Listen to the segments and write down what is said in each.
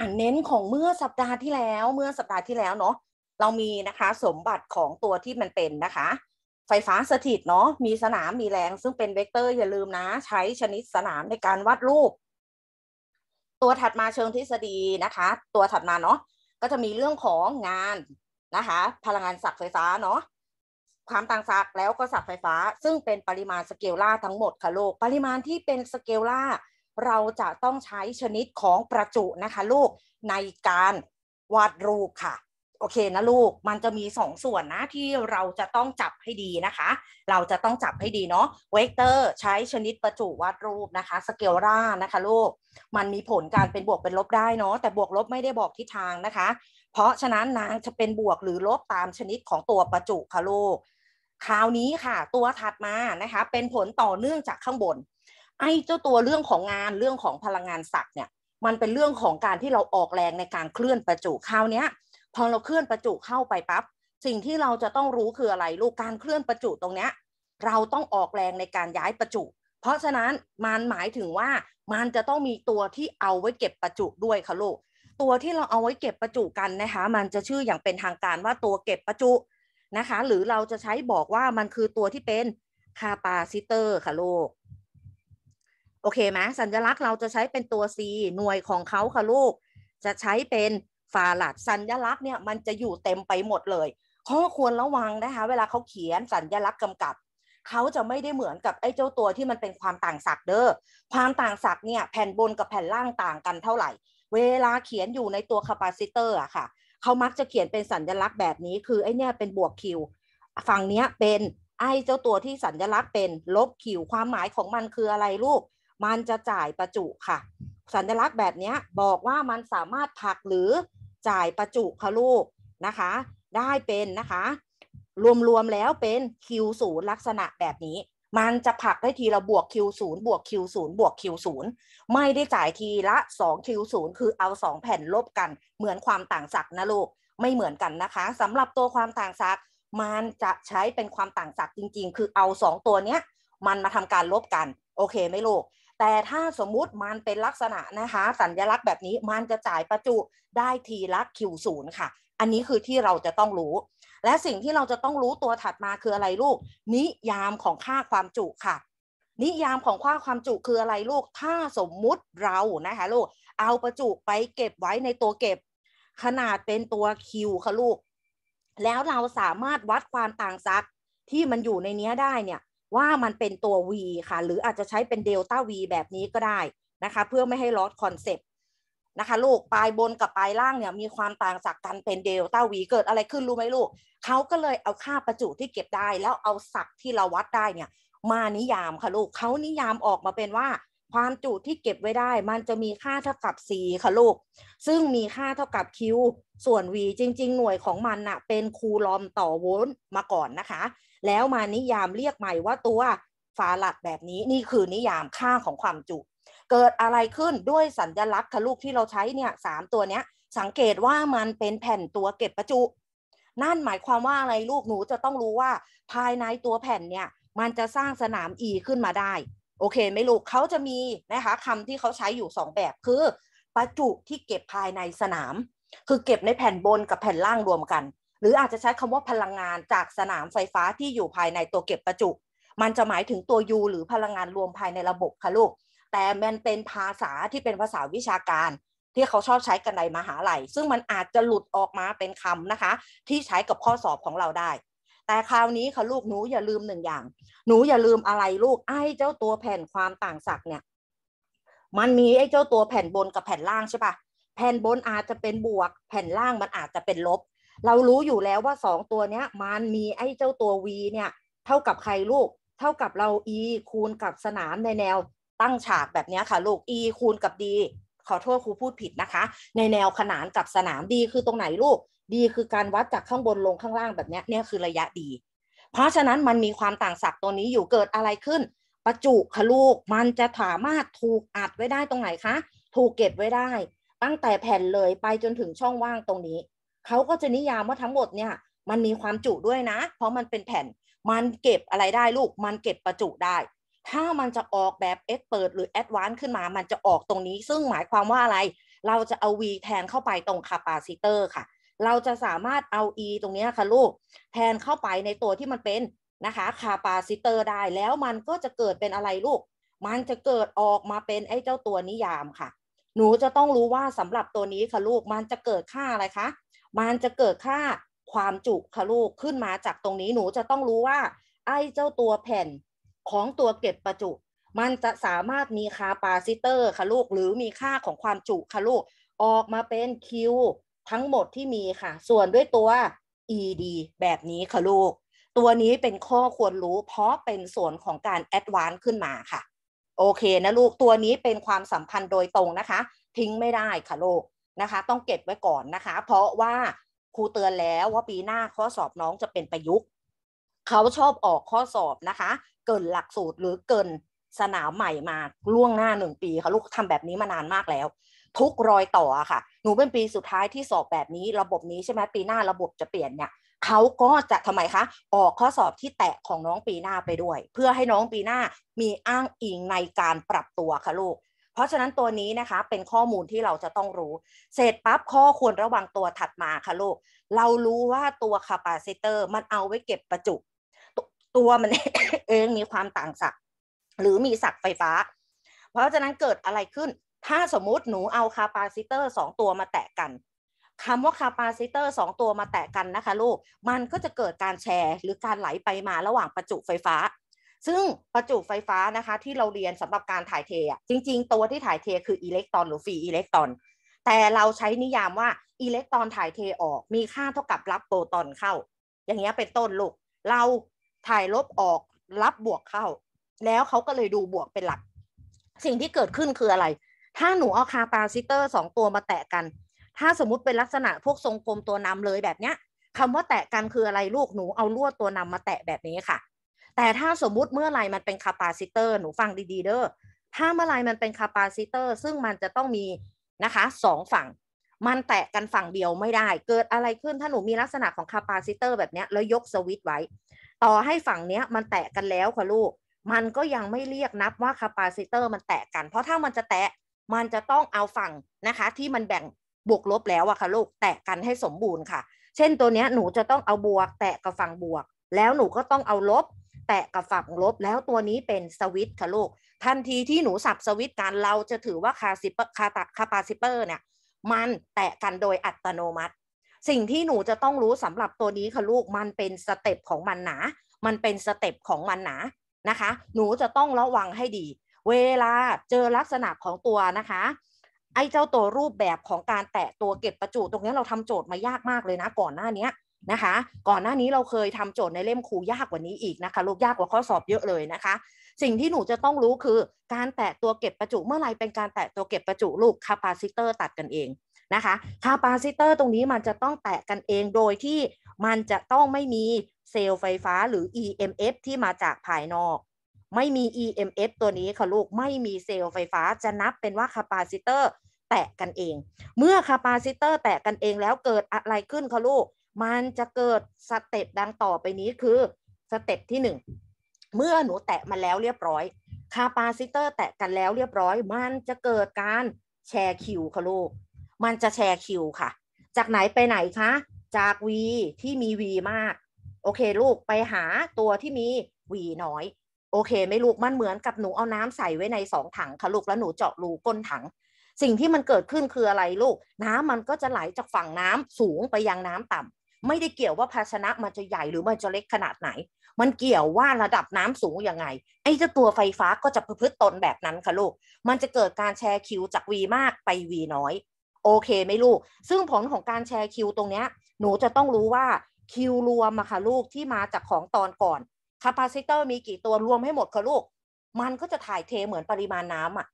อันเน้นของเมื่อสัปดาห์ที่แล้วเมื่อสัปดาห์ที่แล้วเนาะเรามีนะคะสมบัติของตัวที่มันเป็นนะคะ ไฟฟ้าสถิตเนาะมีสนามมีแรงซึ่งเป็นเวกเตอร์อย่าลืมนะ ใช้ชนิดสนามในการวัดรูป ตัวถัดมาเชิงทฤษฎีนะคะ ตัวถัดมาเนาะก็จะมีเรื่องของงานนะคะ พลังงานศักไฟฟ้าเนาะความต่างศักแล้วก็ศักไฟฟ้าซึ่งเป็นปริมาณสเกลล่าทั้งหมดค่ะโลกปริมาณที่เป็นสเกลล่าเราจะต้องใช้ชนิดของประจุนะคะลูก ในการวาดรูปค่ะโอเคนะลูกมันจะมีสองส่วนนะที่เราจะต้องจับให้ดีนะคะ เราจะต้องจับให้ดีเนาะเวกเตอร์ใช้ชนิดประจุวาดรูปนะคะสเกลรานะคะลูกมันมีผลการเป็นบวกเป็นลบได้เนาะแต่บวกลบไม่ได้บอกทิศทางนะคะ เพราะฉะนั้นนางจะเป็นบวกหรือลบตามชนิดของตัวประจุค่ะลูกคราวนี้ค่ะ ตัวถัดมานะคะ เป็นผลต่อเนื่องจากข้างบนไอ้เจ้าตัวเรื่องของงานเรื่องของพลังงานศักดิ์เนี่ยมันเป็นเรื่องของการที่เราออกแรงในการเคลื่อนประจุคราวนี้พอเราเคลื่อนประจุเข้าไปปับ๊บสิ่งที่เราจะต้องรู้คืออะไรลูกการเคลื่อนประจุตรงเนี้ยเราต้องออกแรงในการย้ายประจุ เพราะฉะนั้นมันหมายถึงว่า มันจะต้องมีตัวที่เอาไว้เก็บประจุด้วยค่ะลูกตัวที่เราเอาไว้เก็บประจุกันนะคะ มันจะชื่ออย่างเป็นทางการว่าตัวเก็บประจุนะคะ หรือเราจะใช้บอกว่ามันคือตัวที่เป็นคาปาซิเตอร์ค่ะลูกโอเคไหมสัญลักษณ์เราจะใช้เป็นตัว C หน่วยของเขาค่ะลูกจะใช้เป็นฟาลัดสัญลักษณ์เนี่ยมันจะอยู่เต็มไปหมดเลยข้อควรระวังนะคะเวลาเขาเขียนสัญลักษณ์กำกับเขาจะไม่ได้เหมือนกับไอ้เจ้าตัวที่มันเป็นความต่างศักด์เด้อความต่างศักด์เนี่ยแผ่นบนกับแผ่นล่างต่างกันเท่าไหร่เวลาเขียนอยู่ในตัวคาปาซิเตอร์อะค่ะเขามักจะเขียนเป็นสัญลักษณ์แบบนี้ คือไอ้เนี่ยเป็นบวกคิวฝั่งเนี้ยเป็นไอ้เจ้าตัวที่สัญลักษณ์เป็นลบคิวความหมายของมันคืออะไรลูกมันจะจ่ายประจุค่ะ สัญลักษณ์แบบนี้บอกว่ามันสามารถผักหรือจ่ายประจุค่ะลูกนะคะ ได้เป็นนะคะ รวม ๆ แล้วเป็น Q0 ลักษณะแบบนี้มันจะผักได้ทีละบวก Q0 บวก Q0 บวก Q0 ไม่ได้จ่ายทีละ 2 Q0 คือเอา2แผ่นลบกัน เหมือนความต่างศักย์นะลูกไม่เหมือนกันนะคะสำหรับตัวความต่างศักย์มันจะใช้เป็นความต่างศักย์จริงๆ คือเอา 2 ตัวเนี้ย มันมาทำการลบกัน โอเคไหมลูกแต่ถ้าสมมุติมันเป็นลักษณะนะคะสัญญลักษณ์แบบนี้มันจะจ่ายประจุได้ทีละคิวศูนย์ค่ะอันนี้คือที่เราจะต้องรู้ และสิ่งที่เราจะต้องรู้ตัวถัดมาคืออะไรลูก นิยามของค่าความจุค่ะ นิยามของค่าความจุคืออะไรลูกถ้าสมมุติเรานะคะลูกเอาประจุไปเก็บไว้ในตัวเก็บขนาดเป็นตัวคิวค่ะลูก แล้วเราสามารถวัดความต่างซักที่มันอยู่ในนี้ได้เนี่ยว่ามันเป็นตัว V ค่ะ หรืออาจจะใช้เป็นเดลต้า V แบบนี้ก็ได้นะคะ เพื่อไม่ให้ลอสคอนเซปต์นะคะลูกปลายบนกับปลายล่างเนี่ยมีความต่างจากกันเป็นเดลต้าวีเกิดอะไรขึ้นรู้ไหมลูกเขาก็เลยเอาค่าประจุที่เก็บได้ แล้วเอาศักที่เราวัดได้เนี่ย มานิยามค่ะลูกเขานิยามออกมาเป็นว่า ความจุที่เก็บไว้ได้ มันจะมีค่าเท่ากับ c ค่ะลูกซึ่งมีค่าเท่ากับ q ส่วน v จริงๆ หน่วยของมันนะเป็นคูลอมต่อโวลต์มาก่อนนะคะแล้วมานิยามเรียกใหม่ว่าตัวฟาหลัดแบบนี้นี่คือนิยามค่าของความจุ เกิดอะไรขึ้นด้วยสัญลักษณ์ทะลุที่เราใช้เนี่ยสามตัวเนี้ยสังเกตว่ามันเป็นแผ่นตัวเก็บประจุ นั่นหมายความว่าอะไรลูกหนูจะต้องรู้ว่าภายในตัวแผ่นเนี่ยมันจะสร้างสนามอ E ขึ้นมาได้ โอเคไหมลูกเขาจะมีนะคะคำที่เขาใช้อยู่ 2 แบบ คือประจุที่เก็บภายในสนาม คือเก็บในแผ่นบนกับแผ่นล่างรวมกันหรืออาจจะใช้คำว่าพลังงานจากสนามไฟฟ้าที่อยู่ภายในตัวเก็บประจุ มันจะหมายถึงตัว U หรือพลังงานรวมภายในระบบค่ะลูก แต่มันเป็นภาษาที่เป็นภาษาวิชาการ ที่เขาชอบใช้กันในมหาลัยซึ่งมันอาจจะหลุดออกมาเป็นคำนะคะ ที่ใช้กับข้อสอบของเราได้ แต่คราวนี้ค่ะลูกหนูอย่าลืมหนึ่งอย่าง หนูอย่าลืมอะไรลูกไอ้เจ้าตัวแผ่นความต่างศักย์เนี่ยมันมีไอ้เจ้าตัวแผ่นบนกับแผ่นล่างใช่ปะแผ่นบนอาจจะเป็นบวก แผ่นล่างมันอาจจะเป็นลบเรารู้อยู่แล้วว่าสองตัวเนี้ย มันมีไอ้เจ้าตัว v เนี่ยเท่ากับใครลูก เท่ากับเรา e คูณกับสนามในแนวตั้งฉากแบบนี้ค่ะลูก e คูณกับ d ขอโทษครูพูดผิดนะคะ ในแนวขนานกับสนาม d คือตรงไหนลูก d คือการวัดจากข้างบนลงข้างล่างแบบนี้เนี่ยคือระยะ d เพราะฉะนั้นมันมีความต่างศักย์ตัวนี้อยู่เกิดอะไรขึ้นประจุค่ะลูก มันจะสามารถถูกอัดไว้ได้ตรงไหนคะถูกเก็บไว้ได้ ตั้งแต่แผ่นเลยไปจนถึงช่องว่างตรงนี้เขาก็จะนิยามว่าทั้งหมดเนี่ย มันมีความจุด้วยนะเพราะมันเป็นแผ่น มันเก็บอะไรได้ลูก มันเก็บประจุได้ ถ้ามันจะออกแบบเอ็กเปิดหรือแอดวานซ์ขึ้นมามันจะออกตรงนี้ ซึ่งหมายความว่าอะไร เราจะเอา V แทนเข้าไปตรงคาปาซิเตอร์ค่ะเราจะสามารถเอา E ตรงนี้ค่ะลูก แทนเข้าไปในตัวที่มันเป็นนะคะคาปาซิเตอร์ได้แล้วมันก็จะเกิดเป็นอะไรลูก มันจะเกิดออกมาเป็นไอ้เจ้าตัวนิยามค่ะ หนูจะต้องรู้ว่าสำหรับตัวนี้ค่ะลูกมันจะเกิดค่าอะไรคะมันจะเกิดค่าความจุค่ะลูกขึ้นมาจากตรงนี้หนูจะต้องรู้ว่า ไอ้เจ้าตัวแผ่นของตัวเก็บประจุมันจะสามารถมีคาปาซิเตอร์ค่ะลูก หรือมีค่าของความจุค่ะลูก ออกมาเป็นคิวทั้งหมดที่มีค่ะ ส่วนด้วยตัว ED แบบนี้ค่ะลูกตัวนี้เป็นข้อควรรู้ เพราะเป็นส่วนของการแอดวานซ์ขึ้นมาค่ะ โอเคนะลูกตัวนี้เป็นความสัมพันธ์โดยตรงนะคะ ทิ้งไม่ได้ค่ะลูกนะคะต้องเก็บไว้ก่อนนะคะ เพราะว่าครูเตือนแล้วว่าปีหน้าข้อสอบน้องจะเป็นประยุกต์เขาชอบออกข้อสอบนะคะ เกินหลักสูตรหรือเกินสนามใหม่มาล่วงหน้าหนึ่งปีค่ะลูกทำแบบนี้มานานมากแล้ว ทุกรอยต่อค่ะ หนูเป็นปีสุดท้ายที่สอบแบบนี้ระบบนี้ใช่ไหมปีหน้าระบบจะเปลี่ยนเนี่ยเขาก็จะทำไมคะออกข้อสอบที่แตะของน้องปีหน้าไปด้วย เพื่อให้น้องปีหน้ามีอ้างอิงในการปรับตัวค่ะลูกเพราะฉะนั้นตัวนี้นะคะเป็นข้อมูลที่เราจะต้องรู้เสร็จปั๊บข้อควรระวังตัวถัดมาค่ะลูกเรารู้ว่าตัวคาปาซิเตอร์มันเอาไว้เก็บประจุ ตัวมันเองมีความต่างศักย์หรือมีศักย์ไฟฟ้า เพราะฉะนั้นเกิดอะไรขึ้น ถ้าสมมติหนูเอาคาปาซิเตอร์สองตัวมาแตะกันคำว่าคาปาซิเตอร์สองตัวมาแตะกันนะคะลูกมันก็จะเกิดการแชร์ หรือการไหลไปมาระหว่างประจุไฟฟ้าซึ่งประจุไฟฟ้านะคะ ที่เราเรียนสำหรับการถ่ายเทอ่ะจริง ๆ ตัวที่ถ่ายเทคืออิเล็กตรอน หรือฟรีอิเล็กตรอนแต่เราใช้นิยามว่าอิเล็กตรอนถ่ายเทออกมีค่าเท่ากับรับโปรตอนเข้า อย่างเงี้ยเป็นต้นลูก เราถ่ายลบออกรับบวกเข้า แล้วเขาก็เลยดูบวกเป็นหลัก สิ่งที่เกิดขึ้นคืออะไร ถ้าหนูเอาคาปาซิเตอร์สองตัวมาแตะกัน ถ้าสมมติเป็นลักษณะพวกทรงกลมตัวนำเลยแบบเนี้ยคำว่าแตะกันคืออะไรลูกหนูเอาลวดตัวนำมาแตะแบบนี้ค่ะแต่ถ้าสมมุติเมื่อไรมันเป็นคาปาซิเตอร์ หนูฟังดีๆ เด้อถ้าเมื่อไรมันเป็นคาปาซิเตอร์ซึ่งมันจะต้องมีนะคะสองฝั่ง มันแตะกันฝั่งเดียวไม่ได้ เกิดอะไรขึ้นถ้าหนูมีลักษณะของคาปาซิเตอร์แบบนี้แล้วยกสวิตไว้ ต่อให้ฝั่งเนี้ยมันแตะกันแล้วค่ะลูก มันก็ยังไม่เรียกนับว่าคาปาซิเตอร์มันแตะกัน เพราะถ้ามันจะแตะมันจะต้องเอาฝั่งนะคะ ที่มันแบ่งบวกลบแล้วอะค่ะลูกแตะกันให้สมบูรณ์ค่ะ เช่นตัวเนี้ยหนูจะต้องเอาบวกแตะกับฝั่งบวก แล้วหนูก็ต้องเอาลบแตะกับฝั่งลบแล้วตัวนี้เป็นสวิตค่ะลูก ทันทีที่หนูสับสวิตกันเราจะถือว่าคาซิปคาตคาปาซิเปอร์เนี่ยมันแตะกันโดยอัตโนมัติ สิ่งที่หนูจะต้องรู้สำหรับตัวนี้ค่ะลูกมันเป็นสเต็ปของมันหนามันเป็นสเต็ปของมันหนานะคะ หนูจะต้องระวังให้ดี เวลาเจอลักษณะของตัวนะคะไอ้เจ้าตัวรูปแบบของการแตะตัวเก็บประจุ ตรงนี้เราทำโจทย์มายากมากเลยนะ ก่อนหน้านี้นะคะก่อนหน้านี้เราเคยทำโจทย์ในเล่มครูยากกว่านี้อีกนะคะลูกยากกว่าข้อสอบเยอะเลยนะคะสิ่งที่หนูจะต้องรู้คือการแตะตัวเก็บประจุ เมื่อไรเป็นการแตะตัวเก็บประจุลูกคาปาซิเตอร์ตัดกันเองนะคะคาปาซิเตอร์ตรงนี้มันจะต้องแตะกันเองโดยที่มันจะต้องไม่มีเซลล์ไฟฟ้าหรือ EMF ที่มาจากภายนอก ไม่มี EMF ตัวนี้ค่ะลูกไม่มีเซลล์ไฟฟ้าจะนับเป็นว่าคาปาซิเตอร์แตะกันเอง เมื่อคาปาซิเตอร์แตะกันเองแล้วเกิดอะไรขึ้นคะลูกมันจะเกิดสเต็ปดังต่อไปนี้คือสเต็ปที่หนึ่งเมื่อหนูแตะมันแล้วเรียบร้อยคาปาซิเตอร์แตะกันแล้วเรียบร้อย มันจะเกิดการแชร์คิวค่ะลูก มันจะแชร์คิวค่ะ จากไหนไปไหนคะจาก V ที่มี V มาก โอเคลูกไปหาตัวที่มี V น้อยโอเคไม่ลูกมันเหมือนกับหนูเอาน้ำใส่ไว้ในสองถังค่ะลูกแล้วหนูเจาะรูก้นถัง สิ่งที่มันเกิดขึ้นคืออะไรลูก น้ำมันก็จะไหลจากฝั่งน้ำสูงไปยังน้ำต่ำไม่ได้เกี่ยวว่าภาชนะมันจะใหญ่หรือมันจะเล็กขนาดไหน มันเกี่ยวว่าระดับน้ำสูงยังไง ไอ้เจ้าตัวไฟฟ้าก็จะพฤติตนแบบนั้นค่ะลูก มันจะเกิดการแชร์คิวจากวีมากไปวีน้อยโอเคไหมลูก ซึ่งผลของการแชร์คิวตรงเนี้ยหนูจะต้องรู้ว่าคิวรวมอะค่ะลูกที่มาจากของตอนก่อนคาปาซิเตอร์มีกี่ตัวรวมให้หมดค่ะลูก มันก็จะถ่ายเทเหมือนปริมาณน้ำอะ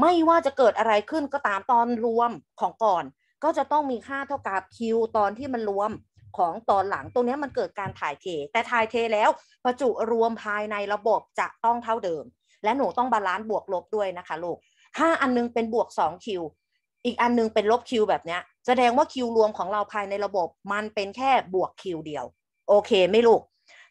ไม่ว่าจะเกิดอะไรขึ้นก็ตามตอนรวมของก่อนก็จะต้องมีค่าเท่ากับคิวตอนที่มันรวมของตอนหลัง ตรงนี้มันเกิดการถ่ายเท แต่ถ่ายเทแล้วประจุรวมภายในระบบจะต้องเท่าเดิม และหนูต้องบาลานซ์บวกลบด้วยนะคะลูกถ้าอันนึงเป็นบวก2คิวอีกอันนึงเป็นลบคิวแบบนี้แสดงว่าคิวรวมของเราภายในระบบมันเป็นแค่บวกคิวเดียว โอเคไม่ลูก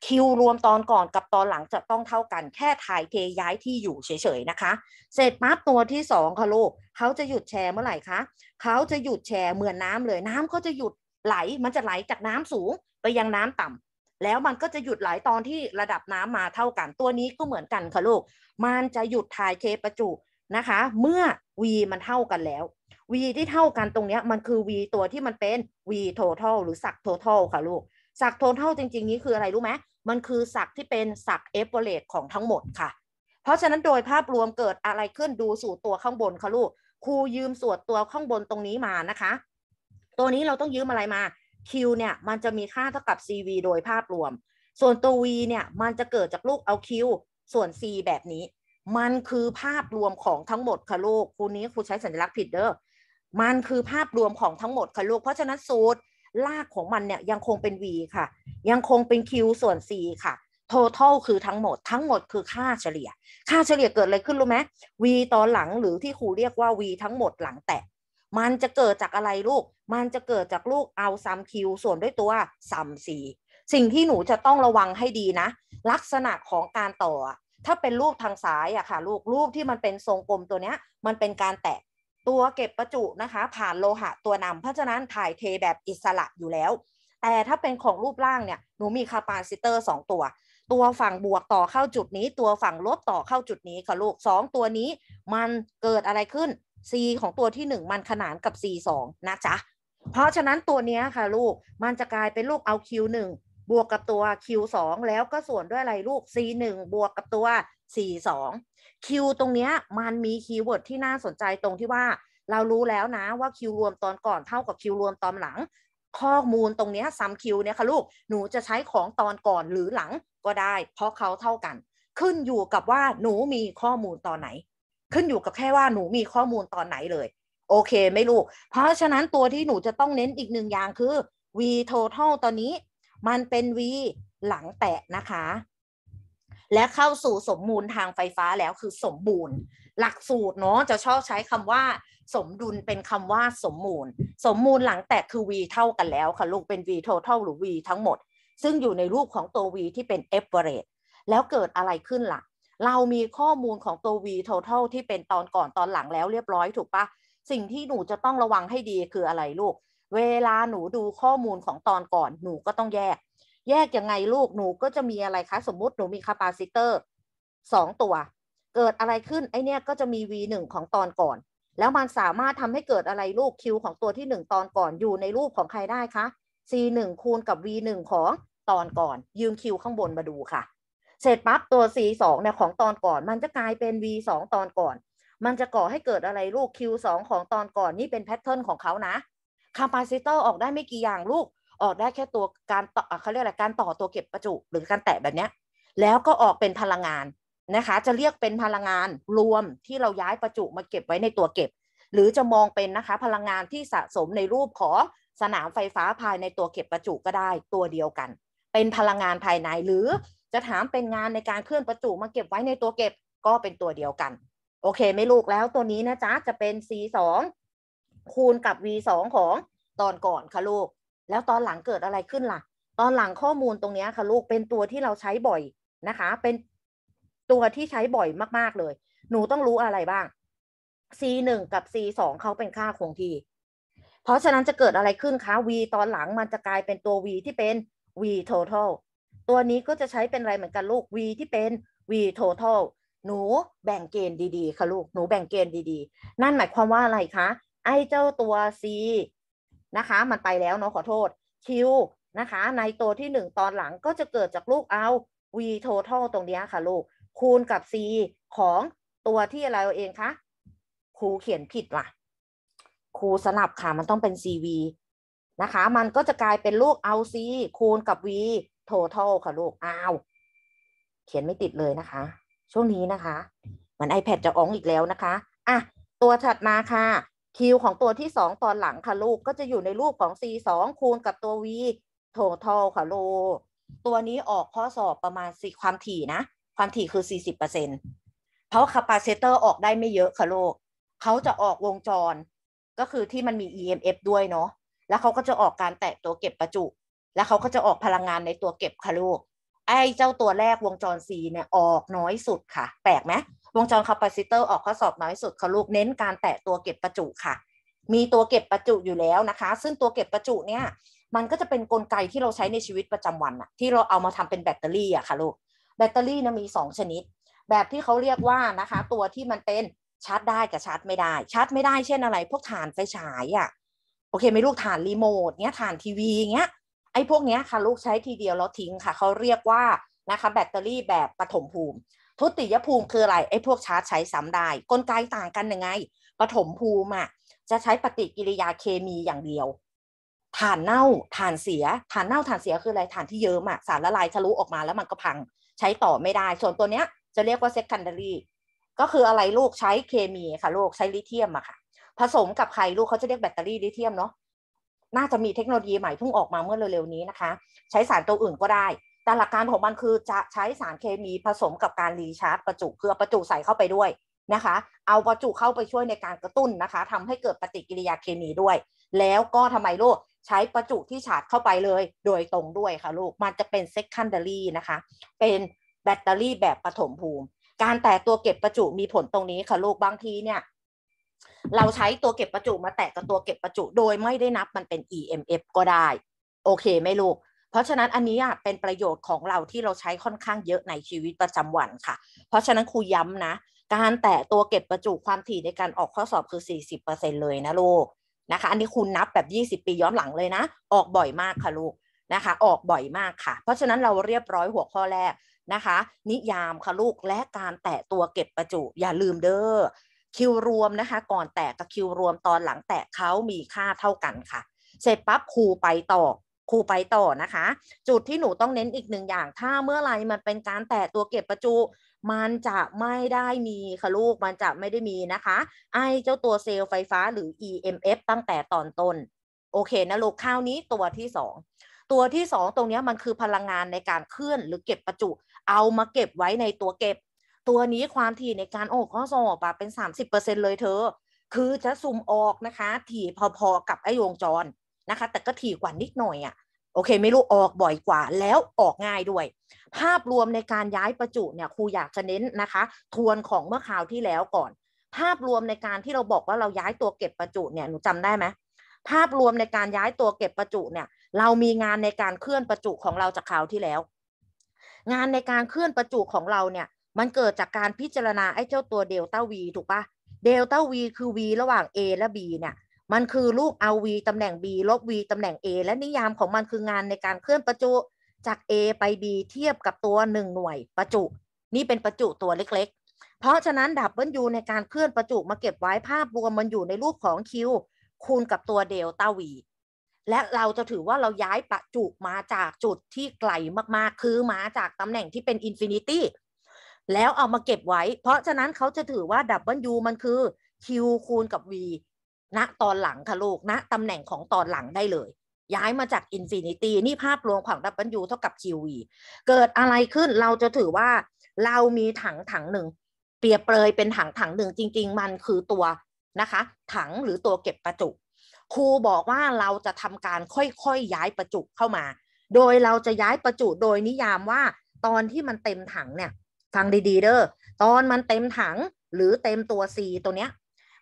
คิวรวมตอนก่อนกับตอนหลังจะต้องเท่ากัน แค่ถ่ายเทย้ายที่อยู่เฉย ๆ นะคะเสร็จปั๊บตัวที่สองค่ะลูกเขาจะหยุดแชร์เมื่อไหร่คะเขาจะหยุดแชร์เหมือนน้าเลยน้ำก็จะหยุดไหลมันจะไหลจากน้ำสูง ไปยังน้ำต่ำ แล้วมันก็จะหยุดไหลตอนที่ระดับน้ำมาเท่ากันตัวนี้ก็เหมือนกันค่ะลูกมันจะหยุดถ่ายเทประจุนะคะ เมื่อ v มันเท่ากันแล้ว v ที่เท่ากันตรงนี้มันคือ v ตัวที่มันเป็น v total หรือสัก total ค่ะลูกสักโทนเท่าจริงๆนี้คืออะไรรู้ไหมมันคือสักที่เป็นสักเอฟเวอเรสของทั้งหมดค่ะ เพราะฉะนั้นโดยภาพรวมเกิดอะไรขึ้นดูสู่ตัวข้างบนค่ะลูกครูยืมส่วนตัวข้างบนตรงนี้มานะคะ ตัวนี้เราต้องยืมอะไรมา Q เนี่ย มันจะมีค่าเท่ากับ CV โดยภาพรวม ส่วนตัว V เนี่ย มันจะเกิดจากลูกเอา Q ส่วน C แบบนี้ มันคือภาพรวมของทั้งหมดค่ะลูกครูนี้ครูใช้สัญลักษณ์ผิดเด้อมันคือภาพรวมของทั้งหมดค่ะลูกเพราะฉะนั้นสูตรลากของมันเนี่ยยังคงเป็น V ค่ะ ยังคงเป็น Q ส่วน C ค่ะ total คือทั้งหมดทั้งหมดคือค่าเฉลี่ย ค่าเฉลี่ยเกิดอะไรขึ้นรู้ไหม V ตอนหลังหรือที่ครูเรียกว่า V ทั้งหมดหลังแตะมันจะเกิดจากอะไรลูก มันจะเกิดจากลูกเอาซัมคิวส่วนด้วยตัวซัมสีสิ่งที่หนูจะต้องระวังให้ดีนะ ลักษณะของการต่อถ้าเป็นรูปทางซ้ายอะค่ะลูกรูปที่มันเป็นทรงกลมตัวเนี้ยมันเป็นการแตะตัวเก็บประจุนะคะผ่านโลหะตัวนำเพราะฉะนั้นถ่ายเทแบบอิสระอยู่แล้ว แต่ถ้าเป็นของรูปร่างเนี่ยหนูมีคาปาซิเตอร์ 2 ตัว ตัวฝั่งบวกต่อเข้าจุดนี้ ตัวฝั่งลบต่อเข้าจุดนี้ค่ะลูก 2 ตัวนี้มันเกิดอะไรขึ้น C ของตัวที่ 1 มันขนานกับ C 2 นะจ๊ะเพราะฉะนั้นตัวนี้ค่ะลูกมันจะกลายเป็นลูกเอา Q1 บวกกับตัว Q2 แล้วก็ส่วนด้วยอะไรลูก C1 บวกกับตัว C2 คิวตรงเนี้ยมันมีคีย์เวิร์ดที่น่าสนใจตรงที่ว่าเรารู้แล้วนะว่าคิวรวมตอนก่อนเท่ากับคิวรวมตอนหลังข้อมูลตรงนี้ซ้ำคิวเนี่ยค่ะ ลูกหนูจะใช้ของตอนก่อนหรือหลังก็ได้ เพราะเขาเท่ากัน ขึ้นอยู่กับว่าหนูมีข้อมูลตอนไหน ขึ้นอยู่กับแค่ว่าหนูมีข้อมูลตอนไหนเลย โอเคไม่ลูก เพราะฉะนั้นตัวที่หนูจะต้องเน้นอีกหนึ่งอย่างคือ v total ตอนนี้ มันเป็น v หลังแตะนะคะและเข้าสู่สมมูลทางไฟฟ้าแล้วคือสมบูรณ์หลักสูตรเนาะจะชอบใช้คำว่า สมดุลเป็นคำว่า สมมูลสมมูลหลังแตกคือ v เท่ากันแล้วค่ะลูกเป็น v total หรือ v ทั้งหมด ซึ่งอยู่ในรูปของตัว v ที่เป็น average แล้วเกิดอะไรขึ้นละ่ะเรามีข้อมูลของตัว v total ที่เป็นตอนก่อนตอนหลังแล้วเรียบร้อยถูกปะสิ่งที่หนูจะต้องระวังให้ดีคืออะไรลูก เวลาหนูดูข้อมูลของตอนก่อน หนูก็ต้องแยกแยกยังไงลูกหนูก็จะมีอะไรคะสมมุติ หนูมีคาปาซิเตอร์สองตัว เกิดอะไรขึ้น ไอเนี้ยก็จะมี V1 ของตอนก่อน แล้วมันสามารถทำให้เกิดอะไรลูก Q ของตัวที่ 1 ตอนก่อนอยู่ในรูปของใครได้คะ C1 คูณกับ V1 ของตอนก่อน ยืม Q ข้างบนมาดูค่ะ เสร็จปั๊บ ตัว C2 เนี่ย ของตอนก่อน มันจะกลายเป็น V2 ตอนก่อน มันจะก่อให้เกิดอะไรลูก Q2 ของตอนก่อน นี่เป็นแพทเทิร์นของเขานะคาปาซิเตอร์ออกได้ไม่กี่อย่างลูกออกได้แค่ตัวการต่อเขาเรียกอะไรการต่อตัวเก็บประจุหรือการแตะแบบเนี้ยแล้วก็ออกเป็นพลังงานนะคะ จะเรียกเป็นพลังงานรวมที่เราย้ายประจุมาเก็บไว้ในตัวเก็บ หรือจะมองเป็นนะคะพลังงานที่สะสมในรูปของสนามไฟฟ้าภายในตัวเก็บประจุก็ได้ตัวเดียวกัน เป็นพลังงานภายในหรือจะถามเป็นงานในการเคลื่อนประจุมาเก็บไว้ในตัวเก็บก็เป็นตัวเดียวกัน โอเคไม่ลูกแล้วตัวนี้นะจ๊ะจะเป็น C2 คูณกับ V2 ของตอนก่อนค่ะลูกแล้วตอนหลังเกิดอะไรขึ้นล่ะ ตอนหลังข้อมูลตรงนี้ค่ะลูกเป็นตัวที่เราใช้บ่อยนะคะ เป็นตัวที่ใช้บ่อยมากๆเลย หนูต้องรู้อะไรบ้าง c งกับ c งเขาเป็นค่าคงที่เพราะฉะนั้นจะเกิดอะไรขึ้นคะ v ตอนหลังมันจะกลายเป็นตัว v ที่เป็น v total ตัวนี้ก็จะใช้เป็นอะไรเหมือนกันลูก v ที่เป็น v total หนูแบ่งเกณฑ์ดีๆค่ะลูก หนูแบ่งเกณฑ์ดี ๆ นั่นหมายความว่าอะไรคะไอ้เจ้าตัว c นะคะมันไปแล้วเนาะขอโทษ Q นะคะ ในตัวที่1ตอนหลังก็จะเกิดจากลูกเอา V total ตรงนี้ค่ะลูกคูณกับ C ของตัวที่อะไรเองคะครูเขียนผิดว่ะครูสลับค่ะ มันต้องเป็น CV นะคะมันก็จะกลายเป็นลูกเอา C คูณกับ V total ค่ะลูกเอาเขียนไม่ติดเลยนะคะ ช่วงนี้นะคะ มัน iPad จะอ้องอีกแล้วนะคะอ่ะตัวถัดมาค่ะคิวของตัวที่สองตอนหลังค่ะลูกก็จะอยู่ในรูปของ c สองคูณกับตัว v o t ท l ค่ะลูกตัวนี้ออกข้อสอบประมาณสี่ความถี่นะ ความถี่คือสี่สิบเปอร์เซ็นเพราะคาปาเซเตอร์ออกได้ไม่เยอะค่ะลูกเขาจะออกวงจร ก็คือที่มันมี EMF ด้วยเนาะแล้วเขาก็จะออกการแตะตัวเก็บประจุ แล้วเขาก็จะออกพลังงานในตัวเก็บค่ะลูกไอ้เจ้าตัวแรกวงจร C เนี่ยออกน้อยสุดค่ะ แปลกไหมวงจรคาปาซิเตอร์ออกข้อสอบน้อยสุดค่ะลูกเน้นการแตะตัวเก็บประจุค่ะ มีตัวเก็บประจุอยู่แล้วนะคะ ซึ่งตัวเก็บประจุเนี่ยมันก็จะเป็นนกลไกที่เราใช้ในชีวิตประจำวันอะที่เราเอามาทำเป็นแบตเตอรี่อะค่ะลูกแบตเตอรี่นะมี 2 ชนิด แบบที่เขาเรียกว่านะคะตัวที่มันเป็นชาร์จได้กับชาร์จไม่ได้ชาร์จไม่ได้เช่นอะไร พวกฐานไฟฉายอะโอเคไม่ลูกฐานรีโมทเนี้ยฐานทีวีเนี้ยไอ้พวกเนี้ยค่ะลูกใช้ทีเดียวแล้วทิ้งค่ะ เขาเรียกว่านะคะ แบตเตอรี่แบบปฐมภูมิทุติยภูมิคืออะไรไอ้พวกชาร์จใช้ซ้ำได้ กลไกต่างกันยังไงปฐมภูมิอ่ะจะใช้ปฏิกิริยาเคมีอย่างเดียวฐานเน่าฐานเสียฐานเน่าฐานเสีย คืออะไรฐานที่เยิะมอะสารละลายทะลุออกมาแล้วมันก็พัง ใช้ต่อไม่ได้ ส่วนตัวเนี้ย จะเรียกว่าเซคันดารีก็คืออะไรลูกใช้เคมีค่ะลูกใช้ลิเทียมอะค่ะผสมกับใครลูกเขาจะเรียกแบตเตอรี่ลิเทียมเนาะน่าจะมีเทคโนโลยีใหม่เพิ่งออกมาเมื่อเร็วๆนี้นะคะ ใช้สารตัวอื่นก็ได้แต่หลักการของมันคือจะใช้สารเคมีผสมกับการรีชาร์จประจุคือประจุใส่เข้าไปด้วยนะคะ เอาประจุเข้าไปช่วยในการกระตุ้นนะคะ ทำให้เกิดปฏิกิริยาเคมีด้วย แล้วก็ทำไมลูกใช้ประจุที่ชาร์จเข้าไปเลย โดยตรงด้วยค่ะลูกมันจะเป็น secondary นะคะเป็นแบตเตอรี่แบบปฐมภูมิ การแตะตัวเก็บประจุมีผลตรงนี้ค่ะลูกบางทีเนี่ยเราใช้ตัวเก็บประจุมาแตะกับตัวเก็บประจุ โดยไม่ได้นับมันเป็น EMF ก็ได้ โอเคไหมลูกเพราะฉะนั้นอันนี้เป็นประโยชน์ของเราที่เราใช้ค่อนข้างเยอะในชีวิตประจำวันค่ะ เพราะฉะนั้นครูย้ำนะ การแตะตัวเก็บประจุความถี่ในการออกข้อสอบคือ 40%เลยนะลูกนะคะ อันนี้คุณนับแบบ 20 ปีย้อนหลังเลยนะ ออกบ่อยมากค่ะลูกนะคะ ออกบ่อยมากค่ะ เพราะฉะนั้นเราเรียบร้อยหัวข้อแรกนะคะ นิยามค่ะลูกและการแตะตัวเก็บประจุอย่าลืมเด้อคิวรวมนะคะ ก่อนแตะกับคิวรวมตอนหลังแตะเขามีค่าเท่ากันค่ะเสร็จปั๊บครูไปต่อครูไปต่อนะคะ จุดที่หนูต้องเน้นอีกหนึ่งอย่าง ถ้าเมื่อไรมันเป็นการแตะตัวเก็บประจุ มันจะไม่ได้มีค่ะลูกมันจะไม่ได้มีนะคะไอเจ้าตัวเซลล์ไฟฟ้าหรือ EMF ตั้งแต่ตอนต้นโอเคนะลูกข้าวนี้ตัวที่สองตัวที่สองตรงนี้มันคือพลังงานในการเคลื่อนหรือเก็บประจุ เอามาเก็บไว้ในตัวเก็บ ตัวนี้ความถี่ในการออกข้อสอบเป็น30%เลยเธอคือจะสุ่มออกนะคะ ถี่พอๆกับไอวงจรนะคะแต่ก็ถี่กว่านิดหน่อยอะ่ะโอเคไม่รู้ออกบ่อยกว่าแล้วออกง่ายด้วย ภาพรวมในการย้ายประจุเนี่ยครูอยากจะเน้นนะคะทวนของเมื่อคราวที่แล้วก่อน ภาพรวมในการที่เราบอกว่าเราย้ายตัวเก็บประจุเนี่ยหนูจำได้ไหม ภาพรวมในการย้ายตัวเก็บประจุเนี่ยเรามีงานในการเคลื่อนประจุของเราจากคราวที่แล้ว งานในการเคลื่อนประจุของเราเนี่ย มันเกิดจากการพิจารณาไอ้เจ้าตัวเดลต้าวีถูกปะเดลต้าวีคือ v ระหว่าง a และ b เนี่ยมันคือลูกเอา v ตำแหน่ง b ลบ v ตำแหน่ง a และนิยามของมันคืองานในการเคลื่อนประจุจาก a ไป b เทียบกับตัว 1 หน่วยประจุ นี่เป็นประจุตัวเล็ก ๆ เพราะฉะนั้นดับเบิลยูในการเคลื่อนประจุมาเก็บไว้ภาพรวมมันอยู่ในรูปของ q คูณกับตัวเดลต้า v และเราจะถือว่าเราย้ายประจุมาจากจุดที่ไกลมากๆ คือมาจากตำแหน่งที่เป็นอินฟินิตี้แล้วเอามาเก็บไว้ เพราะฉะนั้นเขาจะถือว่าดับเบิลยูมันคือ q คูณกับ v ณตอนหลังค่ะลูกณตำแหน่งของตอนหลังได้เลย ย้ายมาจากอินฟินิตี้นี่ภาพรวมของ W เท่ากับ QV เกิดอะไรขึ้นเราจะถือว่าเรามีถังถังหนึ่งเปรียบเปรยเป็นถังถังหนึ่งจริง ๆ มันคือตัวนะคะ ถังหรือตัวเก็บประจุ ครูบอกว่าเราจะทำการค่อยๆยย้ายประจุเข้ามา โดยเราจะย้ายประจุโดยนิยามว่าตอนที่มันเต็มถังเนี่ยฟังดีๆเด้อตอนมันเต็มถังหรือเต็มตัว C ตัวเนี้ย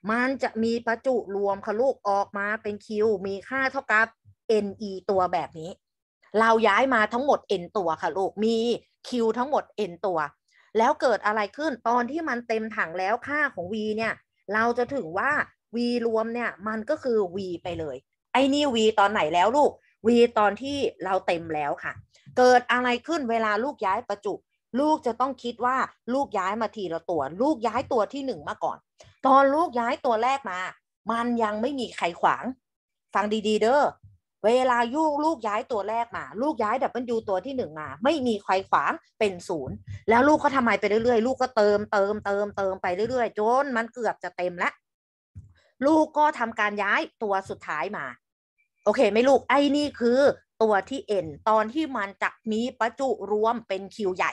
มันจะมีประจุรวมค่ะลูกออกมาเป็นคิวมีค่าเท่ากับ NE ตัวแบบนี้ เราย้ายมาทั้งหมด N ตัวค่ะลูกมีคิวทั้งหมด N ตัว แล้วเกิดอะไรขึ้นตอนที่มันเต็มถังแล้วค่าของ V เนี่ยเราจะถึงว่า V รวมเนี่ยมันก็คือ V ไปเลยไอ้นี่ V ตอนไหนแล้วลูก V ตอนที่เราเต็มแล้วค่ะ เกิดอะไรขึ้นเวลาลูกย้ายประจุลูกจะต้องคิดว่าลูกย้ายมาทีละตัวลูกย้ายตัวที่หนึ่งมาก่อนตอนลูกย้ายตัวแรกมา มันยังไม่มีใครขวาง ฟังดีๆเด้อ เวลายูกลูกย้ายตัวแรกมา ลูกย้ายดับเบิลยูตัวที่หนึ่งมา ไม่มีใครขวางเป็นศูนย์ แล้วลูกก็ทำไมไปเรื่อยๆลูกก็เติมเติมเติมเติมไปเรื่อย ๆ จน มันเกือบจะเต็มละลูกก็ทำการย้ายตัวสุดท้ายมา โอเคไหมลูกไอ้นี่คือตัวที่เอ็นตอนที่มันจะมีประจุรวมเป็นคิวใหญ่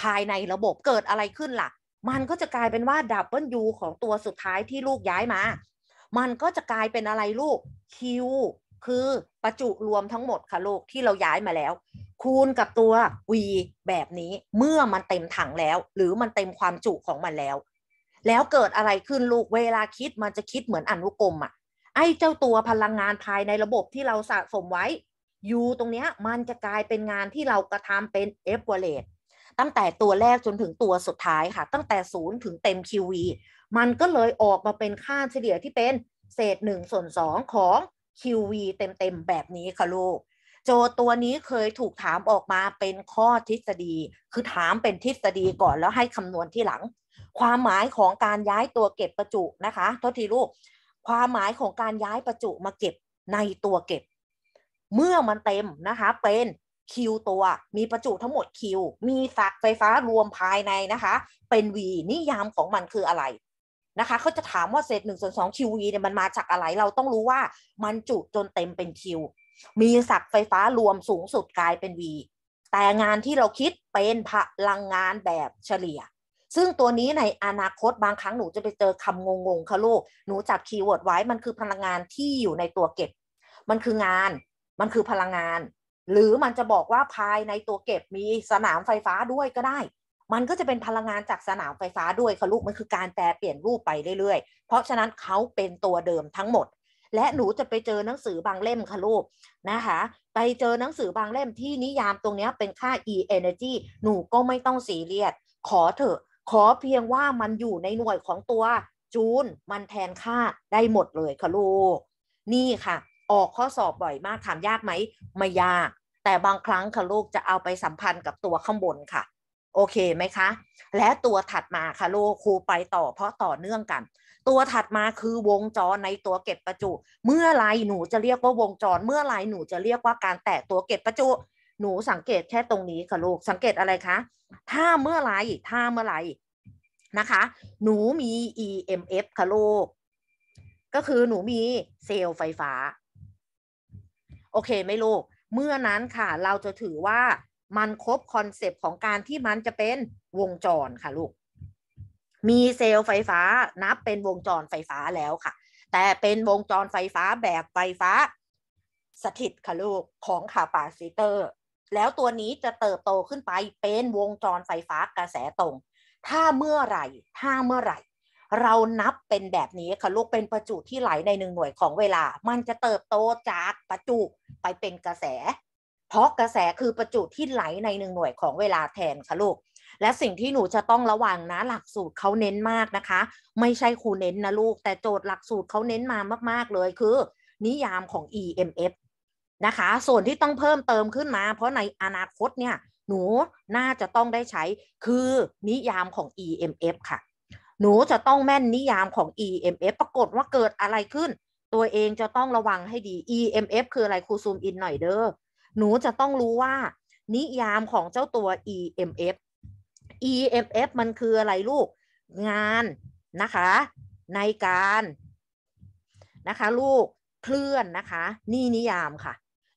ภายในระบบเกิดอะไรขึ้นล่ะมันก็จะกลายเป็นว่าดับเบิลยูของตัวสุดท้ายที่ลูกย้ายมา มันก็จะกลายเป็นอะไรลูก Q คือประจุรวมทั้งหมดค่ะ ลูกที่เราย้ายมาแล้ว คูณกับตัว V แบบนี้เมื่อมันเต็มถังแล้ว หรือมันเต็มความจุของมันแล้ว แล้วเกิดอะไรขึ้นลูกเวลาคิดมันจะคิดเหมือนอนุกรมอะไอ้เจ้าตัวพลังงานภายในระบบที่เราสะสมไว้ U ตรงเนี้ยมันจะกลายเป็นงานที่เรากระทำเป็นเ v a l u เร e ตั้งแต่ตัวแรกจนถึงตัวสุดท้ายค่ะ ตั้งแต่ศูนย์ถึงเต็ม QV มันก็เลยออกมาเป็นค่าเฉลี่ยที่เป็นเศษหนึ่งส่วนสองของ QV เต็มๆแบบนี้ค่ะลูกโจตัวนี้เคยถูกถามออกมาเป็นข้อทฤษฎี คือถามเป็นทฤษฎีก่อนแล้วให้คำนวณที่หลัง ความหมายของการย้ายตัวเก็บประจุนะคะทษทีลูกความหมายของการย้ายประจุมาเก็บในตัวเก็บ เมื่อมันเต็มนะคะเป็นคิวตัวมีประจุทั้งหมดคิว มีสักไฟฟ้ารวมภายในนะคะ เป็นวี นิยามของมันคืออะไร นะคะเขาจะถามว่าเศษหนึ่งส่วนสองคิววีเนี่ย มันมาจากอะไร เราต้องรู้ว่ามันจุจนเต็มเป็นคิว มีสักไฟฟ้ารวมสูงสุดกลายเป็นวีแต่งานที่เราคิดเป็นพลังงานแบบเฉลี่ย ซึ่งตัวนี้ในอนาคตบางครั้งหนูจะไปเจอคำงงๆค่ะลูกหนูจับคีย์เวิร์ดไว้มันคือพลังงานที่อยู่ในตัวเก็บ มันคืองานมันคือพลังงานหรือมันจะบอกว่าภายในตัวเก็บมีสนามไฟฟ้าด้วยก็ได้ มันก็จะเป็นพลังงานจากสนามไฟฟ้าด้วยค่ะลูกมันคือการแปลเปลี่ยนรูปไปเรื่อยๆ เพราะฉะนั้นเขาเป็นตัวเดิมทั้งหมด และหนูจะไปเจอหนังสือบางเล่มค่ะลูกนะคะ ไปเจอหนังสือบางเล่มที่นิยามตรงนี้เป็นค่า e energy หนูก็ไม่ต้องสีเรียด ขอเถอะ ขอเพียงว่ามันอยู่ในหน่วยของตัวจูนมันแทนค่าได้หมดเลยค่ะลูกนี่ค่ะออกข้อสอบบ่อยมากถามยากไหมไม่ยากแต่บางครั้งค่ะลูกจะเอาไปสัมพันธ์กับตัวข้างบนค่ะ โอเคไหมคะและตัวถัดมาค่ะลูกครูไปต่อ เพราะต่อเนื่องกัน ตัวถัดมาคือวงจรในตัวเก็บประจุ เมื่อไรหนูจะเรียกว่าวงจรเมื่อไรหนูจะเรียกว่าการแตะตัวเก็บประจุ หนูสังเกตแค่ตรงนี้ค่ะลูกสังเกตอะไรคะถ้าเมื่อไรถ้าเมื่อไรนะคะ หนูมี EMF ค่ะลูกก็คือหนูมีเซลล์ไฟฟ้าโอเคไม่ลูก เมื่อนั้นค่ะเราจะถือว่ามันครบคอนเซปต์ของการที่มันจะเป็นวงจรค่ะลูก มีเซลล์ไฟฟ้านับเป็นวงจรไฟฟ้าแล้วค่ะ แต่เป็นวงจรไฟฟ้าแบบไฟฟ้า สถิตค่ะลูกของคาปาซิเตอร์ แล้วตัวนี้จะเติบโตขึ้นไปเป็นวงจรไฟฟ้ากระแสตรง ถ้าเมื่อไหร่ถ้าเมื่อไหร่เรานับเป็นแบบนี้ค่ะลูกเป็นประจุที่ไหลในหนึ่งหน่วยของเวลา มันจะเติบโตจากประจุไปเป็นกระแส เพราะกระแสคือประจุที่ไหลในหนึ่งหน่วยของเวลาแทนค่ะลูก และสิ่งที่หนูจะต้องระวังนะหลักสูตรเขาเน้นมากนะคะ ไม่ใช่ครูเน้นนะลูก แต่โจทย์หลักสูตรเขาเน้นมามากๆเลยคือ นิยามของ EMF นะคะส่วนที่ต้องเพิ่มเติมขึ้นมา เพราะในอนาคตเนี่ยหนูน่าจะต้องได้ใช้คือนิยามของ EMF ค่ะหนูจะต้องแม่นนิยามของ EMF ปรากฏว่าเกิดอะไรขึ้น ตัวเองจะต้องระวังให้ดี EMF คืออะไรครูซูมอินหน่อยเด้อ หนูจะต้องรู้ว่า นิยามของเจ้าตัว EMF EMF มันคืออะไรลูก งานนะคะ ในการนะคะลูก เคลื่อนนะคะนี่นิยามค่ะ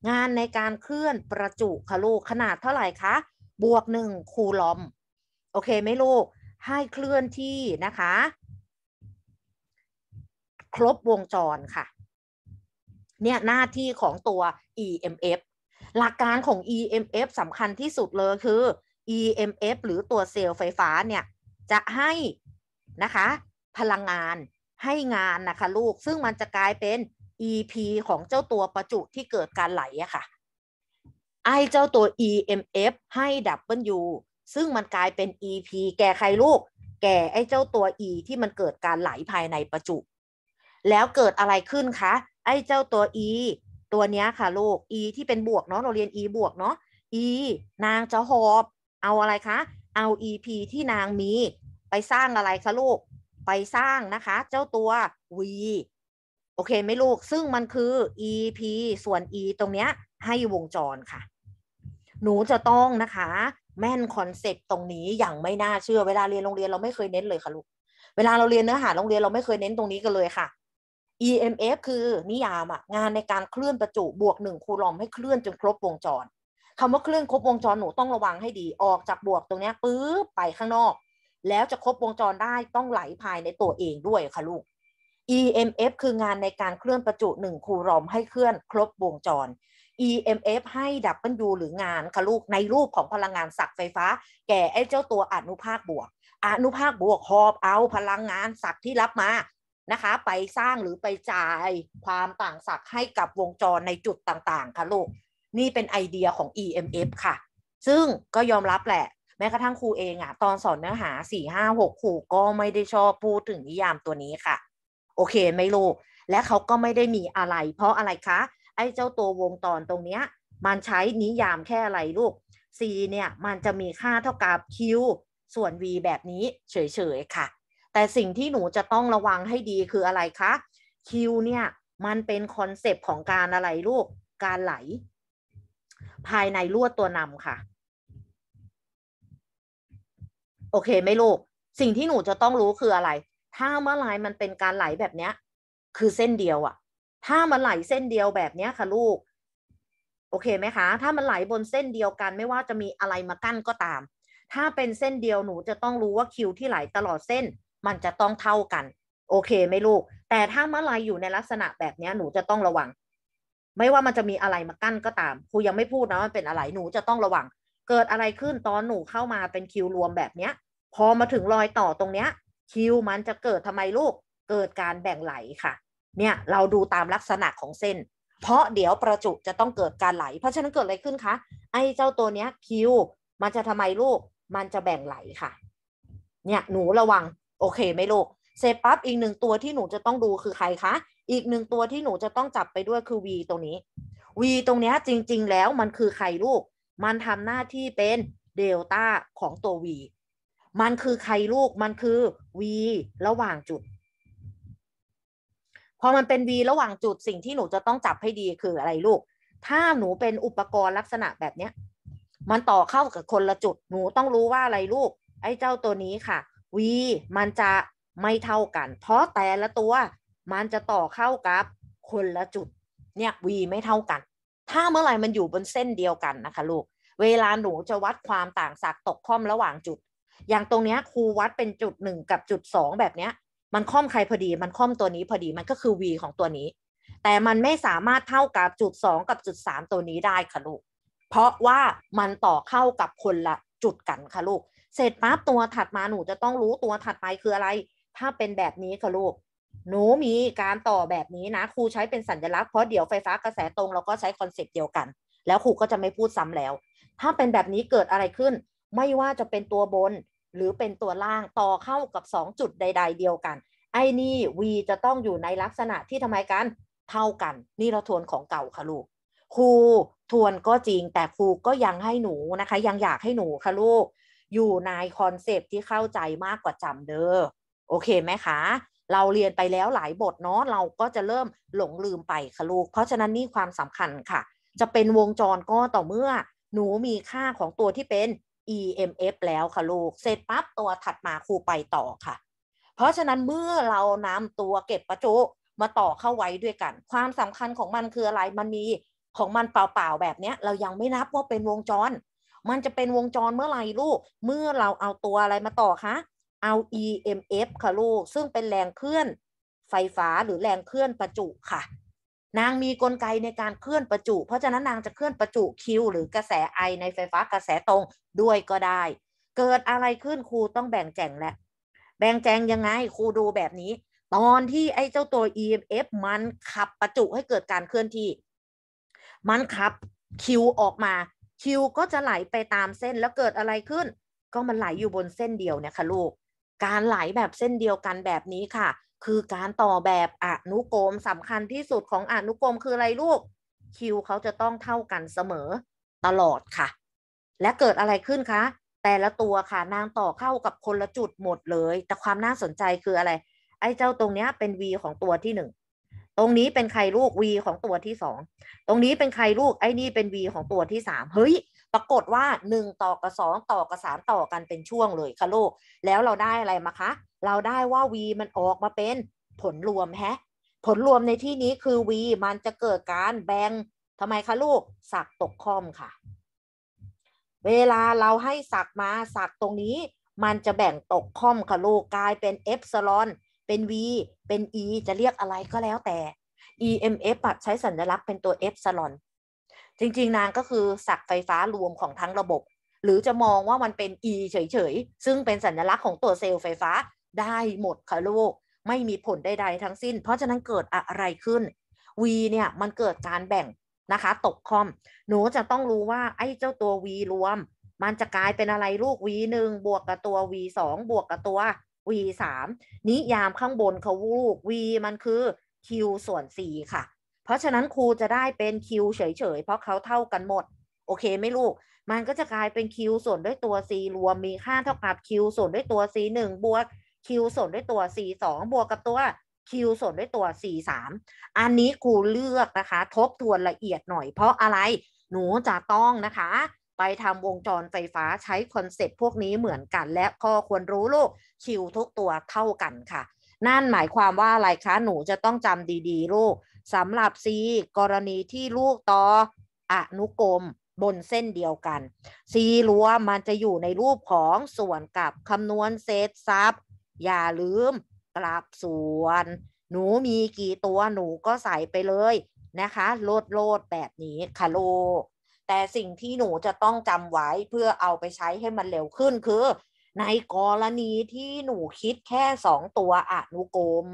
งานในการเคลื่อนประจุค่ะลูก ขนาดเท่าไหร่คะบวกหนึ่งคูลอม โอเคไหมลูกให้เคลื่อนที่นะคะ ครบวงจรค่ะเนี่ยหน้าที่ของตัว EMF หลักการของ EMF สำคัญที่สุดเลยคือ EMF หรือตัวเซลล์ไฟฟ้าเนี่ย จะให้นะคะพลังงานให้งานนะคะลูกซึ่งมันจะกลายเป็น EP ของเจ้าตัวประจุที่เกิดการไหลอะค่ะไอเจ้าตัว EMF ให้ W ซึ่งมันกลายเป็น EP แก่ใครลูก แก่ไอ้เจ้าตัว E ที่มันเกิดการไหลภายในประจุ แล้วเกิดอะไรขึ้นคะ ไอ้ เจ้าตัว E ตัวเนี้ยค่ะลูก E ที่เป็นบวกเนาะเราเรียน E บวกเนาะ E นางจะหอบ เอาอะไรคะเอา EP ที่นางมีไปสร้างอะไรคะลูก ไปสร้างนะคะ เจ้าตัว V โอเคไหมลูก ซึ่งมันคือ EP ส่วน E ตรงเนี้ย ให้วงจรค่ะ หนูจะต้องนะคะแม่นคอนเซปต์ตรงนี้อย่างไม่น่าเชื่อ เวลาเรียนโรงเรียนเราไม่เคยเน้นเลยค่ะลูกเวลาเราเรียนเนื้อหาโรงเรียนเราไม่เคยเน้นตรงนี้กันเลยค่ะ EMF คือนิยามอะงานในการเคลื่อนประจุบวกหนึ่งคูลอมให้เคลื่อนจนครบวงจรคำว่าเคลื่อนครบวงจรหนูต้องระวังให้ดีออกจากบวกตรงนี้ปื๊บไปข้างนอก แล้วจะครบวงจรได้ต้องไหลภายในตัวเองด้วยค่ะลูก EMF คืองานในการเคลื่อนประจุหนึ่งคูลอมให้เคลื่อนครบวงจร EMF ให้ดับเูหรืองานคะลูกในรูปของพลังงานสักไฟฟ้า แก่ไอ้เจ้าตัวอนุภาคบวก อนุภาคบวกหอบเอา พลังงานสักที่รับมานะคะ ไปสร้างหรือไปจ่ายความต่างสักให้กับวงจรในจุดต่าง ๆค่ะลูก นี่เป็นไอเดียของ EMF ค่ะ ซึ่งก็ยอมรับแหละ แม้กระทั่งครูเองอะตอนสอนเนื้อหาสี่ห้าหกครูก็ไม่ได้ชอบพูดถึงนิยามตัวนี้ค่ะ โอเคไม่รู้และเขาก็ไม่ได้มีอะไร เพราะอะไรคะไอ้เจ้าตัววงตอนตรงเนี้ยมันใช้นิยามแค่อะไรลูก c เนี่ย มันจะมีค่าเท่ากับ q ส่วน v แบบนี้เฉย ๆ ค่ะ แต่สิ่งที่หนูจะต้องระวังให้ดีคืออะไรคะ q เนี่ยมันเป็นคอนเซปต์ของการอะไรลูกการไหล ภายในลวดตัวนำค่ะ โอเคไม่ลูกสิ่งที่หนูจะต้องรู้คืออะไร ถ้าเมื่อไรมันเป็นการไหลแบบเนี้ยคือเส้นเดียวอะถ้ามันไหลเส้นเดียวแบบนี้ค่ะลูก โอเคไหมคะ ถ้ามันไหลบนเส้นเดียวกัน ไม่ว่าจะมีอะไรมากั้นก็ตาม ถ้าเป็นเส้นเดียวหนูจะต้องรู้ว่าคิวที่ไหลตลอดเส้น มันจะต้องเท่ากัน โอเคไหมลูก แต่ถ้ามันไหลอยู่ในลักษณะแบบนี้หนูจะต้องระวัง ไม่ว่ามันจะมีอะไรมากั้นก็ตามครูยังไม่พูดนะมันเป็นอะไรหนูจะต้องระวัง เกิดอะไรขึ้นตอนหนูเข้ามาเป็นคิวรวมแบบเนี้ย พอมาถึงรอยต่อตรงเนี้ย คิวมันจะเกิดทำไมลูก เกิดการแบ่งไหลค่ะเนี่ยเราดูตามลักษณะของเส้น เพราะเดี๋ยวประจุจะต้องเกิดการไหล เพราะฉะนั้นเกิดอะไรขึ้นคะไอ้เจ้าตัวเนี้ยคิวมันจะทำไมลูก มันจะแบ่งไหลค่ะเนี่ยหนูระวัง โอเคไหมลูกเสร็จปั๊บอีกหนึ่งตัวที่หนูจะต้องดูคือใครคะ อีกหนึ่งตัวที่หนูจะต้องจับไปด้วยคือ V ตรงนี้ V ตรงเนี้ย จริง ๆ แล้วมันคือใครลูกมันทำหน้าที่เป็นเดลต้าของตัว V มันคือใครลูกมันคือ V ระหว่างจุดพอมันเป็น V ระหว่างจุดสิ่งที่หนูจะต้องจับให้ดีคืออะไรลูก ถ้าหนูเป็นอุปกรณ์ลักษณะแบบเนี้ย มันต่อเข้ากับคนละจุดหนูต้องรู้ว่าอะไรลูก ไอ้เจ้าตัวนี้ค่ะ V มันจะไม่เท่ากัน เพราะแต่ละตัวมันจะต่อเข้ากับคนละจุด เนี่ย V ไม่เท่ากัน ถ้าเมื่อไหร่มันอยู่บนเส้นเดียวกันนะคะลูก เวลาหนูจะวัดความต่างศักย์ตกค่อมระหว่างจุด อย่างตรงนี้ครูวัดเป็นจุดหนึ่งกับจุดสองแบบเนี้ยมันค่อมใครพอดี มันค่อมตัวนี้พอดี มันก็คือ v ของตัวนี้ แต่มันไม่สามารถเท่ากับจุดสองกับจุดสามตัวนี้ได้ค่ะลูก เพราะว่ามันต่อเข้ากับคนละจุดกันค่ะลูก เสร็จปั๊บตัวถัดมาหนูจะต้องรู้ตัวถัดไปคืออะไร ถ้าเป็นแบบนี้ค่ะลูก หนูมีการต่อแบบนี้นะ ครูใช้เป็นสัญลักษณ์เพราะเดี๋ยวไฟฟ้ากระแสตรง เราก็ใช้คอนเซปต์เดียวกัน แล้วครูก็จะไม่พูดซ้ำแล้ว ถ้าเป็นแบบนี้เกิดอะไรขึ้น ไม่ว่าจะเป็นตัวบนหรือเป็นตัวล่างต่อเข้ากับ 2 จุดใดๆ เดียวกัน ไอ้นี่ v จะต้องอยู่ในลักษณะที่ทำไมกัน เท่ากัน นี่เราทวนของเก่าค่ะลูกครูทวนก็จริงแต่ครูก็ยังให้หนูนะคะ ยังอยากให้หนูค่ะลูก อยู่ในคอนเซปที่เข้าใจมากกว่าจำเด้อโอเคไหมคะ เราเรียนไปแล้วหลายบทเนาะ เราก็จะเริ่มหลงลืมไปค่ะลูกเพราะฉะนั้นนี่ความสำคัญค่ะ จะเป็นวงจรก็ต่อเมื่อ หนูมีค่าของตัวที่เป็น EMF แล้วค่ะ ลูกเสร็จปั๊บตัวถัดมาครูไปต่อค่ะ เพราะฉะนั้นเมื่อเรานำตัวเก็บประจุมาต่อเข้าไว้ด้วยกัน ความสำคัญของมันคืออะไรมันมีของมันเปล่า ๆ แบบ เนี้ย เรายังไม่นับว่าเป็นวง จร มันจะเป็นวงจรเมื่อไหร่ลูก เมื่อเราเอาตัวอะไรมาต่อคะเอา EMF ค่ะลูก ซึ่งเป็นแรงเคลื่อน ไฟฟ้าหรือแรงเคลื่อนประจุค่ะนางมีกลไกในการเคลื่อนประจุ เพราะฉะนั้นนางจะเคลื่อนประจุคิวหรือกระแสไอในไฟฟ้ากระแสตรงด้วยก็ได้ เกิดอะไรขึ้นครูต้องแบ่งแจงและ แบ่งแจงยังไงครูดูแบบนี้ ตอนที่ไอ้เจ้าตัว EMF มันขับประจุให้เกิดการเคลื่อนที่ มันขับคิวออกมาคิวก็จะไหลไปตามเส้นแล้วเกิดอะไรขึ้น ก็มันไหลอยู่บนเส้นเดียวเนี่ย ค่ะลูกการไหลแบบเส้นเดียวกันแบบนี้ค่ะคือการต่อแบบอนุกรมสำคัญที่สุดของอนุกรมคืออะไรลูก คิวเขาจะต้องเท่ากันเสมอ ตลอดค่ะ และเกิดอะไรขึ้นคะ แต่ละตัวค่ะนางต่อเข้ากับคนละจุดหมดเลย แต่ความน่าสนใจคืออะไร ไอ้เจ้าตรงเนี้ยเป็น v ของตัวที่หนึ่งตรงนี้เป็นใครลูก v ของตัวที่สองตรงนี้เป็นใครลูกไอ้นี่เป็น v ของตัวที่สามเฮ้ย ปรากฏว่าหนึ่งต่อกับสองต่อกับสามต่อกันเป็นช่วงเลยค่ะลูกแล้วเราได้อะไรมาคะเราได้ว่า v มันออกมาเป็นผลรวมแฮะ ผลรวมในที่นี้คือ v มันจะเกิดการแบ่งทำไมคะลูก สักตกคอมค่ะ เวลาเราให้สักมา สักตรงนี้ มันจะแบ่งตกคอมค่ะลูกกลายเป็นเอฟซลอนเป็น v เป็น e จะเรียกอะไรก็แล้วแต่ EMF ใช้สัญลักษณ์เป็นตัวเอฟซลอนจริงๆนางก็คือสักไฟฟ้ารวมของทั้งระบบ หรือจะมองว่ามันเป็น E เฉยๆซึ่งเป็นสัญลักษณ์ของตัวเซลล์ไฟฟ้าได้หมดค่ะลูก ไม่มีผลใด ๆ ทั้งสิ้น เพราะฉะนั้นเกิดอะไรขึ้น V เนี่ย มันเกิดการแบ่งนะคะ ตกคอม หนูจะต้องรู้ว่าไอ้เจ้าตัว V รวม มันจะกลายเป็นอะไรลูก V หนึ่งบวกกับตัว V สองบวกกับตัว V สามนิยามข้างบนเขาลูก V มันคือ Q ส่วน C ค่ะ เพราะฉะนั้นครูจะได้เป็น Q เฉยๆ เพราะเขาเท่ากันหมดโอเคไหมลูก มันก็จะกลายเป็น Q ส่วนด้วยตัว C รวม มีค่าเท่ากับ Q ส่วนด้วยตัว C 1บวก Q ส่วนด้วยตัว C 2บวกกับตัว Q ส่วนด้วยตัว C 3อันนี้ครูเลือกนะคะ ทบทวนละเอียดหน่อยเพราะอะไรหนูจะต้องนะคะ ไปทำวงจรไฟฟ้าใช้คอนเซ็ปต์พวกนี้เหมือนกัน และก็ควรรู้ลูก Q ทุกตัวเท่ากันค่ะ นั่นหมายความว่า อะไรคะหนูจะต้องจำดีๆลูกสำหรับ C กรณีที่ลูกต่ออนุกรมบนเส้นเดียวกัน C รวมมันจะอยู่ในรูปของส่วนกับคำนวณเศษทรัพย์อย่าลืมกลับส่วนหนูมีกี่ตัวหนูก็ใส่ไปเลยนะคะ โลดโลดแบบนี้ค่ะลูกแต่สิ่งที่หนูจะต้องจำไว้เพื่อเอาไปใช้ให้มันเร็วขึ้นคือ ในกรณีที่หนูคิดแค่สองตัวอนุกรม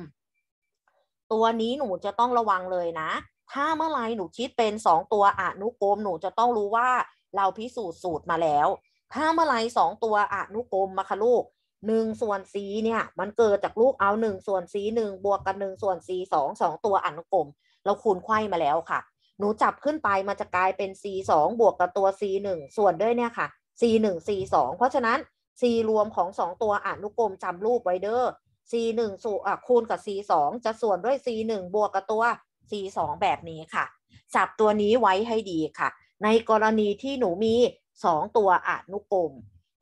ตัวนี้หนูจะต้องระวังเลยนะ ถ้าเมื่อไรหนูคิดเป็นสองตัวอนุกรมหนูจะต้องรู้ว่าเราพิสูจน์สูตรมาแล้ว ถ้าเมื่อไรสองตัวอนุกรมมาคะลูกหนึ่งส่วนสีเนี่ยมันเกิดจากลูกเอาหนึ่งส่วนสีหนึ่งบวกกันหนึ่งส่วนสีสองสองตัวอนุกรมเราคูณไขว้มาแล้วค่ะ หนูจับขึ้นไปมันจะกลายเป็นสีสองบวกกับตัวสีหนึ่งส่วนด้วยเนี่ยค่ะสีหนึ่งสีสองเพราะฉะนั้นสีรวมของสองตัวอนุกรมจำรูปไว้เด้อีหนึ่งส่วนคูณกับสีสองจะส่วนด้วยสีหนึ่งบวกกับตัวสีสองแบบนี้ค่ะ จับตัวนี้ไว้ให้ดีค่ะ ในกรณีที่หนูมีสองตัวอนุกรม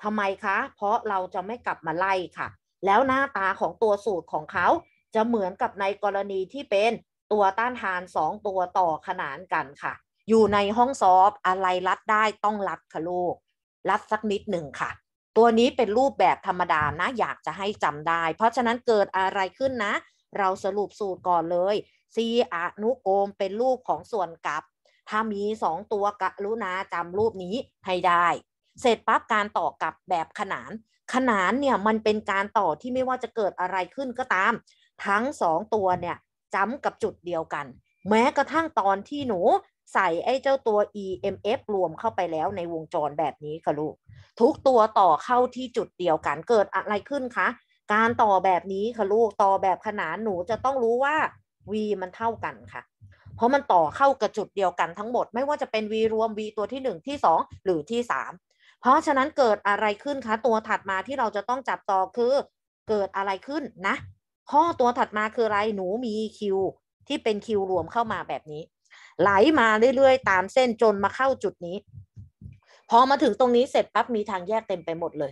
ทำไมคะ เพราะเราจะไม่กลับมาไล่ค่ะ แล้วหน้าตาของตัวสูตรของเขาจะเหมือนกับในกรณีที่เป็นตัวต้านทาน2ตัวต่อขนานกันค่ะ อยู่ในห้องซอบอะไรรัดได้ต้องรัดค่ะลูก รัดสักนิดหนึ่งค่ะ ตัวนี้เป็นรูปแบบธรรมดานะอยากจะให้จำได้ เพราะฉะนั้นเกิดอะไรขึ้นนะ เราสรุปสูตรก่อนเลย C อนุกรมเป็นรูปของส่วนกลับ ถ้ามี2ตัวกะลุนาจำรูปนี้ให้ได้เสร็จปั๊บการต่อกับแบบขนาน ขนานเนี่ยมันเป็นการต่อที่ไม่ว่าจะเกิดอะไรขึ้นก็ตาม ทั้งสองตัวเนี่ยจ้ำกับจุดเดียวกัน แม้กระทั่งตอนที่หนู ใส่ไอ้เจ้าตัว EMF รวมเข้าไปแล้วในวงจรแบบนี้ค่ะลูก ทุกตัวต่อเข้าที่จุดเดียวกันเกิดอะไรขึ้นคะการต่อแบบนี้ค่ะลูกต่อแบบขนานหนูจะต้องรู้ว่า v มันเท่ากันค่ะ เพราะมันต่อเข้ากับจุดเดียวกัน ทั้งหมดไม่ว่าจะเป็น v รวม v ตัวที่1ที่2 หรือที่เพราะฉะนั้นเกิดอะไรขึ้นคะ ตัวถัดมาที่เราจะต้องจับต่อคือเกิดอะไรขึ้นนะ ข้อตัวถัดมาคืออะไรหนูมีคิว ที่เป็นคิวรวมเข้ามาแบบนี้ ไหลมาเรื่อยๆตามเส้นจนมาเข้าจุดนี้ พอมาถึงตรงนี้เสร็จปั๊บมีทางแยกเต็มไปหมดเลย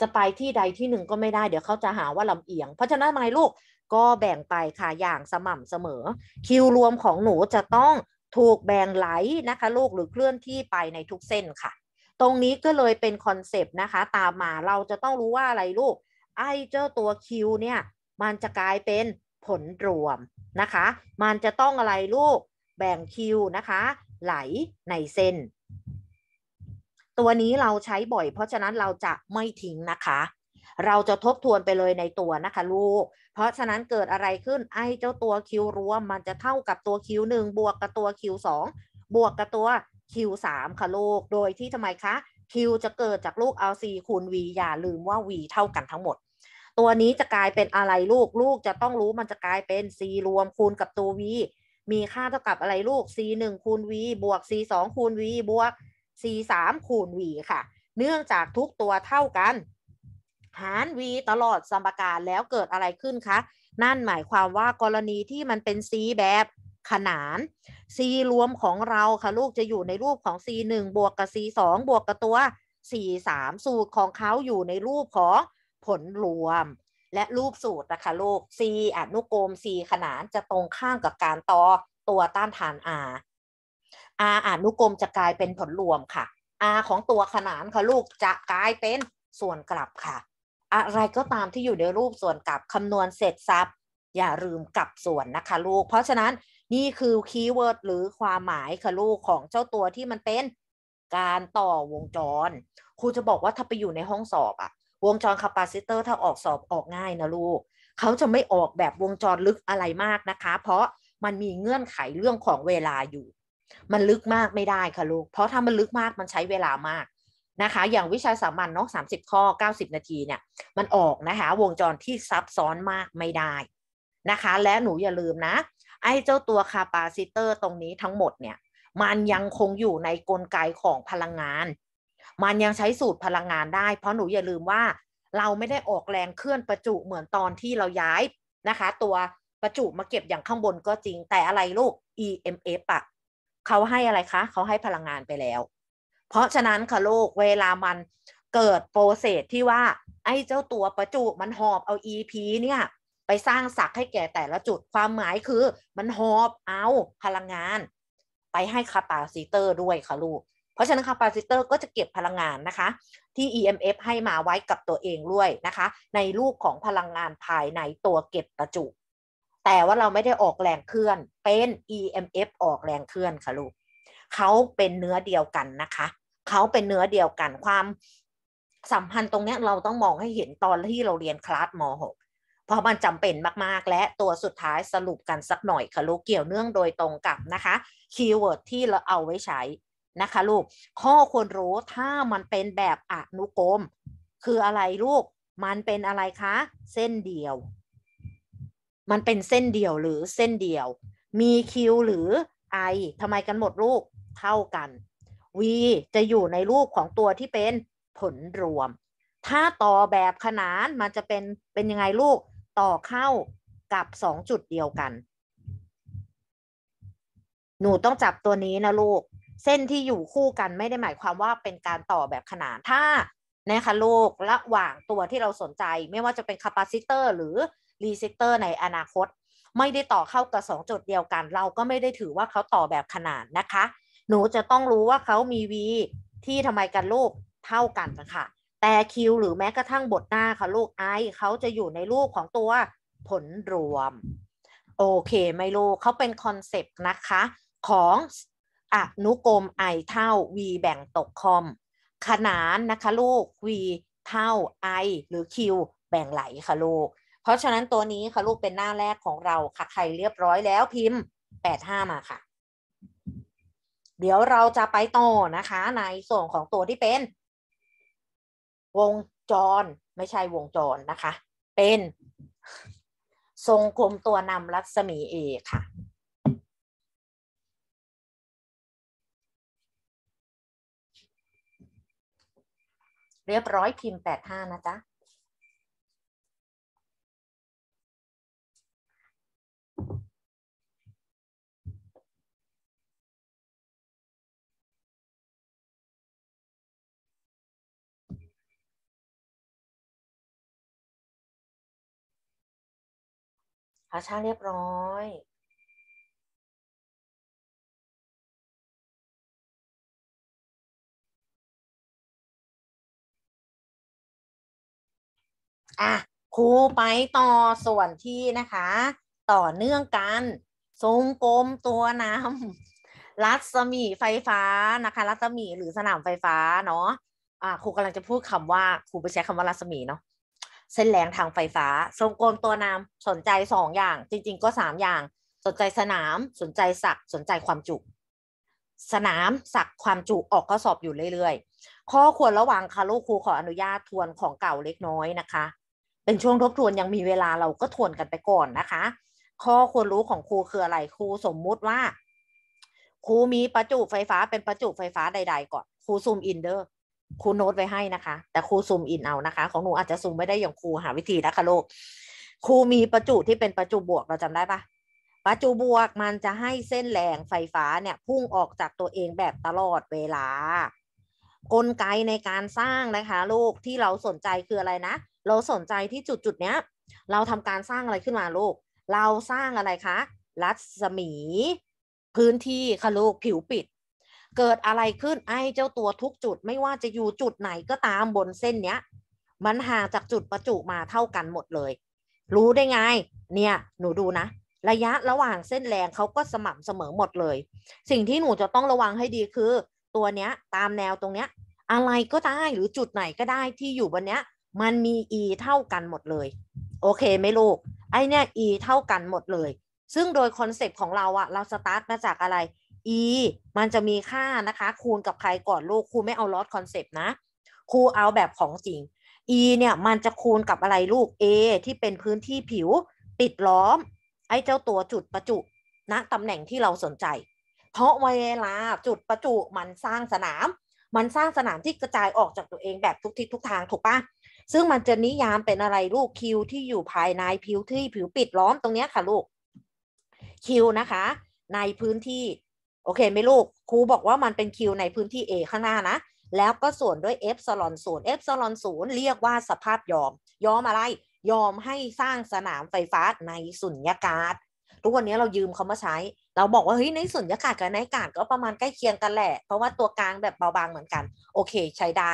จะไปที่ใดที่หนึ่งก็ไม่ได้เดี๋ยวเขาจะหาว่าลำเอียงเพราะฉะนั้นไม่ลูกก็แบ่งไปค่ะอย่างสม่ำเสมอ คิวรวมของหนูจะต้องถูกแบ่งไหลนะคะ ลูกหรือเคลื่อนที่ไปในทุกเส้นค่ะตรงนี้ก็เลยเป็นคอนเซปต์นะคะตามมาเราจะต้องรู้ว่าอะไรลูกไอ้เจ้าตัว Q เนี่ยมันจะกลายเป็นผลรวมนะคะมันจะต้องอะไรลูกแบ่ง Q นะคะไหลในเส้น ตัวนี้เราใช้บ่อย เพราะฉะนั้นเราจะไม่ทิ้งนะคะ เราจะทบทวนไปเลยในตัวนะคะลูกเพราะฉะนั้นเกิดอะไรขึ้นไอ้เจ้าตัว Q รวม มันจะเท่ากับตัว Q 1บวกกับตัว Q 2บวกกับตัว Q3 ค่ะลูก โดยที่ทำไมคะ Q จะเกิดจากลูก l c คูณ V อย่าลืมว่า V เท่ากันทั้งหมด ตัวนี้จะกลายเป็นอะไรลูก ลูกจะต้องรู้มันจะกลายเป็น C รวมคูณกับตัว V มีค่าเท่ากับอะไรลูก C 1คูณ V บวก C 2คูณ V บวก C 3คูณ V ค่ะ เนื่องจากทุกตัวเท่ากัน หาร V ตลอดสมการแล้วเกิดอะไรขึ้นคะ นั่นหมายความว่ากรณีที่มันเป็น C แบบขนาน c รวมของเราค่ะลูกจะอยู่ในรูปของ c 1บวกกับ c 2บวกกับตัว c 3สูตรของเขาอยู่ในรูปของผลรวม และรูปสูตรนะคะลูก c อนุกรม c ขนานจะตรงข้ามกับการต่อตัวต้านทาน r r อนุกรมจะกลายเป็นผลรวมค่ะ r ของตัวขนานค่ะลูกจะกลายเป็นส่วนกลับค่ะ อะไรก็ตามที่อยู่ในรูปส่วนกลับคำนวณเสร็จซับอย่าลืมกลับส่วนนะคะลูก เพราะฉะนั้นนี่คือคีย์เวิร์ดหรือความหมายค่ะลูกของเจ้าตัวที่มันเป็น การต่อวงจรครูจะบอกว่าถ้าไปอยู่ในห้องสอบอะวงจรคาปาซิเตอร์ถ้าออกสอบออกง่ายนะลูก เขาจะไม่ออกแบบวงจรลึกอะไรมากนะคะ เพราะมันมีเงื่อนไขเรื่องของเวลาอยู่ มันลึกมากไม่ได้ค่ะลูก เพราะถ้ามันลึกมากมันใช้เวลามากนะคะ อย่างวิชาสามัญน้องสามสิบข้อเก้าสิบนาทีเนี่ยมันออกนะคะวงจรที่ซับซ้อนมากไม่ได้นะคะ และหนูอย่าลืมนะไอ้เจ้าตัวคาปาซิเตอร์ตรงนี้ทั้งหมดเนี่ยมันยังคงอยู่ในกลไกของพลังงาน มันยังใช้สูตรพลังงานได้ เพราะหนูอย่าลืมว่า เราไม่ได้ออกแรงเคลื่อนประจุเหมือนตอนที่เราย้ายนะคะ ตัวประจุมาเก็บอย่างข้างบนก็จริงแต่อะไรลูก EMF อะเขาให้อะไรคะเขาให้พลังงานไปแล้ว เพราะฉะนั้นค่ะลูกเวลามันเกิดโปรเซสที่ว่าไอ้เจ้าตัวประจุมันหอบเอา EP เนี่ยไปสร้างสักให้แก่แต่ละจุด ความหมายคือมันหอบเอา พลังงาน ไปให้คาปาซิเตอร์ด้วยค่ะลูกเพราะฉะนั้นคาปาซิเตอร์ก็จะเก็บพลังงานนะคะ ที่ EMF ให้มาไว้กับตัวเองด้วยนะคะ ในรูปของพลังงานภายในตัวเก็บประจุ แต่ว่าเราไม่ได้ออกแรงเคลื่อน เป็น EMF ออกแรงเคลื่อนค่ะลูกเขาเป็นเนื้อเดียวกันนะคะเขาเป็นเนื้อเดียวกันความสัมพันธ์ตรงนี้เราต้องมองให้เห็นตอนที่เราเรียนคลาสม .6 เพราะมันจำเป็นมากๆ และตัวสุดท้ายสรุปกันสักหน่อยค่ะลูกเกี่ยวเนื่องโดยตรงกับนะคะคีย์เวิร์ดที่เราเอาไว้ใช้นะคะลูกข้อควรรู้ถ้ามันเป็นแบบอนุกรมคืออะไรลูก มันเป็นอะไรคะ เส้นเดียว มันเป็นเส้นเดียว หรือเส้นเดียว มี Q หรือ I ทำไมกันหมดลูกเท่ากัน V จะอยู่ในรูปของตัวที่เป็นผลรวม ถ้าต่อแบบขนานมันจะเป็นเป็นยังไงลูกต่อเข้ากับสองจุดเดียวกัน หนูต้องจับตัวนี้นะลูก เส้นที่อยู่คู่กันไม่ได้หมายความว่าเป็นการต่อแบบขนาน ถ้านะคะลูก ระหว่างตัวที่เราสนใจไม่ว่าจะเป็นคาปาซิเตอร์หรือรีเซกเตอร์ในอนาคต ไม่ได้ต่อเข้ากับสองจุดเดียวกัน เราก็ไม่ได้ถือว่าเขาต่อแบบขนานนะคะ หนูจะต้องรู้ว่าเขามี v ที่ทำไมกันลูกเท่ากันนะคะแต่คิวหรือแม้กระทั่งบทหน้าค่ะลูกไอเขาจะอยู่ในรูปของตัวผลรวม โอเค ไมูลเขาเป็นคอนเซปต์นะคะ ของอนุกรม i เท่า v แบ่งตกคอมขนานนะคะลูก v เท่า i หรือ q แบ่งไหลค่ะลูก เพราะฉะนั้นตัวนี้ค่ะลูกเป็นหน้าแรกของเราค่ะใครเรียบร้อยแล้วพิมพ์ 85 มาค่ะ เดี๋ยวเราจะไปต่อนะคะ ในส่วนของตัวที่เป็นวงจร ไม่ใช่วงจร นะคะ เป็น ทรงกลมตัวนำรัศมี เอค่ะ เรียบร้อยพิมพ์แปดห้านะ จ๊ะาชาเรียบร้อย อ่ะครูไปต่อส่วนที่นะคะ ต่อเนื่องกัน ทรงกลมตัว น้ำรัศมีไฟฟ้านะคะ รัศมีหรือสนามไฟฟ้าเนาะ อ่ะครูกำลังจะพูดคำว่าครูไป ใช้คำว่า รัศมี เนาะเส้นแรงทางไฟฟ้าทรงกลมตัวนามสนใจสองอย่าง จริงๆ ก็สามอย่าง สนใจสนาม สนใจศักสนใจความจุ สนามศักความจุออกข้อสอบอยู่เรื่อยๆ ข้อควรระวังค่ะลูกครูขออนุญาตทวนของเก่าเล็กน้อยนะคะ เป็นช่วงทบทวนยังมีเวลาเราก็ทวนกันไปก่อนนะคะ ข้อควรรู้ของครูคืออะไรครูสมมุติว่า ครูมีประจุไฟฟ้าเป็นประจุไฟฟ้าใดๆก่อนครูซูมอินเดอร์ครูโน้ตไว้ให้นะคะ แต่ครูซูมอินเอานะคะของหนูอาจจะซูมไม่ได้อย่างครูหาวิธีนะคะลูกครูมีประจุที่เป็นประจุบวกเราจำได้ปะประจุบวกมันจะให้เส้นแรงไฟฟ้าเนี่ยพุ่งออกจากตัวเองแบบตลอดเวลา กลไกในการสร้างนะคะลูกที่เราสนใจคืออะไรนะ เราสนใจที่จุดจุดเนี้ยเราทำการสร้างอะไรขึ้นมาลูกเราสร้างอะไรคะรัศมี พื้นที่ค่ะลูกผิวปิดเกิดอะไรขึ้นไอ้เจ้าตัวทุกจุด ไม่ว่าจะอยู่จุดไหนก็ตามบนเส้นเนี้ยมันห่างจากจุดประจุมาเท่ากันหมดเลย รู้ได้ไงเนี่ยหนูดูนะ ระยะระหว่างเส้นแรงเขาก็สม่ำเสมอหมดเลย สิ่งที่หนูจะต้องระวังให้ดีคือ ตัวเนี้ยตามแนวตรงเนี้ยอะไรก็ได้หรือจุดไหนก็ได้ที่อยู่บนเนี้ยมันมี e เท่ากันหมดเลย โอเคไหมลูกไอเนี้ย e เท่ากันหมดเลย ซึ่งโดยคอนเซปต์ของเราอะเราสตาร์ทมาจากอะไร e มันจะมีค่านะคะคูณกับใครก่อนลูกครูไม่เอาลอสคอนเซปต์นะครูเอาแบบของจริง e เนี่ยมันจะคูณกับอะไรลูก a ที่เป็นพื้นที่ผิวปิดล้อม ไอ้เจ้าตัวจุดประจุณนะตำแหน่งที่เราสนใจ เพราะเวลาจุดประจุมันสร้างสนาม มันสร้างสนามที่กระจายออกจากตัวเองแบบทุกทิศทุกทางถูกปะซึ่งมันจะนิยามเป็นอะไรลูกคิวที่อยู่ภายในผิวที่ผิวปิดล้อมตรงนี้ค่ะลูกคิวนะคะในพื้นที่โอเคไหมลูก ครูบอกว่ามันเป็น Q ในพื้นที่ A ข้างหน้านะ แล้วก็ส่วนด้วยเอฟซลอนศูนย์เอฟซลอนศูนย์เรียกว่าสภาพยอมยอมอะไรยอมให้สร้างสนามไฟฟ้าในสุญญากาศ ทุกวันนี้เรายืมเขามาใช้ เราบอกว่าเฮ้ยในสุญญากาศกับในอากาศก็ประมาณใกล้เคียงกันแหละ เพราะว่าตัวกลางแบบเบาบางเหมือนกัน โอเค ใช้ได้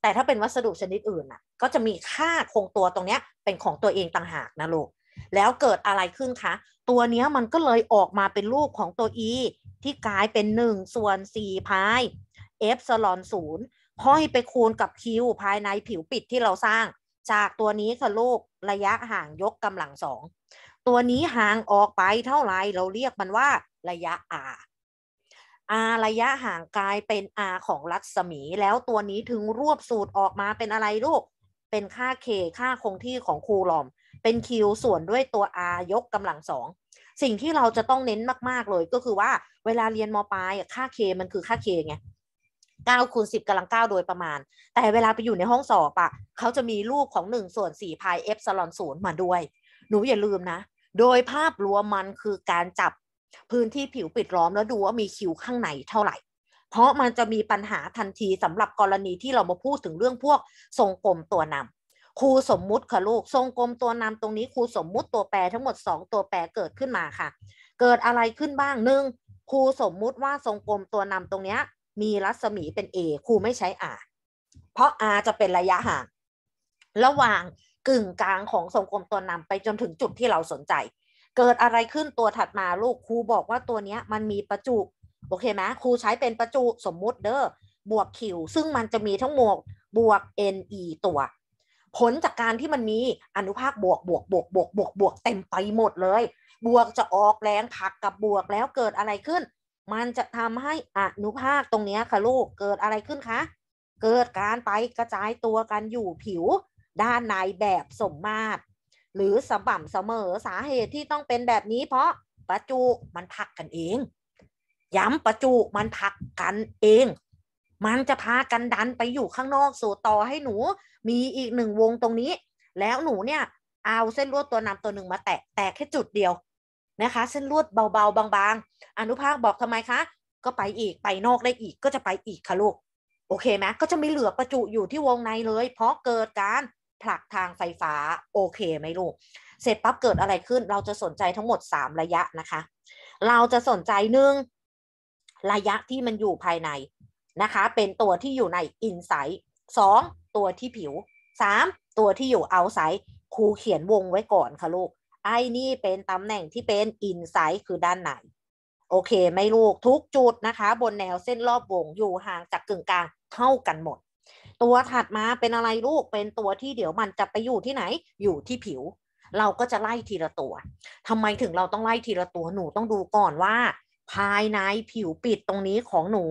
แต่ถ้าเป็นวัสดุชนิดอื่นน่ะ ก็จะมีค่าคงตัวตรงเนี้ยเป็นของตัวเองต่างหากนะลูก แล้วเกิดอะไรขึ้นคะ ตัวนี้มันก็เลยออกมาเป็นรูปของตัว e ที่กลายเป็นหนึ่งส่วนสี่พายฟสลอนศูนย์ห้อยไปคูณกับคิวภายในผิวปิดที่เราสร้าง จากตัวนี้ค่ะลูกระยะห่างยกกำลังสองตัวนี้ห่างออกไปเท่าไรเราเรียกมันว่าระยะ r r ระยะห่างกลายเป็น r ของรัศมี แล้วตัวนี้ถึงรวบสูตรออกมาเป็นอะไรลูก เป็นค่า k ค่าคงที่ของคูลอมเป็น q ส่วนด้วยตัว r ยกกำลังสองสิ่งที่เราจะต้องเน้นมากๆ เลยก็คือว่าเวลาเรียนมปลายค่าเคมันคือค่าเคไงเก้าคูณสิบกำลังเก้าโดยประมาณ แต่เวลาไปอยู่ในห้องสอบอะเขาจะมีรูปของหนึ่งส่วนสี่พายเอฟซลอนศูนย์มาด้วยหนูอย่าลืมนะ โดยภาพรวมมันคือการจับพื้นที่ผิวปิดล้อมแล้วดูว่ามีคิวข้างในเท่าไหร่เพราะมันจะมีปัญหาทันทีสำหรับกรณีที่เรามาพูดถึงเรื่องพวกทรงกลมตัวนำครูสมมุติค่ะลูกทรงกลมตัวนำตรงนี้ครูสมมุติตัวแปรทั้งหมด 2 ตัวแปรเกิดขึ้นมาค่ะ เกิดอะไรขึ้นบ้างหนึ่งครูสมมุติว่าทรงกลมตัวนำตรงเนี้ยมีรัศมีเป็น A ครูไม่ใช้ R เพราะ R จะเป็นระยะห่างระหว่างกึ่งกลางของทรงกลมตัวนำไปจนถึงจุดที่เราสนใจ เกิดอะไรขึ้นตัวถัดมาลูกครูบอกว่าตัวเนี้ย มันมีประจุ โอเคไหมครูใช้เป็นประจุสมมุติเด้อบวกวซึ่งมันจะมีทั้งหมดบวก NE ตัวผลจากการที่มันมีอนุภาคบวกบวกบวกบวกบวกบวกเต็มไปหมดเลย บวกจะออกแรงผักกับบวกแล้วเกิดอะไรขึ้น มันจะทำให้อนุภาคตรงนี้ค่ะลูกเกิดอะไรขึ้นคะ เกิดการไปกระจายตัวกันอยู่ผิว ด้านในแบบสมมาตร หรือสม่ำเสมอสาเหตุที่ต้องเป็นแบบนี้เพราะประจุมันพักกันเอง ย้ำประจุมันพักกันเองมันจะพากันดันไปอยู่ข้างนอกสู่ต่อให้หนู มีอีกหนึ่งวงตรงนี้ แล้วหนูเนี่ยเอาเส้นลวดตัวนำตัวหนึ่งมาแตะแตะแค่จุดเดียวนะคะเส้นลวดเบาๆบางๆ อนุภาคบอกทำไมคะ ก็ไปอีกไปนอกได้อีก ก็จะไปอีกค่ะลูก โอเคไหมก็จะไม่เหลือประจุอยู่ที่วงในเลย เพราะเกิดการผลักทางไฟฟ้าโอเคไหมลูกเสร็จปั๊บเกิดอะไรขึ้น เราจะสนใจทั้งหมด 3 ระยะนะคะ เราจะสนใจหนึ่งระยะที่มันอยู่ภายในนะคะเป็นตัวที่อยู่ในอินไซต์สองตัวที่ผิวสามตัวที่อยู่เอาไซต์ครูเขียนวงไว้ก่อนค่ะลูก ไอ้นี่เป็นตำแหน่งที่เป็นอินไซต์คือด้านไหน โอเคไม่ลูกทุกจุดนะคะ บนแนวเส้นรอบวงอยู่ห่างจากกึ่งกลางเท่ากันหมด ตัวถัดมาเป็นอะไรลูกเป็นตัวที่เดี๋ยวมันจะไปอยู่ที่ไหน อยู่ที่ผิว เราก็จะไล่ทีละตัวทำไมถึงเราต้องไล่ทีละตัวหนูต้องดูก่อนว่า ภายในผิวปิดตรงนี้ของหนู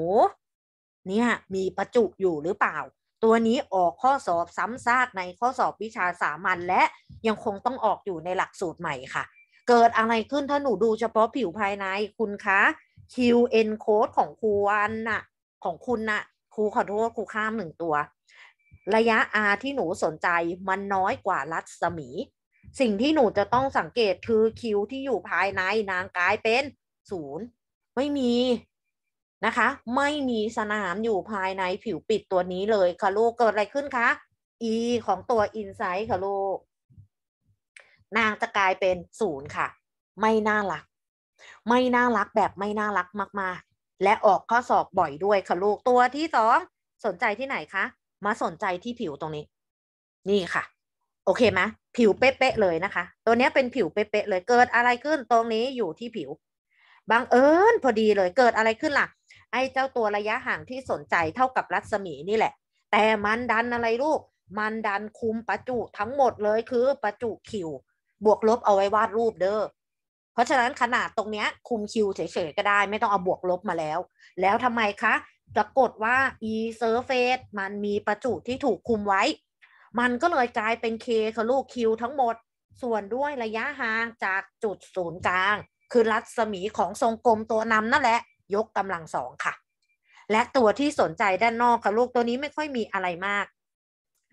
เนี่ยมีประจุอยู่หรือเปล่า ตัวนี้ออกข้อสอบซ้ำซากในข้อสอบวิชาสามัญและยังคงต้องออกอยู่ในหลักสูตรใหม่ค่ะ เกิดอะไรขึ้นถ้าหนูดูเฉพาะผิวภายในคุณคะ QN code ของครูอันน่ะของคุณน่ะครูขอโทษครูข้ามหนึ่งตัว ระยะ R ที่หนูสนใจมันน้อยกว่ารัศมี สิ่งที่หนูจะต้องสังเกตคือคิว ที่อยู่ภายในนางกายเป็นศูนย์ไม่มีนะคะ ไม่มีสนามอยู่ภายในผิวปิดตัวนี้เลยค่ะลูกเกิดอะไรขึ้นคะ e ของตัว i n s i d e ค่ะลูกนางจะกลายเป็นศูนย์ค่ะ ไม่น่ารัก ไม่น่ารักแบบไม่น่ารักมาก ๆ และออกข้อสอบบ่อยด้วยค่ะลูกตัวที่สองสนใจที่ไหนคะมาสนใจที่ผิวตรงนี้ นี่ค่ะ โอเคไหมผิวเป๊ะๆเลยนะคะ ตัวนี้เป็นผิวเป๊ะๆเลยเกิดอะไรขึ้น ตรงนี้อยู่ที่ผิวบังเอิญพอดีเลยเกิดอะไรขึ้นล่ะไอ้เจ้าตัวระยะห่างที่สนใจเท่ากับรัศมีนี่แหละ แต่มันดันอะไรลูก มันดันคุมประจุทั้งหมดเลยคือประจุคิว บวกลบเอาไว้วาดรูปเด้อ เพราะฉะนั้นขนาดตรงเนี้ยคุมคิวเฉยๆ ก็ได้ไม่ต้องเอาบวกลบมาแล้ว แล้วทำไมคะ ปรากฏว่า e surface มันมีประจุที่ถูกคุมไว้ มันก็เลยกลายเป็น k ค่ะลูก q ทั้งหมด ส่วนด้วยระยะห่างจากจุดศูนย์กลาง คือรัศมีของทรงกลมตัวนำนั่นแหละยกกำลังสองค่ะ และตัวที่สนใจด้านนอกค่ะลูกตัวนี้ไม่ค่อยมีอะไรมาก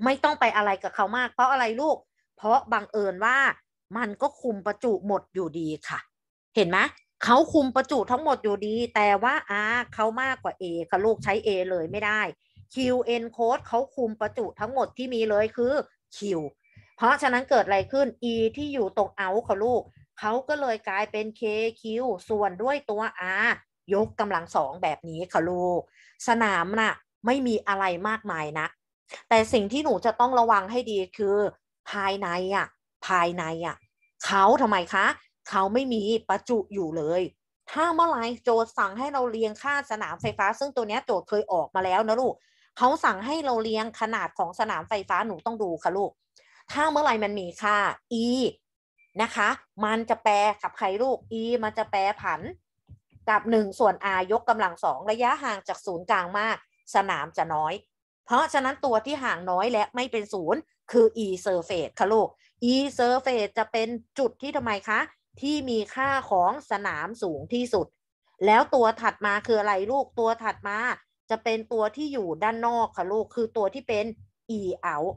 ไม่ต้องไปอะไรกับเขามาก เพราะอะไรลูก เพราะบังเอิญว่า มันก็คุมประจุหมดอยู่ดีค่ะ เห็นไหมเขาคุมประจุทั้งหมดอยู่ดี แต่ว่าอาเขามากกว่า A ค่ะลูกใช้ A เลยไม่ได้ QN code เขาคุมประจุทั้งหมดที่มีเลยคือ Q เพราะฉะนั้นเกิดอะไรขึ้น E ที่อยู่ตรง out ค่ะลูกเขาก็เลยกลายเป็น KQ ส่วนด้วยตัว R ยกกำลังสองแบบนี้ค่ะลูกสนามนะ่ะไม่มีอะไรมากมายนะแต่สิ่งที่หนูจะต้องระวังให้ดีคือ ภายในอะ่ะภายในอะ่ะเขาทำไมคะเขาไม่มีประจุอยู่เลย ถ้าเมื่อไรโจทย์สั่งให้เราเรียงค่าสนามไฟฟ้า ซึ่งตัวนี้โจทย์เคยออกมาแล้วนะลูกเขาสั่งให้เราเรียงขนาดของสนามไฟฟ้าหนูต้องดูค่ะลูก ถ้าเมื่อไรมันมีค่า e นะคะมันจะแปรกับใครลูก e มันจะแปรผันกับ 1 ส่วน r ยกกำลังสองระยะห่างจากศูนย์กลางมาก สนามจะน้อย เพราะฉะนั้นตัวที่ห่างน้อยและไม่เป็นศูนย์คือ e surface ค่ะลูก e surface จะเป็นจุดที่ทำไมคะ ที่มีค่าของสนามสูงที่สุด แล้วตัวถัดมาคืออะไรลูก ตัวถัดมาจะเป็นตัวที่อยู่ด้านนอกค่ะลูกคือตัวที่เป็น e out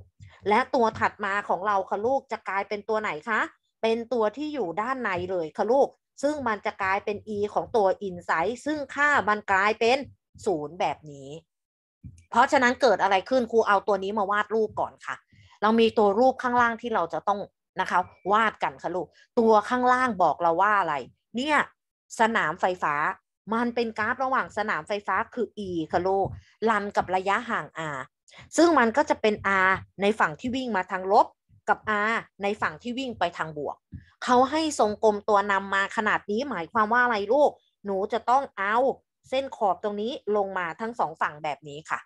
และตัวถัดมาของเราค่ะลูกจะกลายเป็นตัวไหนคะเป็นตัวที่อยู่ด้านในเลยค่ะลูกซึ่งมันจะกลายเป็น e ของตัว insight ซึ่งค่ามันกลายเป็นศูนย์แบบนี้ เพราะฉะนั้นเกิดอะไรขึ้น ครูเอาตัวนี้มาวาดรูปก่อนค่ะ เรามีตัวรูปข้างล่างที่เราจะต้อง นะคะวาดกันค่ะลูก ตัวข้างล่างบอกเราว่าอะไร เนี่ยสนามไฟฟ้า มันเป็นกราฟระหว่างสนามไฟฟ้าคือ e ค่ะลูกรันกับระยะห่าง r ซึ่งมันก็จะเป็น r ในฝั่งที่วิ่งมาทางลบกับ R ในฝั่งที่วิ่งไปทางบวก เขาให้ทรงกลมตัวนำมาขนาดนี้หมายความว่าอะไรลูก หนูจะต้องเอา เส้นขอบตรงนี้ลงมาทั้งสองฝั่งแบบนี้ค่ะ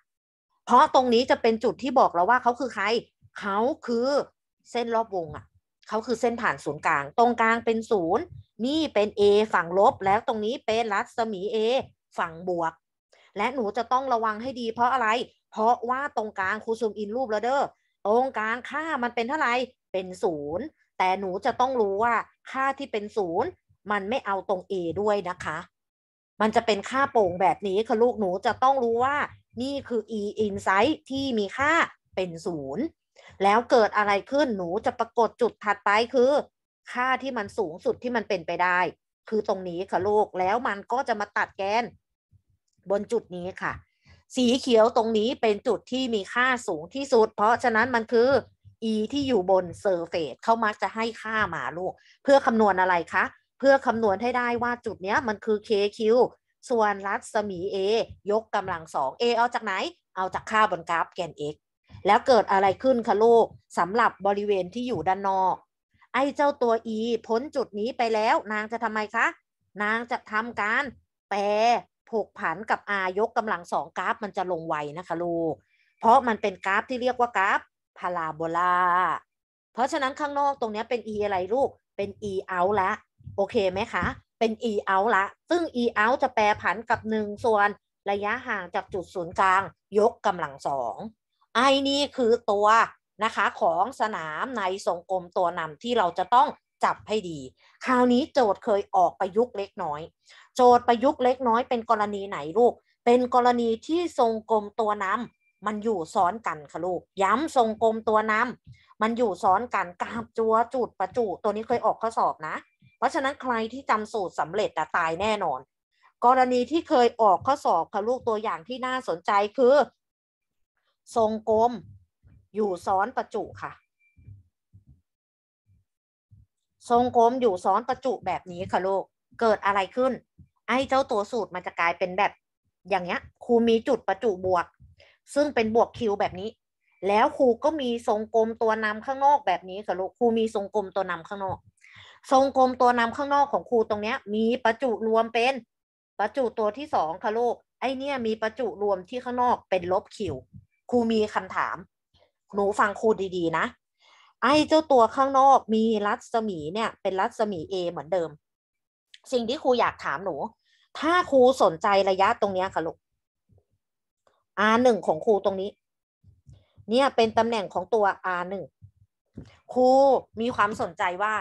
เพราะตรงนี้จะเป็นจุดที่บอกเราว่าเขาคือใคร เขาคือเส้นรอบวงอ่ะ เขาคือเส้นผ่านศูนย์กลาง ตรงกลางเป็นศูนย์นี่เป็น A ฝั่งลบ แล้วตรงนี้เป็นรัศมี A ฝั่งบวก และหนูจะต้องระวังให้ดี เพราะอะไร เพราะว่าตรงกลางครูซูมอินรูปแล้วเด้อตรงการค่ามันเป็นเท่าไหร่เป็นศูนย์แต่หนูจะต้องรู้ว่าค่าที่เป็นศูนย์มันไม่เอาตรง A ด้วยนะคะ มันจะเป็นค่าโป่งแบบนี้ค่ะ ลูกหนูจะต้องรู้ว่า นี่คือ E insight ที่มีค่าเป็นศูนย์แล้วเกิดอะไรขึ้นหนูจะปรากฏจุดถัดไปคือ ค่าที่มันสูงสุดที่มันเป็นไปได้ คือตรงนี้ค่ะลูกแล้วมันก็จะมาตัดแกน บนจุดนี้ค่ะสีเขียวตรงนี้เป็นจุดที่มีค่าสูงที่สุด เพราะฉะนั้นมันคือ e ที่อยู่บนเซอร์เฟสเขามักจะให้ค่ามาลูก เพื่อคำนวณอะไรคะ เพื่อคำนวณให้ได้ว่าจุดนี้มันคือ kq ส่วนรัศมี a ยกกำลังสอง a เอาจากไหน เอาจากค่าบนกราฟแกน x แล้วเกิดอะไรขึ้นคะลูกสำหรับบริเวณที่อยู่ด้านนอก ไอ้เจ้าตัว e พ้นจุดนี้ไปแล้ว นางจะทำไมคะนางจะทำการแปรผกผันกับ r ยกกำลังสองกราฟ มันจะลงไวนะคะลูก เพราะมันเป็นกราฟที่เรียกว่า กราฟ พาราโบลาเพราะฉะนั้นข้างนอกตรงนี้เป็น e อะไรลูก เป็น e out ละโอเคไหมคะ เป็น e out ละ ซึ่ง e out จะแปรผันกับ 1 ส่วน ระยะห่างจากจุดศูนย์กลาง ยกกำลังสองไอนี่คือตัวนะคะของสนามในทรงกลมตัวนำที่เราจะต้องจับให้ดีคราวนี้โจทย์เคยออกประยุกต์เล็กน้อยโจทย์ ประยุกต์เล็กน้อยเป็นกรณีไหนลูกเป็นกรณีที่ทรงกลมตัวนำ มันอยู่ซ้อนกัน ค่ะลูก ย้ำทรงกลมตัวนำ มันอยู่ซ้อนกันกาบจัวจูดประจุตัวนี้เคยออกข้อสอบนะ เพราะฉะนั้นใครที่จำสูตรสำเร็จแต่ตายแน่นอน กรณีที่เคยออกข้อสอบค่ะลูกตัวอย่างที่น่าสนใจคือ ทรงกลมอยู่ซ้อนประจุค่ะ ทรงกลมอยู่ซ้อนประจุแบบนี้ค่ะลูกเกิดอะไรขึ้น ไอ้เจ้าตัวสูตรมันจะกลายเป็นแบบอย่างเงี้ยครูมีจุดประจุบวก ซึ่งเป็นบวกคิวแบบนี้ แล้วครูก็มีทรงกลมตัวนำข้างนอกแบบนี้ ค่ะลูกครูมีทรงกลมตัวนำข้างนอก ทรงกลมตัวนำข้างนอกของครูตรงเนี้ยมีประจุรวมเป็น ประจุตัวที่สองค่ะลูก ไอเนี่ย มีประจุรวมที่ข้างนอกเป็นลบคิวครูมีคำถาม หนูฟังครูดี ๆนะ ไอ้เจ้าตัวข้างนอก มีรัศมีเนี่ยเป็นรัศมี A เหมือนเดิมสิ่งที่ครูอยากถามหนู ถ้าครูสนใจระยะตรงนี้ค่ะลูก R หนึ่งของครูตรงนี้ เนี่ยเป็นตำแหน่งของตัว R หนึ่งครูมีความสนใจว่า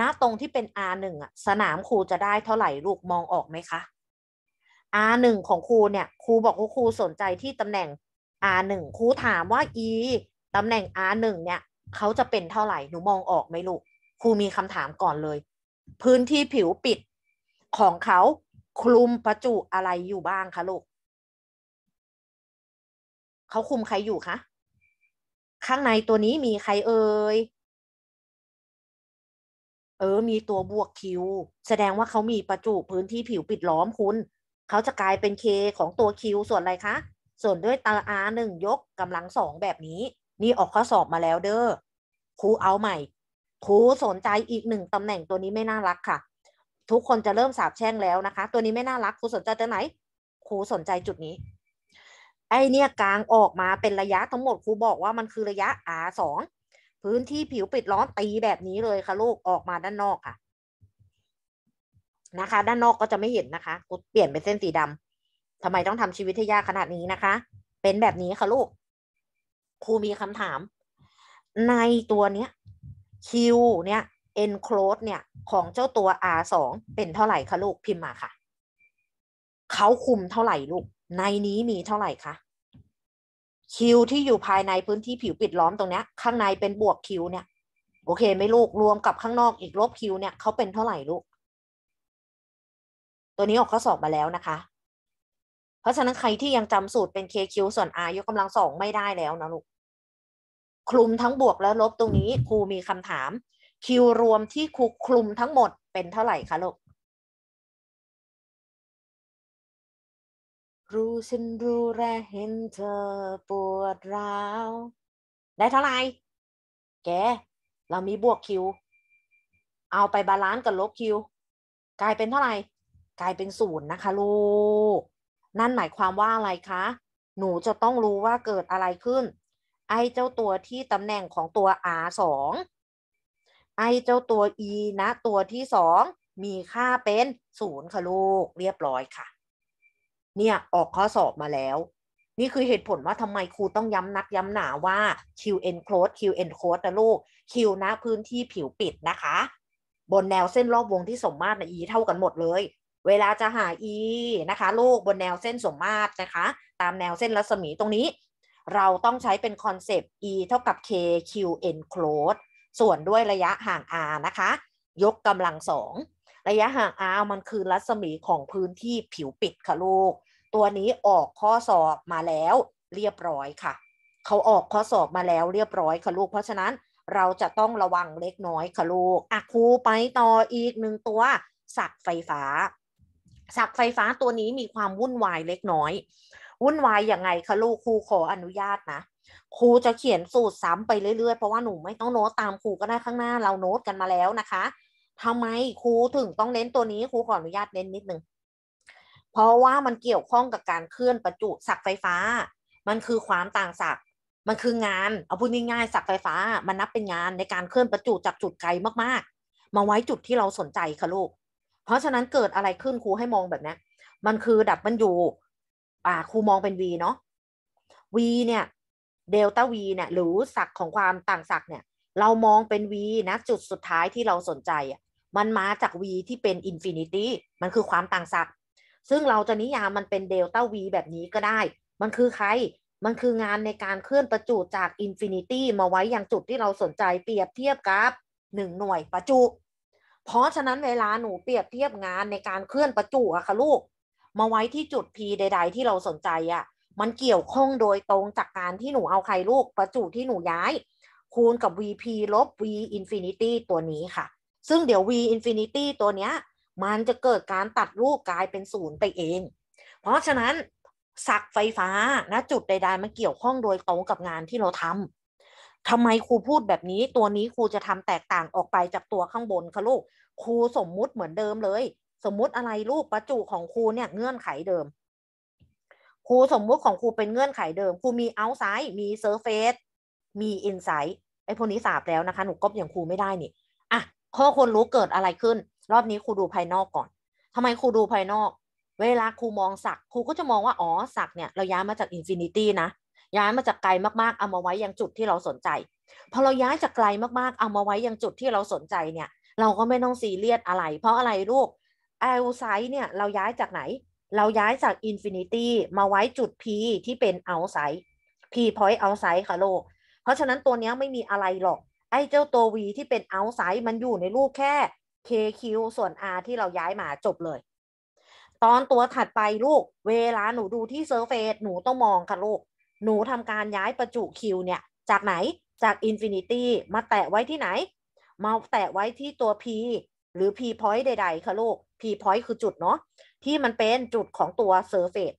ณตรงที่เป็น R หนึ่งอะสนามครูจะได้เท่าไหร่ลูก มองออกไหมคะ R หนึ่งของครูเนี่ย ครูบอกว่าครูสนใจที่ตำแหน่ง R หนึ่งครูถามว่า E ตำแหน่ง R หนึ่งเนี่ย เขาจะเป็นเท่าไหร่ หนูมองออกไหมลูก ครูมีคำถามก่อนเลย พื้นที่ผิวปิดของเขา คลุมประจุอะไรอยู่บ้างคะลูกเขาคุมใครอยู่คะข้างในตัวนี้มีใครเอ่ยเออ มีตัวบวกคิวแสดงว่าเขามีประจุพื้นที่ผิวปิดล้อมคุณเขาจะกลายเป็นเคของตัวคิวส่วนอะไรคะส่วนด้วยตาอาหนึ่งยกกำลังสองแบบนี้ นี่ออกข้อสอบมาแล้วเด้อครูเอาใหม่ ครูสนใจอีกหนึ่งตำแหน่งตัวนี้ไม่น่ารักค่ะทุกคนจะเริ่มสาบแช่งแล้วนะคะ ตัวนี้ไม่น่ารักครูสนใจตัวไหนครูสนใจจุดนี้ ไอเนี่ยกลางออกมาเป็นระยะทั้งหมดครูบอกว่ามันคือระยะ R สองพื้นที่ผิวปิดล้อมตีแบบนี้เลยค่ะลูกออกมาด้านนอกค่ะ นะคะ ด้านนอกก็จะไม่เห็นนะคะกูเปลี่ยนเป็นเส้นสีดำ ทำไมต้องทำชีวิตให้ยากขนาดนี้นะคะ เป็นแบบนี้ค่ะลูกครูมีคำถาม ในตัวเนี้ยคิวเนี่ย enclosed เนี่ย ของเจ้าตัว R2 เป็นเท่าไหร่คะลูกพิมพ์มาค่ะ เขาคุมเท่าไหร่ลูก ในนี้มีเท่าไหร่คะ Q ที่อยู่ภายในพื้นที่ผิวปิดล้อมตรงนี้ ข้างในเป็นบวก Q เนี่ย โอเคไหมลูก รวมกับข้างนอกอีกลบ Q เนี่ยเขาเป็นเท่าไหร่ลูก ตัวนี้ออกข้อสอบมาแล้วนะคะ เพราะฉะนั้นใครที่ยังจำสูตรเป็น KQ ส่วน R ยกกำลังสองไม่ได้แล้วนะลูก คลุมทั้งบวกและลบตรงนี้ครูมีคำถามคิวรวมที่ครูคลุมทั้งหมดเป็นเท่าไหร่คะลูกรู้ฉันรู้และเห็นเธอปวดร้าวได้เท่าไหร่แก เรามีบวกคิว เอาไปบาลานซ์กับลบคิวกลายเป็นเท่าไหร่กลายเป็นศูนย์นะคะ ลูกนั่นหมายความว่าอะไรคะหนูจะต้องรู้ว่าเกิดอะไรขึ้นไอ้เจ้าตัวที่ตำแหน่งของตัว R สองไอเจ้าตัว e นะ ตัวที่สองมีค่าเป็นศูนย์ค่ะลูกเรียบร้อยค่ะ เนี่ย ออกข้อสอบมาแล้ว นี่คือเหตุผลว่าทำไมครูต้องย้ำนักย้ำหนาว่า QN close QN close นะลูก Q นะพื้นที่ผิวปิดนะคะ บนแนวเส้นรอบวงที่สมมาตรนะ e เท่ากันหมดเลย เวลาจะหา e นะคะลูก บนแนวเส้นสมมาตรนะคะ ตามแนวเส้นรัศมีตรงนี้ เราต้องใช้เป็นคอนเซปต์ e เท่ากับ k q n close ส่วนด้วยระยะห่าง r นะคะ ยกกำลังสอง ระยะห่าง r มันคือรัศมีของพื้นที่ผิวปิดค่ะลูก ตัวนี้ออกข้อสอบมาแล้วเรียบร้อยค่ะ เขาออกข้อสอบมาแล้วเรียบร้อยค่ะลูก เพราะฉะนั้นเราจะต้องระวังเล็กน้อยค่ะลูก อ่ะครูไปต่ออีกหนึ่งตัว สักไฟฟ้า สักไฟฟ้าตัวนี้มีความวุ่นวายเล็กน้อย วุ่นวายยังไงคะลูกครูขออนุญาตนะครูจะเขียนสูตรซ้ำไปเรื่อยๆ เพราะว่าหนูไม่ต้องโน้ตตามครูก็ได้ข้างหน้าเราโน้ตกันมาแล้วนะคะ ทำไมครูถึงต้องเน้นตัวนี้ครูขออนุญาตเน้นนิดนึง เพราะว่ามันเกี่ยวข้องกับการเคลื่อนประจุสักไฟฟ้า มันคือความต่างศักมันคืองาน เอาพูดง่ายๆสักไฟฟ้า มันนับเป็นงานในการเคลื่อนประจุจากจุดไกลมากๆ มาไว้จุดที่เราสนใจค่ะลูก เพราะฉะนั้นเกิดอะไรขึ้นครูให้มองแบบนี้มันคือดับมันอยู่อ่าครูมองเป็น V เนาะ V เนี่ยเดลต้าวีเนี่ยหรือสักของความต่างสักเนี่ยเรามองเป็นวีนะจุดสุดท้ายที่เราสนใจอ่ะมันมาจากวีที่เป็นอินฟินิตี้มันคือความต่างสัก ซึ่งเราจะนิยามมันเป็นเดลต้าวีแบบนี้ก็ได้ มันคือใคร มันคืองานในการเคลื่อนประจุจากอินฟินิตี้ มาไว้อย่างจุดที่เราสนใจเปรียบเทียบกับหนึ่งหน่วยประจุ เพราะฉะนั้นเวลาหนูเปรียบเทียบงานในการเคลื่อนประจุอะค่ะลูก มาไว้ที่จุด P ใด ๆ ที่เราสนใจอะมันเกี่ยวข้องโดยตรงจากการที่หนูเอาใครลูกประจุที่หนูย้าย คูณกับ vp ลบ v infinity ตัวนี้ค่ะ ซึ่งเดี๋ยว v infinity ตัวเนี้ยมันจะเกิดการตัดลูกกลายเป็นศูนย์ไปเอง เพราะฉะนั้นสักไฟฟ้านะจุดใดๆมันเกี่ยวข้องโดยตรงกับงานที่เราทำทำไมครูพูดแบบนี้ตัวนี้ครูจะทำแตกต่างออกไปจากตัวข้างบนค่ะลูกครูสมมุติเหมือนเดิมเลย สมมุติอะไรลูกประจุของครูเนี่ยเงื่อนไขเดิมครูสมมุติของครูเป็นเงื่อนไขเดิมครูมีเอาท์ไซด์มีเซอร์เฟสมีินไซด์ไอพวกนี้สาบแล้วนะคะ หนูก๊ออย่างครูไม่ได้นี่ อ่ะ ข้อควรรู้เกิดอะไรขึ้นรอบนี้ครูดูภายนอกก่อน ทำไมครูดูภายนอก เวลาครูมองสักครูก็จะมองว่า อ๋อสักเนี่ย เราย้ายมาจากอินฟินิตี้นะ ย้ายมาจากไกลมากๆ เอามาไว้ยังจุดที่เราสนใจพอเราย้ายจากไกลมากๆ เอามาไว้ยังจุดที่เราสนใจเนี่ย เราก็ไม่ต้องซีเรียสอะไร เพราะอะไรลูกไอโอไซ์เนี่ยเราย้ายจากไหนเราย้ายจากอินฟินิตี้ มาไว้จุด P ที่เป็น outside P point outside ค่ะโลกเพราะฉะนั้นตัวนี้ไม่มีอะไรหรอก ไอ้เจ้าตัว V ที่เป็น outside มันอยู่ในรูปแค่ KQ ส่วน R ที่เราย้ายมาจบเลย ตอนตัวถัดไปลูก เวลาหนูดูที่เิร์ฟเฟสหนูต้องมองค่ะลูก หนูทำการย้ายประจุ Q เนี่ย จากไหนจากอินฟินิตี้มาแตะไว้ที่ไหน มาแตะไว้ที่ตัว P หรือ P point ใดๆ ค่ะลูก P point คือจุดเนาะที่มันเป็นจุดของตัว surface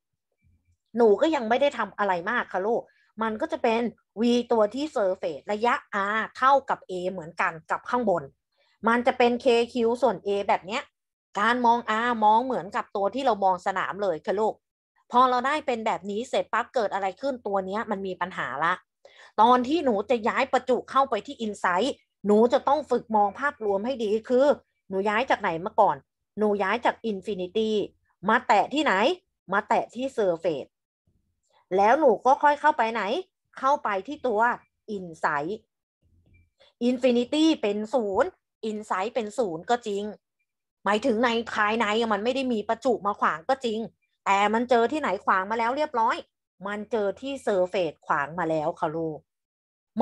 หนูก็ยังไม่ได้ทำอะไรมาก ค่ะ ลูก มันก็จะเป็น v ตัวที่ surface ระยะ r เท่ากับ a เหมือนกันกับข้างบน มันจะเป็น kq ส่วน a แบบเนี้ยการมอง r มองเหมือนกับตัวที่เรามองสนามเลย ค่ะ ลูก พอเราได้เป็นแบบนี้เสร็จปั๊บเกิดอะไรขึ้นตัวเนี้ยมันมีปัญหาละ ตอนที่หนูจะย้ายประจุเข้าไปที่ insight หนูจะต้องฝึกมองภาพรวมให้ดีคือ หนูย้ายจากไหนมาก่อนหนูย้ายจากอินฟินิตี้มาแตะที่ไหน มาแตะที่เซอร์เฟสแล้วหนูก็ค่อยเข้าไปไหน เข้าไปที่ตัวอินไซต์อินฟินิตี้เป็นศูนย์อินไซต์เป็นศูนย์ก็จริง หมายถึงในภายในมันไม่ได้มีประจุมาขวางก็จริง แต่มันเจอที่ไหนขวางมาแล้วเรียบร้อย มันเจอที่เซอร์เฟสขวางมาแล้วค่ะลูก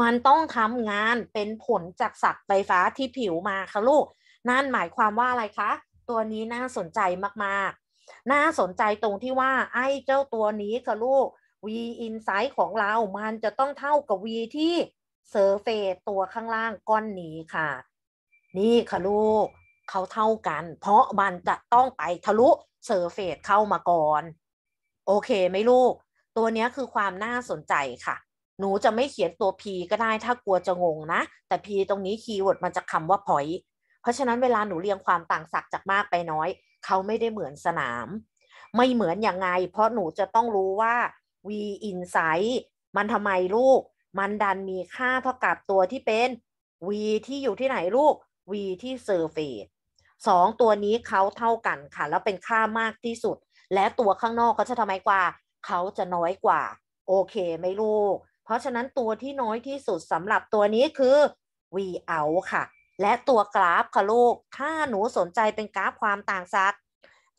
มันต้องทำงานเป็นผลจากสักไฟฟ้าที่ผิวมาค่ะลูก นั่นหมายความว่าอะไรคะตัวนี้น่าสนใจมากๆ น่าสนใจตรงที่ว่า ไอ้เจ้าตัวนี้ค่ะลูก v insight ของเรามันจะต้องเท่ากับ v ที่ surface ตัวข้างล่างก้อนนี้ค่ะ นี่ค่ะลูกเขาเท่ากัน เพราะมันจะต้องไปทะลุ surface เข้ามาก่อน โอเคไหมลูก ตัวนี้คือความน่าสนใจค่ะ หนูจะไม่เขียนตัว P ก็ได้ถ้ากลัวจะงงนะแต่ P ตรงนี้คีย์เวิร์ดมันจะคำว่า point เพราะฉะนั้น เวลาหนูเรียงความต่างศักจากมากไปน้อย เขาไม่ได้เหมือนสนาม ไม่เหมือนอย่างไง เพราะหนูจะต้องรู้ว่า v insight มันทำไมลูกมันดันมีค่าเท่ากับตัวที่เป็น v ที่อยู่ที่ไหนลูก v ที่ surface สองตัวนี้เขาเท่ากันค่ะ แล้วเป็นค่ามากที่สุด และตัวข้างนอกเขาจะทำไมกว่าเขาจะน้อยกว่า โอเคไม่ลูก เพราะฉะนั้นตัวที่น้อยที่สุดสำหรับตัวนี้คือ v out ค่ะและตัวกราฟค่ะลูก ถ้าหนูสนใจเป็นกราฟความต่างสั์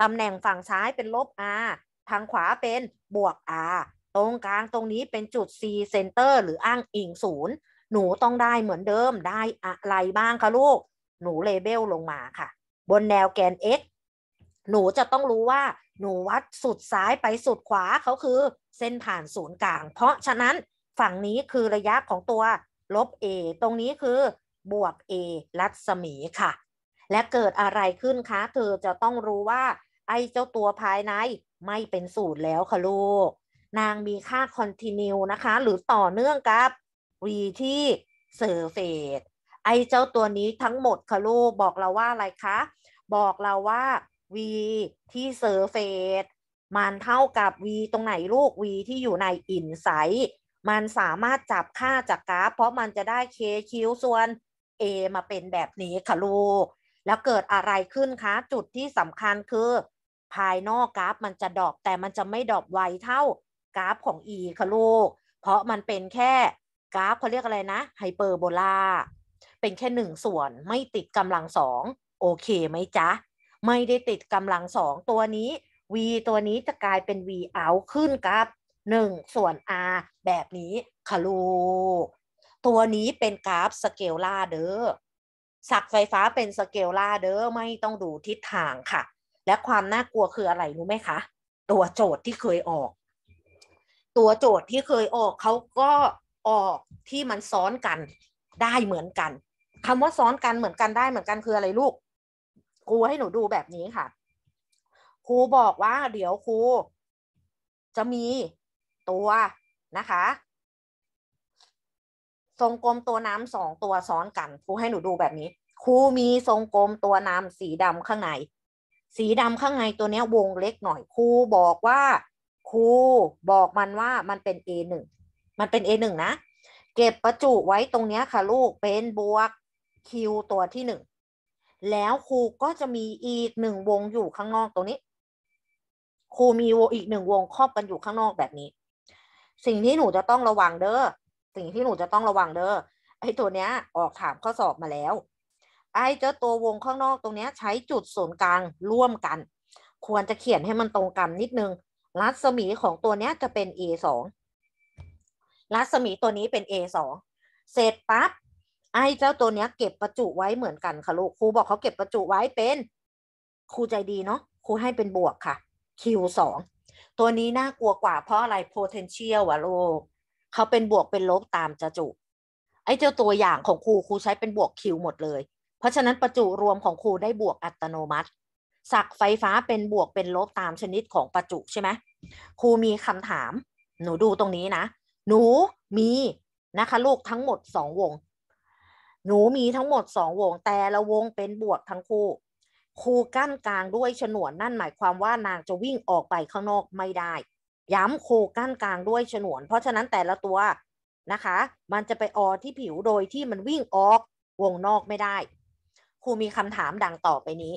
ตำแหน่งฝั่งซ้ายเป็นลบ r ทางขวาเป็นบวก r ตรงกลางตรงนี้เป็นจุด c center หรืออ้างอิงศูนย์ หนูต้องได้เหมือนเดิมได้อะไรบ้างคะลูก หนูเลเบลลงมาค่ะ บนแนวแกน x หนูจะต้องรู้ว่า หนูวัดสุดซ้ายไปสุดขวา เขาคือเส้นผ่านศูนย์กลาง เพราะฉะนั้นฝั่งนี้คือระยะของตัวลบ a ตรงนี้คือบวก A รัศมีค่ะ และเกิดอะไรขึ้นคะ เธอจะต้องรู้ว่าไอ้เจ้าตัวภายใน ไม่เป็นสูตรแล้วค่ะลูก นางมีค่าคอนติเนียนะคะ หรือต่อเนื่องกับ V ที่ เซอร์เฟสไอ้เจ้าตัวนี้ทั้งหมดค่ะลูก บอกเราว่าอะไรคะ บอกเราว่า v ที่เซอร์เฟสมันเท่ากับ v ตรงไหนลูก v ที่อยู่ในอินไซต์มันสามารถจับค่าจากกราฟเพราะมันจะได้ kq ส่วนเอมาเป็นแบบนี้ค่ะลูก แล้วเกิดอะไรขึ้นคะจุดที่สำคัญคือ ภายนอกกราฟมันจะดอกแต่มันจะไม่ดอกไวเท่ากราฟของ E ค่ะลูก เพราะมันเป็นแค่กราฟเขาเรียกอะไรนะไฮเปอร์โบลาเป็นแค่หนึ่งส่วนไม่ติดกำลังสองโอเคไหมจ๊ะ ไม่ได้ติดกำลังสองตัวนี้ v ตัวนี้จะกลายเป็น v out ขึ้นกราฟหนึ่งส่วน r แบบนี้ค่ะลูกตัวนี้เป็นกราฟสเกลล่าเดอ้อสักไฟฟ้าเป็นสเกลล่าเดอ้อไม่ต้องดูทิศทางค่ะ และความน่ากลัวคืออะไรรู้ไหมคะตัวโจทย์ที่เคยออก ตัวโจทย์ที่เคยออกเขาก็ออกที่มันซ้อนกันได้เหมือนกัน คำว่าซ้อนกันเหมือนกันได้เหมือนกันคืออะไรลูก ครูให้หนูดูแบบนี้ค่ะครูบอกว่าเดี๋ยวครูจะมีตัวนะคะทรงกลมตัวน้ำสองตัวซ้อนกันครูให้หนูดูแบบนี้ครูมีทรงกลมตัวน้ำสีดำข้างใน สีดำข้างในตัวนี้วงเล็กหน่อยครูบอกว่าครูบอกมันว่ามันเป็น A1 มันเป็น A1 นะ เก็บประจุไว้ตรงนี้ค่ะลูกเป็นบวก Q ตัวที่หนึ่งแล้วครูก็จะมีอีกหนึ่งวงอยู่ข้างนอกตรงนี้ครูมีอีกหนึ่งวงครอบกันอยู่ข้างนอกแบบนี้ สิ่งที่หนูจะต้องระวังเด้อสิ่งที่หนูจะต้องระวังเด้อ ไอ้ตัวเนี้ยออกถามข้อสอบมาแล้ว ไอ้เจ้าตัววงข้างนอกตรงเนี้ยใช้จุดศูนย์กลางร่วมกัน ควรจะเขียนให้มันตรงกันนิดนึง รัศมีของตัวเนี้ยจะเป็น a สองรัศมีตัวนี้เป็น a สองเสร็จปั๊บ ไอ้เจ้าตัวเนี้ยเก็บประจุไว้เหมือนกันค่ะลูก ครูบอกเขาเก็บประจุไว้เป็น ครูใจดีเนาะ ครูให้เป็นบวกค่ะ q สองตัวนี้น่ากลัวกว่าเพราะอะไร potential วะลูกเขาเป็นบวกเป็นลบตามจะจุ ไอ้เจ้าตัวอย่างของครูครูใช้เป็นบวกคิวหมดเลย เพราะฉะนั้นประจุรวมของครูได้บวกอัตโนมัติสักไฟฟ้าเป็นบวกเป็นลบตามชนิดของประจุใช่ไหมครูมีคำถาม หนูดูตรงนี้นะ หนูมีนะคะ ลูกทั้งหมดสองวง หนูมีทั้งหมดสองวงแต่ละวงเป็นบวกทั้งคู่ครูกั้นกลางด้วยฉนวนนั่นหมายความว่านางจะวิ่งออกไปข้างนอกไม่ได้ย้ำโคก้านกลางด้วยฉนวนเพราะฉะนั้นแต่ละตัวนะคะ มันจะไปออที่ผิวโดยที่มันวิ่งออกวงนอกไม่ได้ครูมีคำถามดังต่อไปนี้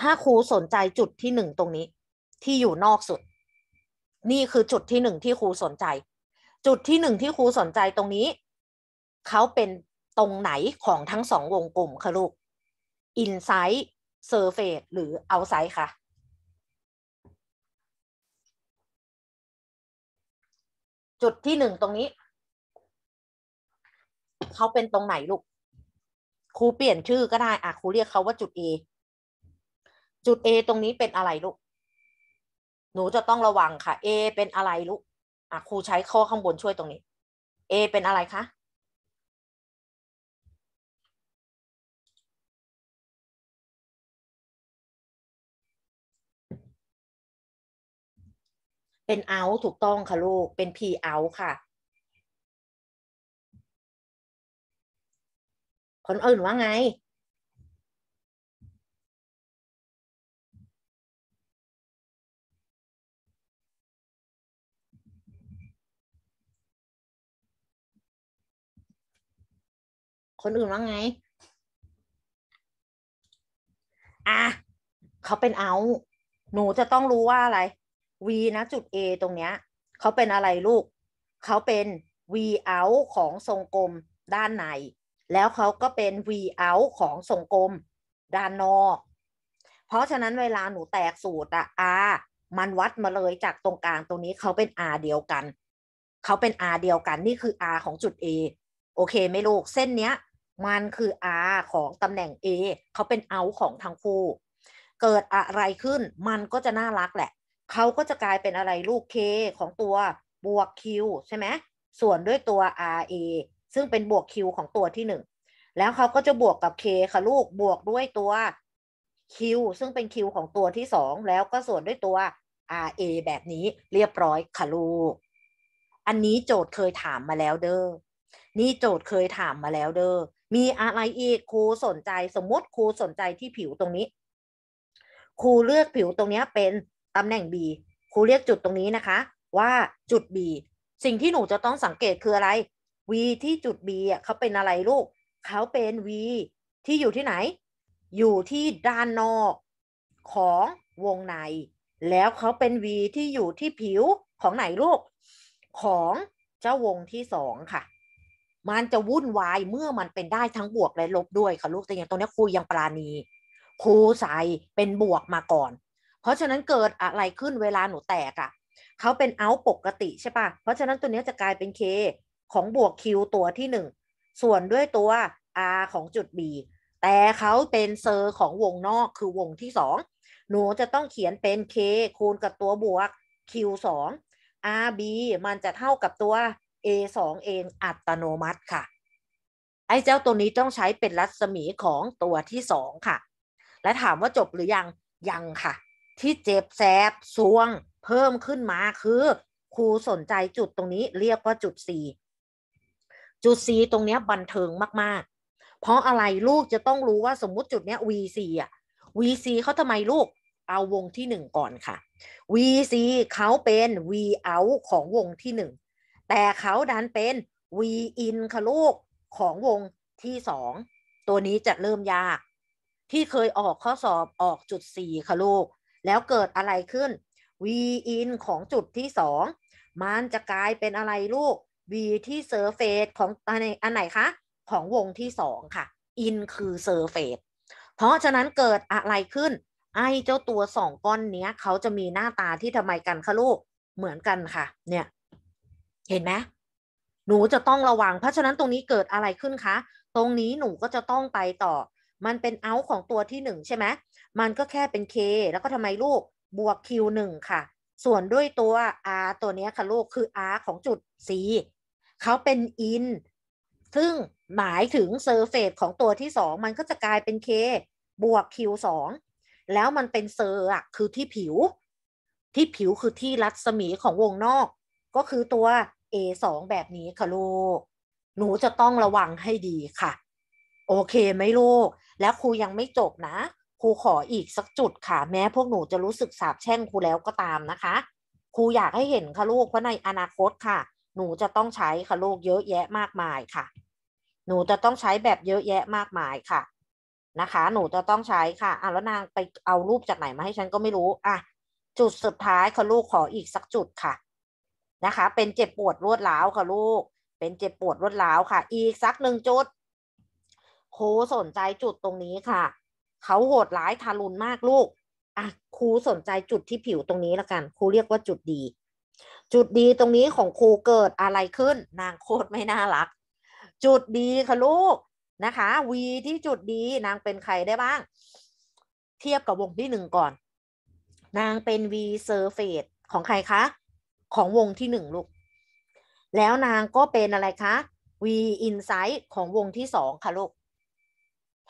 ถ้าครูสนใจจุดที่หนึ่งตรงนี้ ที่อยู่นอกสุด นี่คือจุดที่หนึ่งที่ครูสนใจ จุดที่หนึ่งที่ครูสนใจตรงนี้ เขาเป็นตรงไหนของทั้งสองวงกลุ่มคะลูกอินไซต์เซอร์เฟสหรือเอาไซต์ค่ะจุดที่หนึ่งตรงนี้เขาเป็นตรงไหนลูกครูเปลี่ยนชื่อก็ได้อ่ะครูเรียกเขาว่าจุด A จุด A ตรงนี้เป็นอะไรลูกหนูจะต้องระวังค่ะ A เป็นอะไรลูกอ่ะครูใช้ข้อข้างบนช่วยตรงนี้ A เป็นอะไรคะเป็นเอาถูกต้องค่ะลูกเป็น p out ค่ะ คน อื่นว่าไง คนอื่น ว่า ไง อ่ะ เขาเป็นเอา หนูจะต้องรู้ว่าอะไร V นะจุด A ตรงเนี้ยเขาเป็นอะไรลูก เขาเป็น V out ของทรงกลมด้านในแล้วเขาก็เป็น V out ของทรงกลมด้านนอกเพราะฉะนั้นเวลาหนูแตกสูตรอะ R มันวัดมาเลยจากตรงกลางตรงนี้เขาเป็น R เดียวกันเขาเป็น R เดียวกันนี่คือ R ของจุด A โอเคไหมลูกเส้นเนี้ยมันคือ R ของตำแหน่ง A เขาเป็น out ของทั้งคู่เกิดอะไรขึ้นมันก็จะน่ารักแหละเขาก็จะกลายเป็นอะไรลูก k ของตัวบวก q ใช่ไหมส่วนด้วยตัว ra ซึ่งเป็นบวก q ของตัวที่ 1 แล้วเขาก็จะบวกกับ k ค่ะ ลูกบวกด้วยตัว q ซึ่งเป็น q ของตัวที่ 2 แล้วก็ส่วนด้วยตัว ra แบบนี้เรียบร้อยค่ะลูกอันนี้โจทย์เคยถามมาแล้วเด้อนี่โจทย์เคยถามมาแล้วเด้อมีอะไรอีกครูสนใจสมมติครูสนใจที่ผิวตรงนี้ครูเลือกผิวตรงนี้เป็นตำแหน่ง B ครูเรียกจุดตรงนี้นะคะ ว่าจุด B สิ่งที่หนูจะต้องสังเกตคืออะไร V ที่จุด B อ่ะเขาเป็นอะไรลูกเขาเป็น V ที่อยู่ที่ไหนอยู่ที่ด้านนอกของวงใน แล้วเขาเป็น V ที่อยู่ที่ผิวของไหนลูกของเจ้าวงที่สองค่ะ มันจะวุ่นวายเมื่อมันเป็นได้ทั้งบวกและลบด้วยค่ะลูกแต่อย่างตรงนี้ครูยังปราณีครูใส่เป็นบวกมาก่อนเพราะฉะนั้นเกิดอะไรขึ้นเวลาหนูแตกอะ่ะเขาเป็นเอาปกติใช่ปะเพราะฉะนั้นตัวนี้จะกลายเป็น K ของบวก Q ตัวที่ 1 ส่วนด้วยตัว R ของจุด B แต่เขาเป็นเซอร์ของวงนอกคือวงที่2หนูจะต้องเขียนเป็น K คูณกับตัวบวก Q 2 RB มันจะเท่ากับตัว A 2เองอัตโนมัติค่ะ ไอ้เจ้าตัวนี้ต้องใช้เป็นรัศมีของตัวที่2ค่ะ และถามว่าจบหรือยัง ยังค่ะที่เจ็บแสบสวงเพิ่มขึ้นมาคือครูสนใจจุดตรงนี้เรียกว่าจุดสี่จุดสี่ตรงนี้บันเทิงมาก ๆ เพราะอะไรลูกจะต้องรู้ว่าสมมุติจุดเนี้ย VC อ่ะ VC เขาทำไมลูกเอาวงที่หนึ่งก่อนค่ะ VC เขาเป็น V out ของวงที่หนึ่งแต่เขาดันเป็น V in ค่ะลูกของวงที่สองตัวนี้จะเริ่มยาก ที่เคยออกข้อสอบออกจุดสี่ค่ะลูกแล้วเกิดอะไรขึ้น v in ของจุดที่ 2มันจะกลายเป็นอะไรลูก v ที่ surface ของอันไหนอันไหนคะของวงที่2ค่ะ in คือ surface เพราะฉะนั้นเกิดอะไรขึ้นไอเจ้าตัวสองก้อนเนี้ยเขาจะมีหน้าตาที่ทำไมกันคะลูกเหมือนกันค่ะเนี่ยเห็นไหมหนูจะต้องระวัง เพราะฉะนั้นตรงนี้เกิดอะไรขึ้นคะ ตรงนี้หนูก็จะต้องไปต่อ มันเป็นเอาของตัวที่หนึ่งใช่ไหมมันก็แค่เป็น k แล้วก็ทำไมลูก บวก q 1ค่ะ ส่วนด้วยตัว r ตัวนี้ค่ะ ลูก คือ r ของจุด c เขาเป็น in ซึ่งหมายถึง surface ของตัวที่ 2 มันก็จะกลายเป็น k บวก q 2แล้วมันเป็นเซอร์อะคือที่ผิว ที่ผิวคือที่รัศมีของวงนอก ก็คือตัว a 2แบบนี้ค่ะ ลูก หนูจะต้องระวังให้ดีค่ะ โอเคไหมลูก แล้วครูยังไม่จบนะครูขออีกสักจุดค่ะ แม้พวกหนูจะรู้สึกสาบแช่งครูแล้วก็ตามนะคะ ครูอยากให้เห็นค่ะลูกเพราะในอนาคตค่ะ หนูจะต้องใช้ค่ะลูกเยอะแยะมากมายค่ะ หนูจะต้องใช้แบบเยอะแยะมากมายค่ะนะคะ หนูจะต้องใช้ค่ะอ่ะแล้วนางไปเอารูปจากไหนมาให้ฉันก็ไม่รู้อ่ะจุดสุดท้ายค่ะลูกขออีกสักจุดค่ะนะคะ เป็นเจ็บปวดรวดร้าวค่ะลูก เป็นเจ็บปวดรวดร้าวค่ะ อีกสักหนึ่งจุดครูสนใจจุดตรงนี้ค่ะเขาโหดร้ายทารุณมากลูกอ่ะครูสนใจจุดที่ผิวตรงนี้ละกันครูเรียกว่าจุดดี จุดดีตรงนี้ของครูเกิดอะไรขึ้น นางโคตรไม่น่ารัก จุดดีค่ะลูกนะคะวีที่จุดดีนางเป็นใครได้บ้าง เทียบกับวงที่หนึ่งก่อน นางเป็นวีเซอร์เฟตของใครคะของวงที่หนึ่งลูกแล้วนางก็เป็นอะไรคะวีอินไซต์ของวงที่สองค่ะลูก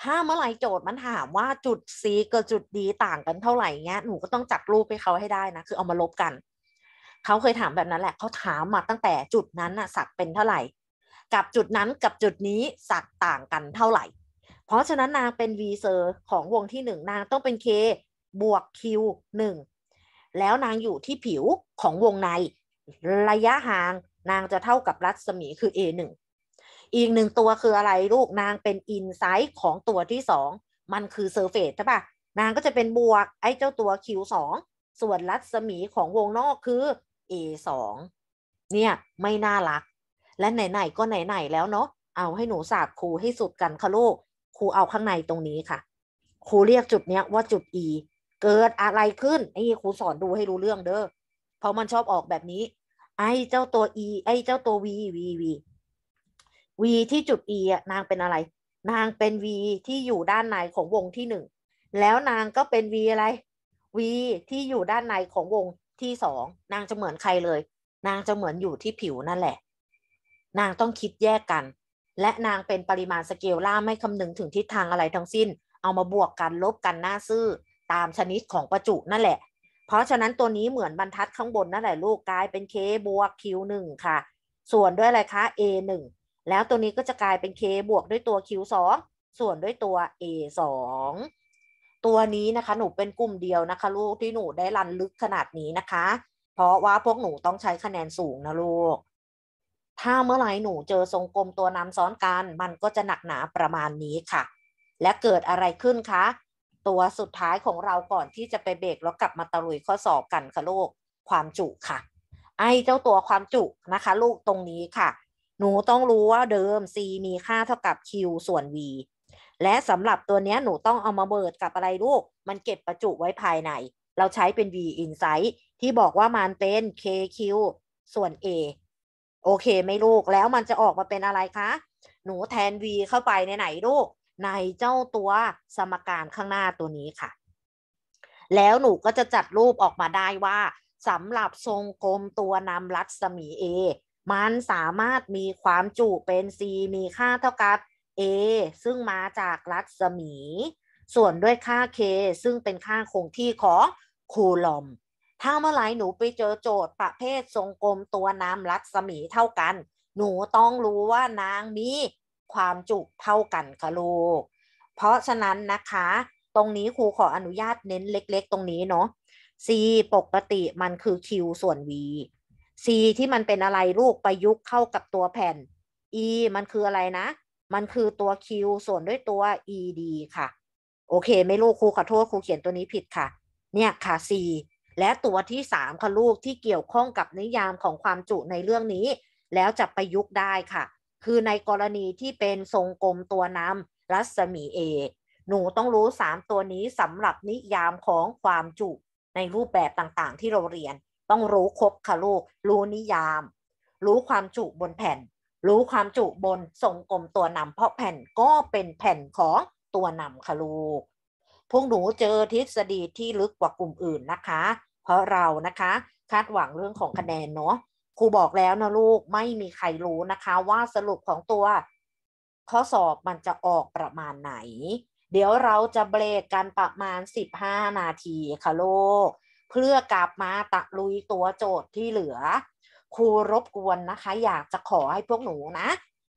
ถ้าเมื่อไรโจทย์ มันถามว่าจุด C กับจุด D ต่างกันเท่าไหร่เงี้ยหนูก็ต้องจัดรูปให้เขาให้ได้นะคือเอามาลบกันเขาเคยถามแบบนั้นแหละเขาถามมาตั้งแต่จุดนั้นน่ะสักเป็นเท่าไหร่ กับจุดนั้นกับจุดนี้สักต่างกันเท่าไหร่ เพราะฉะนั้นนางเป็น V เซอร์ของวงที่หนึ่งนางต้องเป็น K บวก Q หนึ่งแล้วนางอยู่ที่ผิวของวงใน ระยะห่างนางจะเท่ากับรัศมีคือ A 1อีกหนึ่งตัวคืออะไรลูกนางเป็นอินไซต์ของตัวที่สองมันคือเซอร์เฟสใช่ปะนางก็จะเป็นบวก ไอ้เจ้าตัว q สองส่วนรัศมีของวงนอกคือ a สองเนี่ย ไม่น่ารัก และไหน ๆ ก็ไหน ๆ แล้วเนาะเอาให้หนูสาบครูให้สุดกันค่ะลูกครูเอาข้างในตรงนี้ค่ะครูเรียกจุดเนี้ยว่าจุด e เกิดอะไรขึ้นนี่ครูสอนดูให้รู้เรื่องเด้อเพราะมันชอบออกแบบนี้ไอ้เจ้าตัว e ไอ้เจ้าตัว v v v วีที่จุด E นางเป็นอะไร นางเป็นวีที่อยู่ด้านในของวงที่หนึ่ง แล้วนางก็เป็นวีอะไรวีที่อยู่ด้านในของวงที่สองนางจะเหมือนใครเลย นางจะเหมือนอยู่ที่ผิวนั่นแหละ นางต้องคิดแยกกัน และนางเป็นปริมาณสเกลล่าไม่คำนึงถึงทิศทางอะไรทั้งสิ้น เอามาบวกกันลบกันหน้าซื่อตามชนิดของประจุนั่นแหละ เพราะฉะนั้นตัวนี้เหมือนบรรทัดข้างบนนั่นแหละ ลูกกลายเป็น k บวก q 1ค่ะ ส่วนด้วยอะไรคะ a 1แล้วตัวนี้ก็จะกลายเป็น k บวกด้วยตัว q 2ส่วนด้วยตัว a 2ตัวนี้นะคะหนูเป็นกลุ่มเดียวนะคะ ลูกที่หนูได้รันลึกขนาดนี้นะคะ เพราะว่าพวกหนูต้องใช้คะแนนสูงนะลูก ถ้าเมื่อไหร่หนูเจอทรงกลมตัวนำซ้อนกันมันก็จะหนักหนาประมาณนี้ค่ะ และเกิดอะไรขึ้นคะ ตัวสุดท้ายของเราก่อนที่จะไปเบรกแล้วกลับมาตะลุยข้อสอบกันค่ะลูกความจุค่ะ ไอเจ้าตัวความจุนะคะ ลูกตรงนี้ค่ะหนูต้องรู้ว่าเดิม c มีค่าเท่ากับ q ส่วน v และสำหรับตัวนี้หนูต้องเอามาเบิดกับอะไรลูก มันเก็บประจุไว้ภายใน เราใช้เป็น v insight ที่บอกว่ามันเป็น kq ส่วน a โอเคไหมลูกแล้วมันจะออกมาเป็นอะไรคะ หนูแทน v เข้าไปในไหนลูก ในเจ้าตัวสมการข้างหน้าตัวนี้ค่ะ แล้วหนูก็จะจัดรูปออกมาได้ว่าสำหรับทรงกลมตัวนำรัศมี A มันสามารถมีความจุเป็น C มีค่าเท่ากับ A ซึ่งมาจากรัศมี ส่วนด้วยค่า K ซึ่งเป็นค่าคงที่ของคูลอม ถ้าเมื่อไหร่หนูไปเจอโจทย์ประเภททรงกลมตัวน้ำรัศมีเท่ากัน หนูต้องรู้ว่านางมีความจุเท่ากันค่ะลูก เพราะฉะนั้นนะคะ ตรงนี้ครูขออนุญาตเน้นเล็กๆตรงนี้เนาะ C ปกติมันคือ Q ส่วน V C ที่มันเป็นอะไร ลูกประยุกต์เข้ากับตัวแผ่น E มันคืออะไรนะ มันคือตัว Q ส่วนด้วยตัว ED ค่ะ โอเค ไม่ลูกครูขอโทษครูเขียนตัวนี้ผิดค่ะ เนี่ยค่ะ C และตัวที่สามค่ะ ลูกที่เกี่ยวข้องกับนิยามของความจุในเรื่องนี้ แล้วจะประยุกต์ได้ค่ะ คือในกรณีที่เป็นทรงกลมตัวนำรัศมี A หนูต้องรู้สามตัวนี้สำหรับนิยามของความจุในรูปแบบต่างๆที่เราเรียนต้องรู้ครบค่ะลูก รู้นิยาม รู้ความจุบนแผ่น รู้ความจุบนทรงกลมตัวนำเพราะแผ่นก็เป็นแผ่นของตัวนำค่ะลูก พวกหนูเจอทฤษฎีที่ลึกกว่ากลุ่มอื่นนะคะ เพราะเรานะคะคาดหวังเรื่องของคะแนนเนาะ ครูบอกแล้วนะลูกไม่มีใครรู้นะคะ ว่าสรุปของตัว ข้อสอบมันจะออกประมาณไหน เดี๋ยวเราจะเบรกกันประมาณ15นาทีค่ะลูกเพื่อกลับมาตะลุยตัวโจทย์ที่เหลือครูรบกวนนะคะ อยากจะขอให้พวกหนูนะ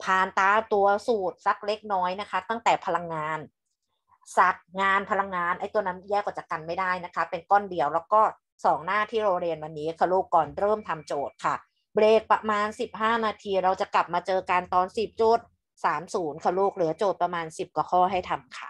ผ่านตาตัวสูตรสักเล็กน้อยนะคะตั้งแต่พลังงาน สักงานพลังงาน ไอ้ตัวนั้นแยกออกจากกันไม่ได้นะคะ เป็นก้อนเดียวแล้วก็สองหน้าที่เราเรียนวันนี้ค่ะลูกก่อนเริ่มทำโจทย์ค่ะ เบรกประมาณ 15 นาที เราจะกลับมาเจอกันตอน 10จย์30ค่ะลูกเหลือโจทย์ประมาณ 10กว่าข้อให้ทำค่ะ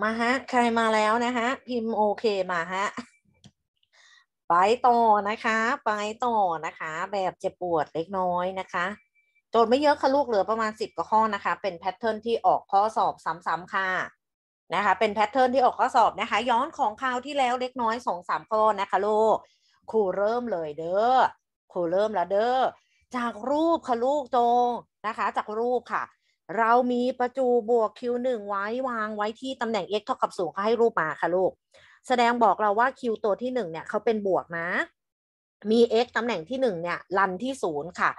มาฮะใครมาแล้วนะฮะพิมพ์ โอเคมาฮะไปต่อนะคะ ไปต่อนะคะ แบบเจ็บปวดเล็กน้อยนะคะ โจทย์ไม่เยอะค่ะลูกเหลือประมาณสิบกว่าข้อนะคะ เป็นแพทเทิร์นที่ออกข้อสอบซ้ำๆค่ะนะคะ เป็นแพทเทิร์นที่ออกข้อสอบนะคะ ย้อนของคราวที่แล้วเล็กน้อยสองสามข้อนะคะลูกครูเริ่มเลยเด้อครูเริ่มแล้วเด้อจากรูปค่ะลูกโจงนะคะ จากรูปค่ะเรามีประจุบวก Q1 ไว้วางไว้ที่ ตำแหน่ง x เท่ากับ0เขาให้รูปมา ค่ะ ลูก แสดงบอกเราว่า Q ตัวที่ 1 เนี่ยเขาเป็นบวกนะมี x ตำแหน่งที่ 1เนี่ยลันที่ 0 ค่ะ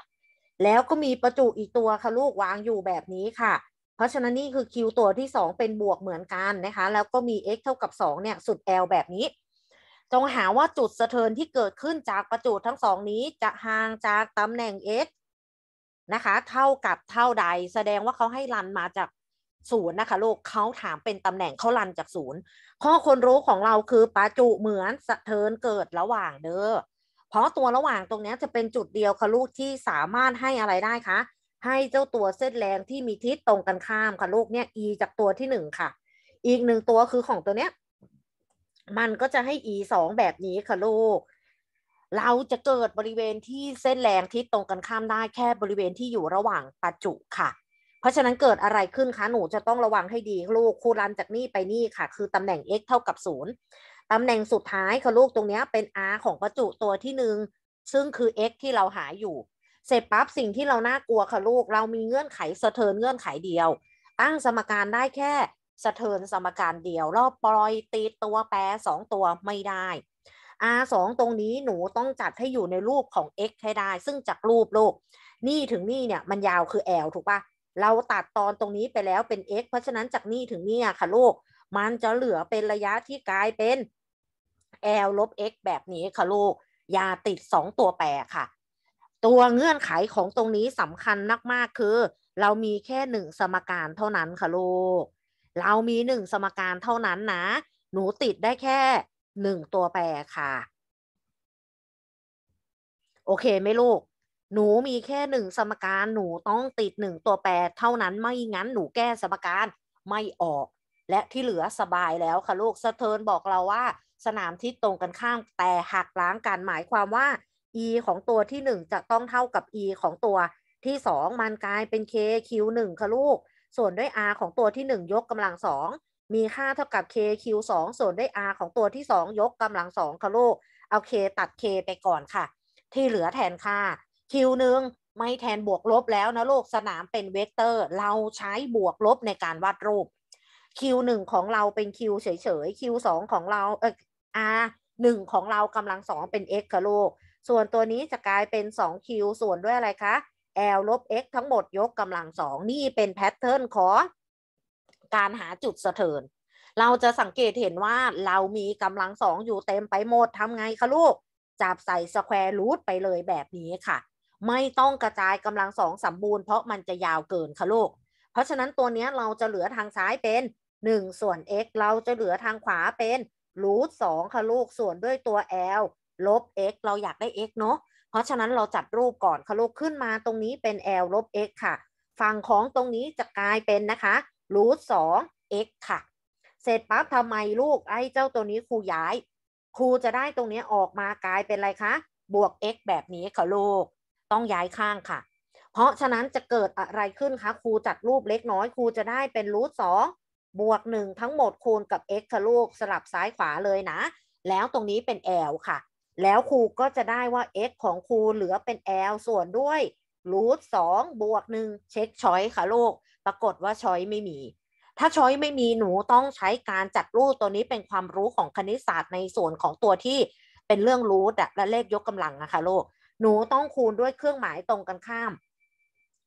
แล้วก็มีประจุอีกตัว ค่ะ ลูกวางอยู่แบบนี้ค่ะ เพราะฉะนั้นนี่ คือ Q ตัวที่2เป็นบวกเหมือนกันนะคะแล้วก็มี x เท่ากับ2เนี่ยสุด L แบบนี้จงหาว่าจุดสะเทินที่เกิดขึ้นจากประจุทั้งสองนี้ จะห่างจากตำแหน่ง x นะคะเท่ากับเท่าใดแสดงว่าเขาให้รันมาจากศูนย์นะคะลูกเขาถามเป็นตำแหน่งเขารันจากศูนย์ข้อคนรู้ของเราคือปาจุเหมือนสะเทินเกิดระหว่างเด้อเพราะตัวระหว่างตรงนี้จะเป็นจุดเดียวค่ะลูกที่สามารถให้อะไรได้คะ ให้เจ้าตัวเส้นแรงที่มีทิศตรงกันข้ามค่ะลูกเนี่ย e จากตัวที่หนึ่งค่ะ อีกหนึ่งตัวคือของตัวเนี้ย มันก็จะให้ e สองแบบนี้ค่ะลูกเราจะเกิดบริเวณที่เส้นแรงที่ตรงกันข้ามได้แค่บริเวณที่อยู่ระหว่างปัจจุค่ะ เพราะฉะนั้นเกิดอะไรขึ้นคะหนูจะต้องระวังให้ดีลูกคูรันจากนี่ไปนี่ค่ะ คือตำแหน่ง x เท่ากับ0ตำแหน่งสุดท้ายค่ะลูกตรงนี้เป็น r ของประจุตัวที่หนึ่งซึ่งคือ x ที่เราหาอยู่ เสร็จปั๊บสิ่งที่เราน่ากลัวค่ะลูก เรามีเงื่อนไขสะเทินเงื่อนไขเดียวตั้งสมการได้แค่สะเทินสมการเดียว รอบปล่อยตีตัวแปรสองตัวไม่ได้ R2 ตรงนี้หนูต้องจัดให้อยู่ในรูปของ x ให้ได้ ซึ่งจากรูปโลก นี่ถึงนี่เนี่ยมันยาวคือ L ถูกปะเราตัดตอนตรงนี้ไปแล้วเป็น x เพราะฉะนั้นจากนี่ถึงนี่ค่ะลูกมันจะเหลือเป็นระยะที่กลายเป็น L ลบ x แบบนี้ค่ะลูกอย่าติด 2 ตัวแปรค่ะ ตัวเงื่อนไขของตรงนี้สำคัญมากๆคือ เรามีแค่หนึ่งสมการเท่านั้นค่ะลูกเรามีหนึ่งสมการเท่านั้นนะ หนูติดได้แค่หนึ่งตัวแปรค่ะ โอเคไหมลูก หนูมีแค่หนึ่งสมการหนูต้องติดหนึ่งตัวแปร เท่านั้นไม่งั้นหนูแก้สมการไม่ออก และที่เหลือสบายแล้วค่ะลูกสะเทินบอกเราว่า สนามทิศตรงกันข้าม แต่หักล้างกันหมายความว่า e ของตัวที่ 1 จะต้องเท่ากับ e ของตัว ที่ 2 มันกลายเป็น k q 1 ค่ะลูก ส่วนด้วย r ของตัวที่ 1 ยกกำลังสองมีค่าเท่ากับ k q 2ส่วนด้วย r ของตัวที่ 2 ยกกำลังสองค่ะลูกเอา k ตัด k ไปก่อนค่ะ ที่เหลือแทนค่า q หนึ่งไม่แทนบวกลบแล้วนะลูกสนามเป็นเวกเตอร์ เราใช้บวกลบในการวาดรูป q หนึ่งของเราเป็น q เฉยย q งของเราเออ r งของเรากำลังสองเป็น x ค่ะลูกส่วนตัวนี้จะกลายเป็น 2q ส่วนด้วยอะไรคะ l ลบ x ทั้งหมดยกกำลังสองนี่เป็นแพทเทิร์นของการหาจุดสะเทินเราจะสังเกตเห็นว่าเรามีกำลังสองอยู่เต็มไปหมดทำไงคะลูก จับใส่สแควร์รูทไปเลยแบบนี้ค่ะ ไม่ต้องกระจายกำลังสองสมบูรณ์เพราะมันจะยาวเกินคะลูก เพราะฉะนั้นตัวนี้เราจะเหลือทางซ้ายเป็น 1 ส่วน x เราจะเหลือทางขวาเป็นรูทสองคะลูกส่วนด้วยตัว l ลบ x เราอยากได้ x เนาะ เพราะฉะนั้นเราจัดรูปก่อนคะลูกขึ้นมา ตรงนี้เป็น l ลบ x ค่ะ ฝั่งของตรงนี้จะกลายเป็นนะคะรูทสอง x ค่ะ เสร็จปั๊บทำไมลูกไอ้เจ้าตัวนี้ครูย้ายครูจะได้ตรงนี้ออกมากลายเป็นอะไรคะบวก x แบบนี้ค่ะลูก ต้องย้ายข้างค่ะ เพราะฉะนั้นจะเกิดอะไรขึ้นคะครูจัดรูปเล็กน้อยครูจะได้เป็นรูทสองบวกหนึ่งทั้งหมด คูณกับ x ค่ะลูกสลับซ้ายขวาเลยนะ แล้วตรงนี้เป็น l ค่ะ แล้วครูก็จะได้ว่า x ของครูเหลือเป็น l ส่วนด้วยรูทสองบวกหนึ่งเช็คช้อยค่ะลูกปรากฏว่าช้อยไม่มี ถ้าช้อยไม่มีหนูต้องใช้การจัดรูปตัวนี้เป็นความรู้ของคณิตศาสตร์ ในส่วนของตัวที่เป็นเรื่องรูทและเลขยกกำลังนะคะลูก หนูต้องคูณด้วยเครื่องหมายตรงกันข้าม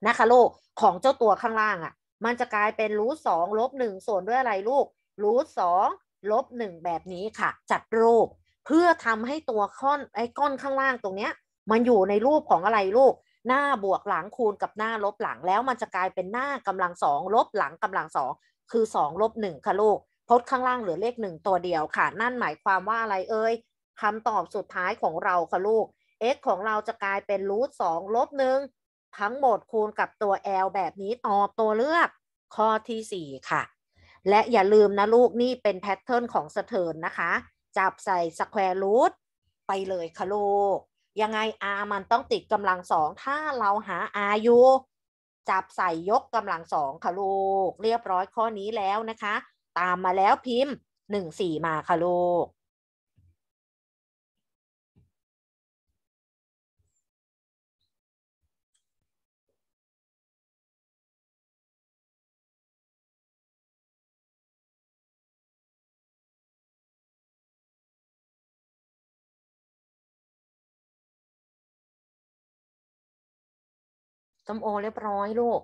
นะคะลูกของเจ้าตัวข้างล่างอะ่ะ มันจะกลายเป็นรูทสองลบหนึ่งส่วนด้วยอะไรลูกรูทสองลบหนึ่งแบบนี้ค่ะ จัดรูปเพื่อทำให้ตัวข้อนไอ้ก้อนข้างล่างตรงเนี้ยมันอยู่ในรูปของอะไรลูกหน้าบวกหลังคูณกับหน้าลบหลัง แล้วมันจะกลายเป็นหน้ากำลังสองลบหลังกำลังสองคือสองลบหนึ่งค่ะลูกพจน์ข้างล่างเหลือเลขหนึ่งตัวเดียวค่ะ นั่นหมายความว่าอะไรเอ่ยคำตอบสุดท้ายของเรา ค่ะลูก x ของเราจะกลายเป็นรูทสองลบหนึ่งทั้งหมดคูณกับตัว l แบบนี้ ตอบตัวเลือกข้อที่ 4 ค่ะ และอย่าลืมนะลูก นี่เป็นแพทเทิร์นของสเทิร์นนะคะจับใส่สแควร์รูทไปเลยค่ะลูกยังไง R มันต้องติดกำลังสอง ถ้าเราหา R อยู่จับใส่ยกกำลังสองค่ะลูกเรียบร้อยข้อนี้แล้วนะคะ ตามมาแล้วพิมพ์หนึ่งสี่มาค่ะลูกส้มโอเรียบร้อยลูก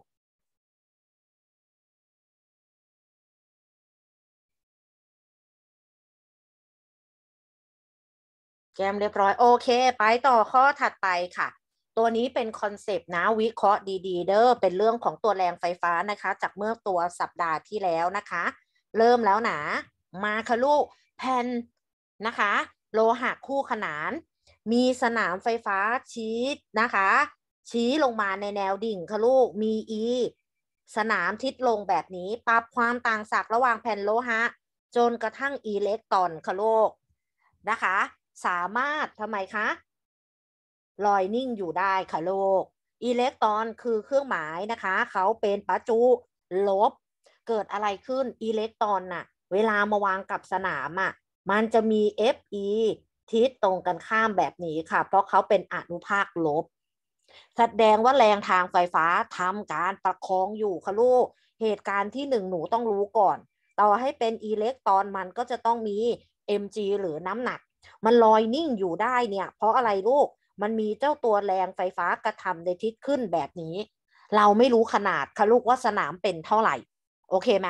แก้มเรียบร้อย โอเค ไปต่อข้อถัดไปค่ะ ตัวนี้เป็นคอนเซปต์นะ วิเคราะห์ดีๆเด้อเป็นเรื่องของตัวแรงไฟฟ้านะคะ จากเมื่อตัวสัปดาห์ที่แล้วนะคะ เริ่มแล้วหนะมาค่ะลูกแผ่นนะคะ โลหะคู่ขนาน มีสนามไฟฟ้า ชีตนะคะชี้ลงมาในแนวดิ่งค่ะลูก มี E สนามทิศลงแบบนี้ ปรับความต่างศักย์ระหว่างแผ่นโลหะ จนกระทั่งอิเล็กตรอนค่ะลูก นะคะ สามารถทำไมคะลอยนิ่งอยู่ได้ค่ะลูกอิเล็กตรอนคือเครื่องหมายนะคะ เขาเป็นประจุลบ เกิดอะไรขึ้นอิเล็กตรอนน่ะเวลามาวางกับสนามอะ่ะมันจะมี Fe ทิศตรงกันข้ามแบบนี้ค่ะ เพราะเขาเป็นอนุภาคลบแสดงว่าแรงทางไฟฟ้าทำการประคองอยู่ค่ะลูก เหตุการณ์ที่หนึ่งหนูต้องรู้ก่อน ต่อให้เป็นอิเล็กตรอนมันก็จะต้องมี mg หรือน้ำหนัก มันลอยนิ่งอยู่ได้เนี่ย เพราะอะไรลูกมันมีเจ้าตัวแรงไฟฟ้ากระทำในทิศขึ้นแบบนี้ เราไม่รู้ขนาดค่ะลูกว่าสนามเป็นเท่าไหร่ โอเคไหม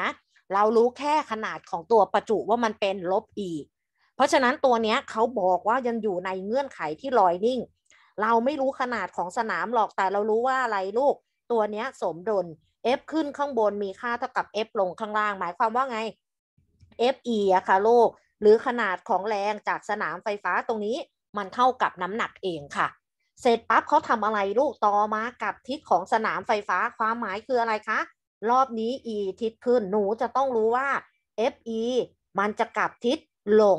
เรารู้แค่ขนาดของตัวประจุว่ามันเป็นลบอีเพราะฉะนั้นตัวเนี้ยเขาบอกว่ายังอยู่ในเงื่อนไขที่ลอยนิ่งเราไม่รู้ขนาดของสนามหรอกแต่เรารู้ว่าอะไรลูก ตัวเนี้ยสมดุล f ขึ้นข้างบนมีค่าเท่ากับ f ลงข้างล่างหมายความว่าไง fe อะค่ะลูก หรือขนาดของแรงจากสนามไฟฟ้าตรงนี้มันเท่ากับน้ำหนักเองค่ะ เสร็จปั๊บเขาทำอะไรลูกต่อมากับทิศของสนามไฟฟ้าความหมายคืออะไรคะรอบนี้ e ทิศขึ้นหนูจะต้องรู้ว่า fe มันจะกลับทิศลง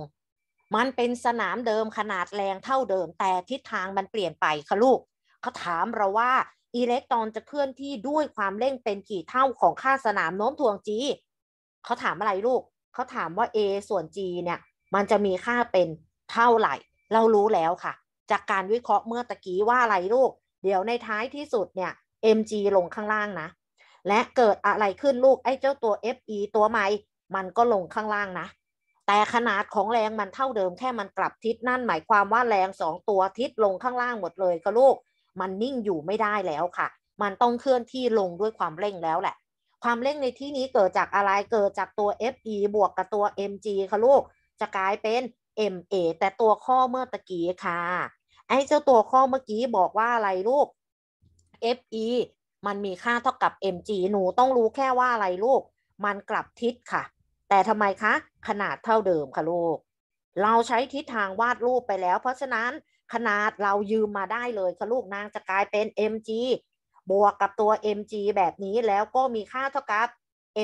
มันเป็นสนามเดิมขนาดแรงเท่าเดิม แต่ทิศทางมันเปลี่ยนไปค่ะลูกเขาถามเราว่าอิเล็กตรอนจะเคลื่อนที่ด้วยความเร่งเป็นกี่เท่าของค่าสนามโน้มถ่วง g เขาถามอะไรลูกเขาถามว่า a ส่วน g เนี่ย มันจะมีค่าเป็นเท่าไหร่เรารู้แล้วค่ะ จากการวิเคราะห์เมื่อตะกี้ว่าอะไรลูกเดี๋ยวในท้ายที่สุดเนี่ย mg ลงข้างล่างนะ และเกิดอะไรขึ้นลูกไอ้เจ้าตัว fe ตัวใหม่มันก็ลงข้างล่างนะแต่ขนาดของแรงมันเท่าเดิมแค่มันกลับทิศนั่นหมายความว่าแรงสองตัวทิศลงข้างล่างหมดเลยก็ลูกมันนิ่งอยู่ไม่ได้แล้วค่ะ มันต้องเคลื่อนที่ลงด้วยความเร่งแล้วแหละ ความเร่งในที่นี้เกิดจากอะไรเกิดจากตัว FE บวกกับตัว mg ค่ะลูกจะกลายเป็น ma แต่ตัวข้อเมื่อตะกี้ค่ะ ไอ้เจ้าตัวข้อเมื่อกี้บอกว่าอะไรลูก fe มันมีค่าเท่ากับ mg หนูต้องรู้แค่ว่าอะไรลูกมันกลับทิศค่ะแต่ทำไมคะ ขนาดเท่าเดิมค่ะลูก เราใช้ทิศทางวาดรูปไปแล้ว เพราะฉะนั้นขนาดเรายืมมาได้เลยค่ะลูกนางจะกลายเป็น mg บวกกับตัว mg แบบนี้แล้วก็มีค่าเท่ากับ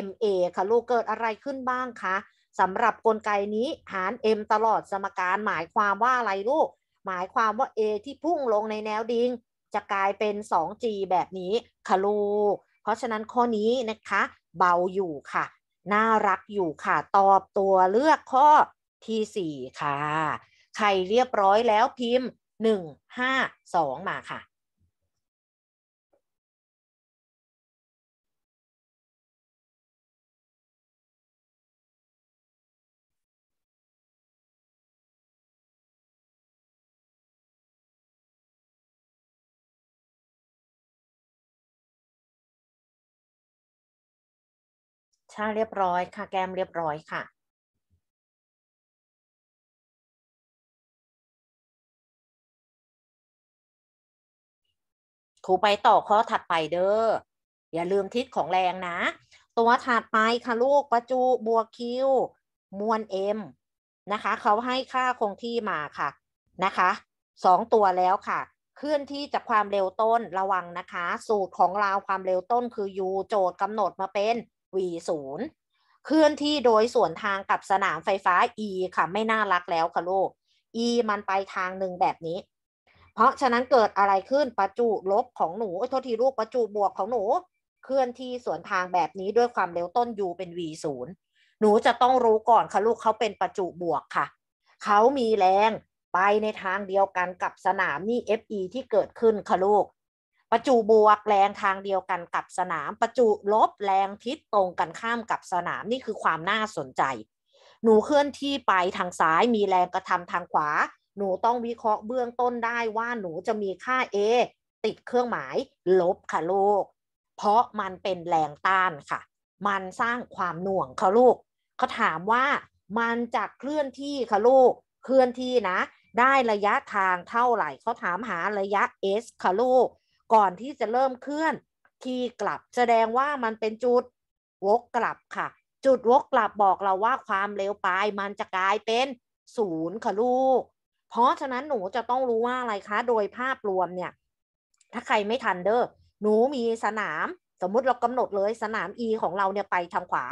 ma ค่ะลูกเกิดอะไรขึ้นบ้างคะสำหรับกลไกนี้ หาร m ตลอดสมการหมายความว่าอะไรลูก หมายความว่า a ที่พุ่งลงในแนวดิง่งจะกลายเป็น 2g แบบนี้ค่ะลูกเพราะฉะนั้นข้อนี้นะคะ เบาอยู่ค่ะน่ารักอยู่ค่ะ ตอบตัวเลือกข้อที่สี่ค่ะ ใครเรียบร้อยแล้วพิมพ์หนึ่งห้าสองมาค่ะใช่เรียบร้อยค่ะแก้มเรียบร้อยค่ะครูไปต่อข้อถัดไปเด้อ อย่าลืมทิศของแรงนะ ตัวถัดไปค่ะลูกประจุบวกคิวมวลเอ็มนะคะ เขาให้ค่าคงที่มาค่ะนะคะสองตัวแล้วค่ะ เคลื่อนที่จากความเร็วต้นระวังนะคะ สูตรของเราความเร็วต้นคือ u โจทย์กำหนดมาเป็น v ศูนย์เคลื่อนที่โดยส่วนทางกับสนามไฟฟ้า e ค่ะไม่น่ารักแล้วค่ะลูก e มันไปทางหนึ่งแบบนี้ เพราะฉะนั้นเกิดอะไรขึ้นประจุลบของหนูโทษทีลูกประจุบวกของหนู เคลื่อนที่ส่วนทางแบบนี้ด้วยความเร็วต้น u เป็น v ศูนย์หนูจะต้องรู้ก่อนค่ะลูกเขาเป็นประจุบวกค่ะเขามีแรงไปในทางเดียวกันกับสนามนี่ FE ที่เกิดขึ้นค่ะลูกประจุบวก แรงทางเดียวกันกับสนาม ประจุลบแรงทิศตรงกันข้ามกับสนามนี่คือความน่าสนใจ หนูเคลื่อนที่ไปทางซ้ายมีแรงกระทำทางขวา หนูต้องวิเคราะห์เบื้องต้นได้ว่าหนูจะมีค่า A ติดเครื่องหมาย ลบค่ะลูก เพราะมันเป็นแรงต้านค่ะ มันสร้างความหน่วงค่ะลูกเขาถามว่ามันจะเคลื่อนที่ค่ะลูก เคลื่อนที่นะ ได้ระยะทางเท่าไหร่เขาถามหาระยะ s ค่ะลูกก่อนที่จะเริ่มเคลื่อนคีย์กลับ แสดงว่ามันเป็นจุดวกกลับค่ะ จุดวกกลับบอกเราว่าความเร็วปลายมันจะกลายเป็นศูนย์ค่ะลูก เพราะฉะนั้นหนูจะต้องรู้ว่าอะไรคะ โดยภาพรวมเนี่ย ถ้าใครไม่ทันเดอ้อหนูมีสนาม สมมุติเรากำหนดเลยสนาม E ของเราเนี่ยไปทางขวา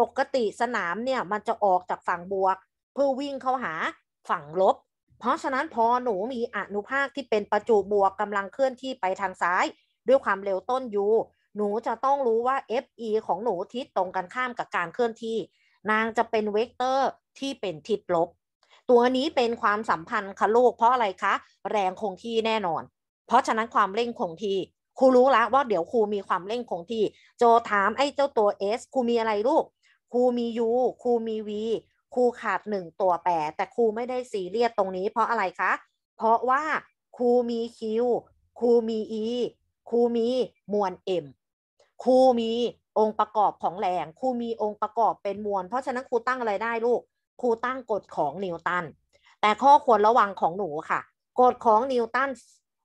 ปกติสนามเนี่ยมันจะออกจากฝั่งบวกเพื่อวิ่งเข้าหาฝั่งลบเพราะฉะนั้นพอหนูมีอนุภาคที่เป็นประจุบวกกำลังเคลื่อนที่ไปทางซ้าย ด้วยความเร็วต้น u หนูจะต้องรู้ว่า fe ของหนูทิศตรงกันข้ามกับการเคลื่อนที่ นางจะเป็นเวกเตอร์ที่เป็นทิศลบ ตัวนี้เป็นความสัมพันธ์คะลูกเพราะอะไรคะ แรงคงที่แน่นอน เพราะฉะนั้นความเร่งคงที่ครูรู้แล้วว่าเดี๋ยวครูมีความเร่งคงที่โจถามไอ้เจ้าตัว S ครูมีอะไรลูกครูมี U ครูมี V ครูขาดหนึ่งตัวแปรแต่ครูไม่ได้ซีเรียสตรงนี้เพราะอะไรคะ เพราะว่าครูมีคิวครูมีอีครูมีมวลเอ็มครูมีองค์ประกอบของแรงครูมีองค์ประกอบเป็นมวล เพราะฉะนั้นครูตั้งอะไรได้ลูกครูตั้งกฎของนิวตัน แต่ข้อควรระวังของหนูค่ะ กฎของนิวตัน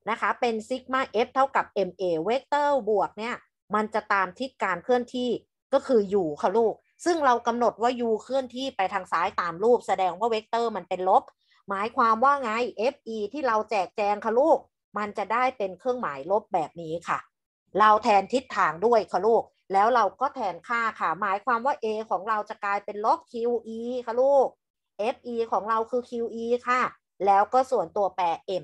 นะคะเป็นซิกมา f เท่ากับ ma เวกเตอร์บวกเนี่ย มันจะตามทิศการเคลื่อนที่ก็คืออยู่ค่ะลูกซึ่งเรากำหนดว่า u เคลื่อนที่ไปทางซ้ายตามรูปแสดงว่าเวกเตอร์มันเป็นลบหมายความว่าไง fe ที่เราแจกแจงค่ะลูก มันจะได้เป็นเครื่องหมายลบแบบนี้ค่ะ เราแทนทิศทางด้วยค่ะลูก แล้วเราก็แทนค่าค่ะหมายความว่า a ของเราจะกลายเป็นลบ qe ค่ะลูก fe ของเราคือ qe ค่ะ แล้วก็ส่วนตัวแปร m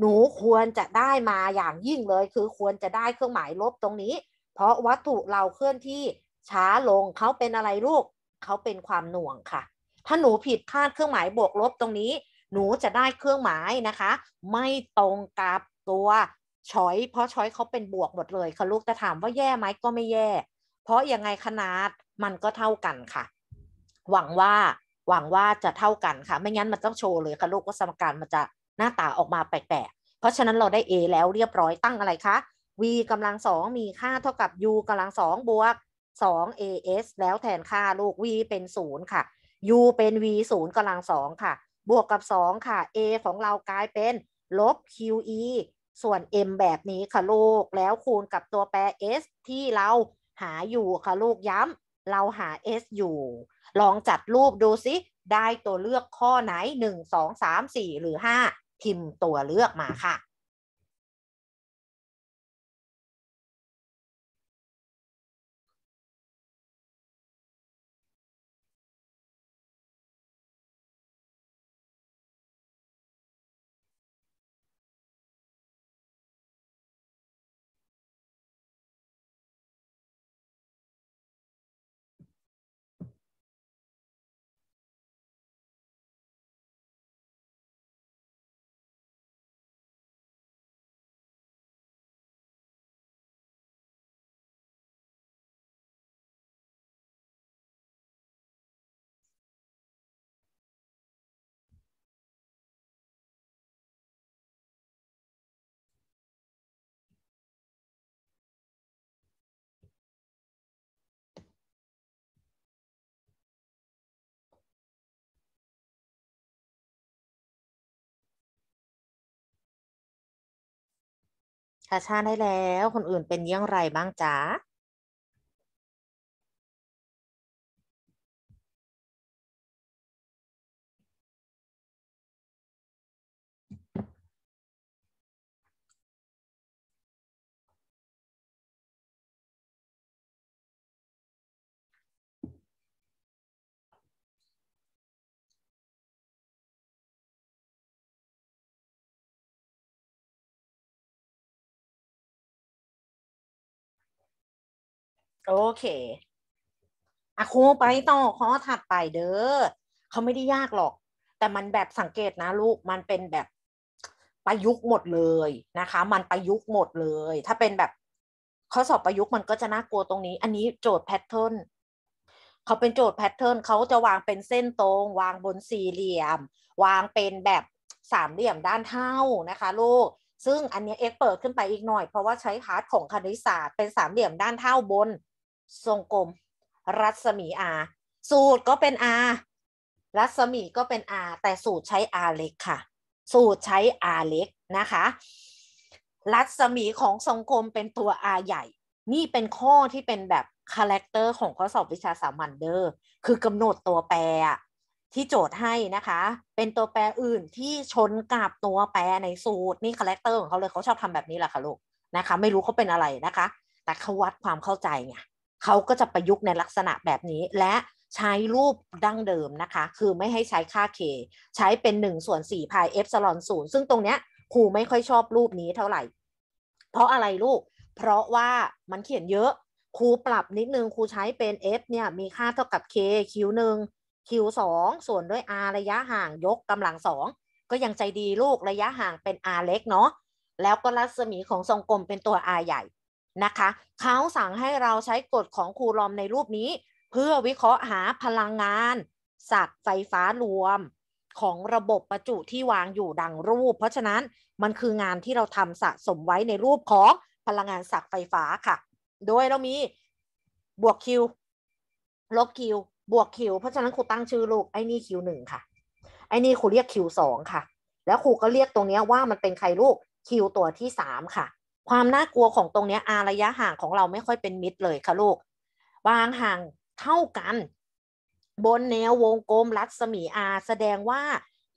หนูควรจะได้มาอย่างยิ่งเลย คือควรจะได้เครื่องหมายลบตรงนี้ เพราะวัตถุเราเคลื่อนที่ช้าลงเขาเป็นอะไรลูกเขาเป็นความหน่วงค่ะ ถ้าหนูผิดพลาดเครื่องหมายบวกลบตรงนี้ หนูจะได้เครื่องหมายนะคะ ไม่ตรงกับตัวชอย เพราะชอยเขาเป็นบวกหมดเลยค่ะลูกจะถามว่าแย่ไหมก็ไม่แย่เพราะยังไงขนาดมันก็เท่ากันค่ะ หวังว่าหวังว่าจะเท่ากันค่ะ ไม่งั้นมันต้องโชว์เลยค่ะลูกว่าสมการมันจะหน้าตาออกมาแปลกๆเพราะฉะนั้นเราได้ A แล้วเรียบร้อยตั้งอะไรคะ v กำลังสองมีค่าเท่ากับ u กำลังสองบวก2 as แล้วแทนค่าลูก v เป็น 0 ค่ะ u เป็น v 0กำลัง2ค่ะ บวกกับ 2 ค่ะ a ของเรากลายเป็น ลบ qe ส่วน m แบบนี้ค่ะลูก แล้วคูณกับตัวแปร s ที่เราหาอยู่ค่ะลูกย้ำเราหา s อยู่ ลองจัดรูปดูซิได้ตัวเลือกข้อไหน 1 2 3 4 หรือ 5 พิมพ์ตัวเลือกมาค่ะชาชาได้แล้ว คนอื่นเป็นยังไรบ้างจ๊ะโอเคอะครูไปต่อข้อถัดไปเด้อเขาไม่ได้ยากหรอก แต่มันแบบสังเกตนะลูก มันเป็นแบบประยุกต์หมดเลยนะคะ มันประยุกต์หมดเลย ถ้าเป็นแบบ ข้อสอบประยุกต์มันก็จะน่ากลัวตรงนี้ อันนี้โจทย์แพทเทิร์นเขาเป็นโจทย์แพทเทิร์นเขาจะวางเป็นเส้นตรง วางบนสี่เหลี่ยม วางเป็นแบบสามเหลี่ยมด้านเท่านะคะลูก ซึ่งอันนี้เอ็กเปิดขึ้นไปอีกหน่อยเพราะว่าใช้ฮาร์ดของคณิตศาสตร์เป็นสามเหลี่ยมด้านเท่าบนทรงกลมรัศมี R สูตรก็เป็น R รัศมีก็เป็น R แต่สูตรใช้ R เล็กค่ะสูตรใช้ R เล็กนะคะรัศมีของทรงกลมเป็นตัว R ใหญ่ นี่เป็นข้อที่เป็นแบบคาแรคเตอร์ของข้อสอบวิชาสามัญเดอร์คือกำหนดตัวแปรที่โจทย์ให้นะคะ เป็นตัวแปรอื่นที่ชนกับตัวแปรในสูตรนี่คาแรคเตอร์ของเขาเลยเขาชอบทำแบบนี้แหละค่ะลูกนะคะไม่รู้เขาเป็นอะไรนะคะแต่เขาวัดความเข้าใจไงเขาก็จะประยุกต์ในลักษณะแบบนี้ และใช้รูปดั้งเดิมนะคะ คือไม่ให้ใช้ค่า k ใช้เป็น 1 ส่วน4พายเอฟซลอนศูนย์ซึ่งตรงเนี้ยครูไม่ค่อยชอบรูปนี้เท่าไหร่ เพราะอะไรลูก เพราะว่ามันเขียนเยอะครูปรับนิดนึงครูใช้เป็น f เนี่ยมีค่าเท่ากับ k q 1 q 2ส่วนด้วย r ระยะห่างยกกำลังสองก็ยังใจดีลูกระยะห่างเป็น r เล็กเนาะแล้วก็รัศมีของทรงกลมเป็นตัว r ใหญ่นะคะเขาสั่งให้เราใช้กฎของคูลอมในรูปนี้ เพื่อวิเคราะห์หาพลังงานสัตว์ไฟฟ้ารวมของระบบประจุที่วางอยู่ดังรูป เพราะฉะนั้นมันคืองานที่เราทำสะสมไว้ในรูปของพลังงานสัตว์ไฟฟ้าค่ะ โดยเรามีบวกคิวลบคิวบวกคิวเพราะฉะนั้นครูตั้งชื่อลูกไอ้นี่คิวหนึ่งค่ะไอ้นี่ครูเรียกคิวสองค่ะ แล้วครูก็เรียกตรงนี้ว่ามันเป็นใครลูกคิวตัวที่สามค่ะความน่ากลัวของตรงนี้อาระยะห่างของเราไม่ค่อยเป็นมิตรเลยค่ะลูกวางห่างเท่ากัน บนแนววงกลมรัศมีอาแสดงว่า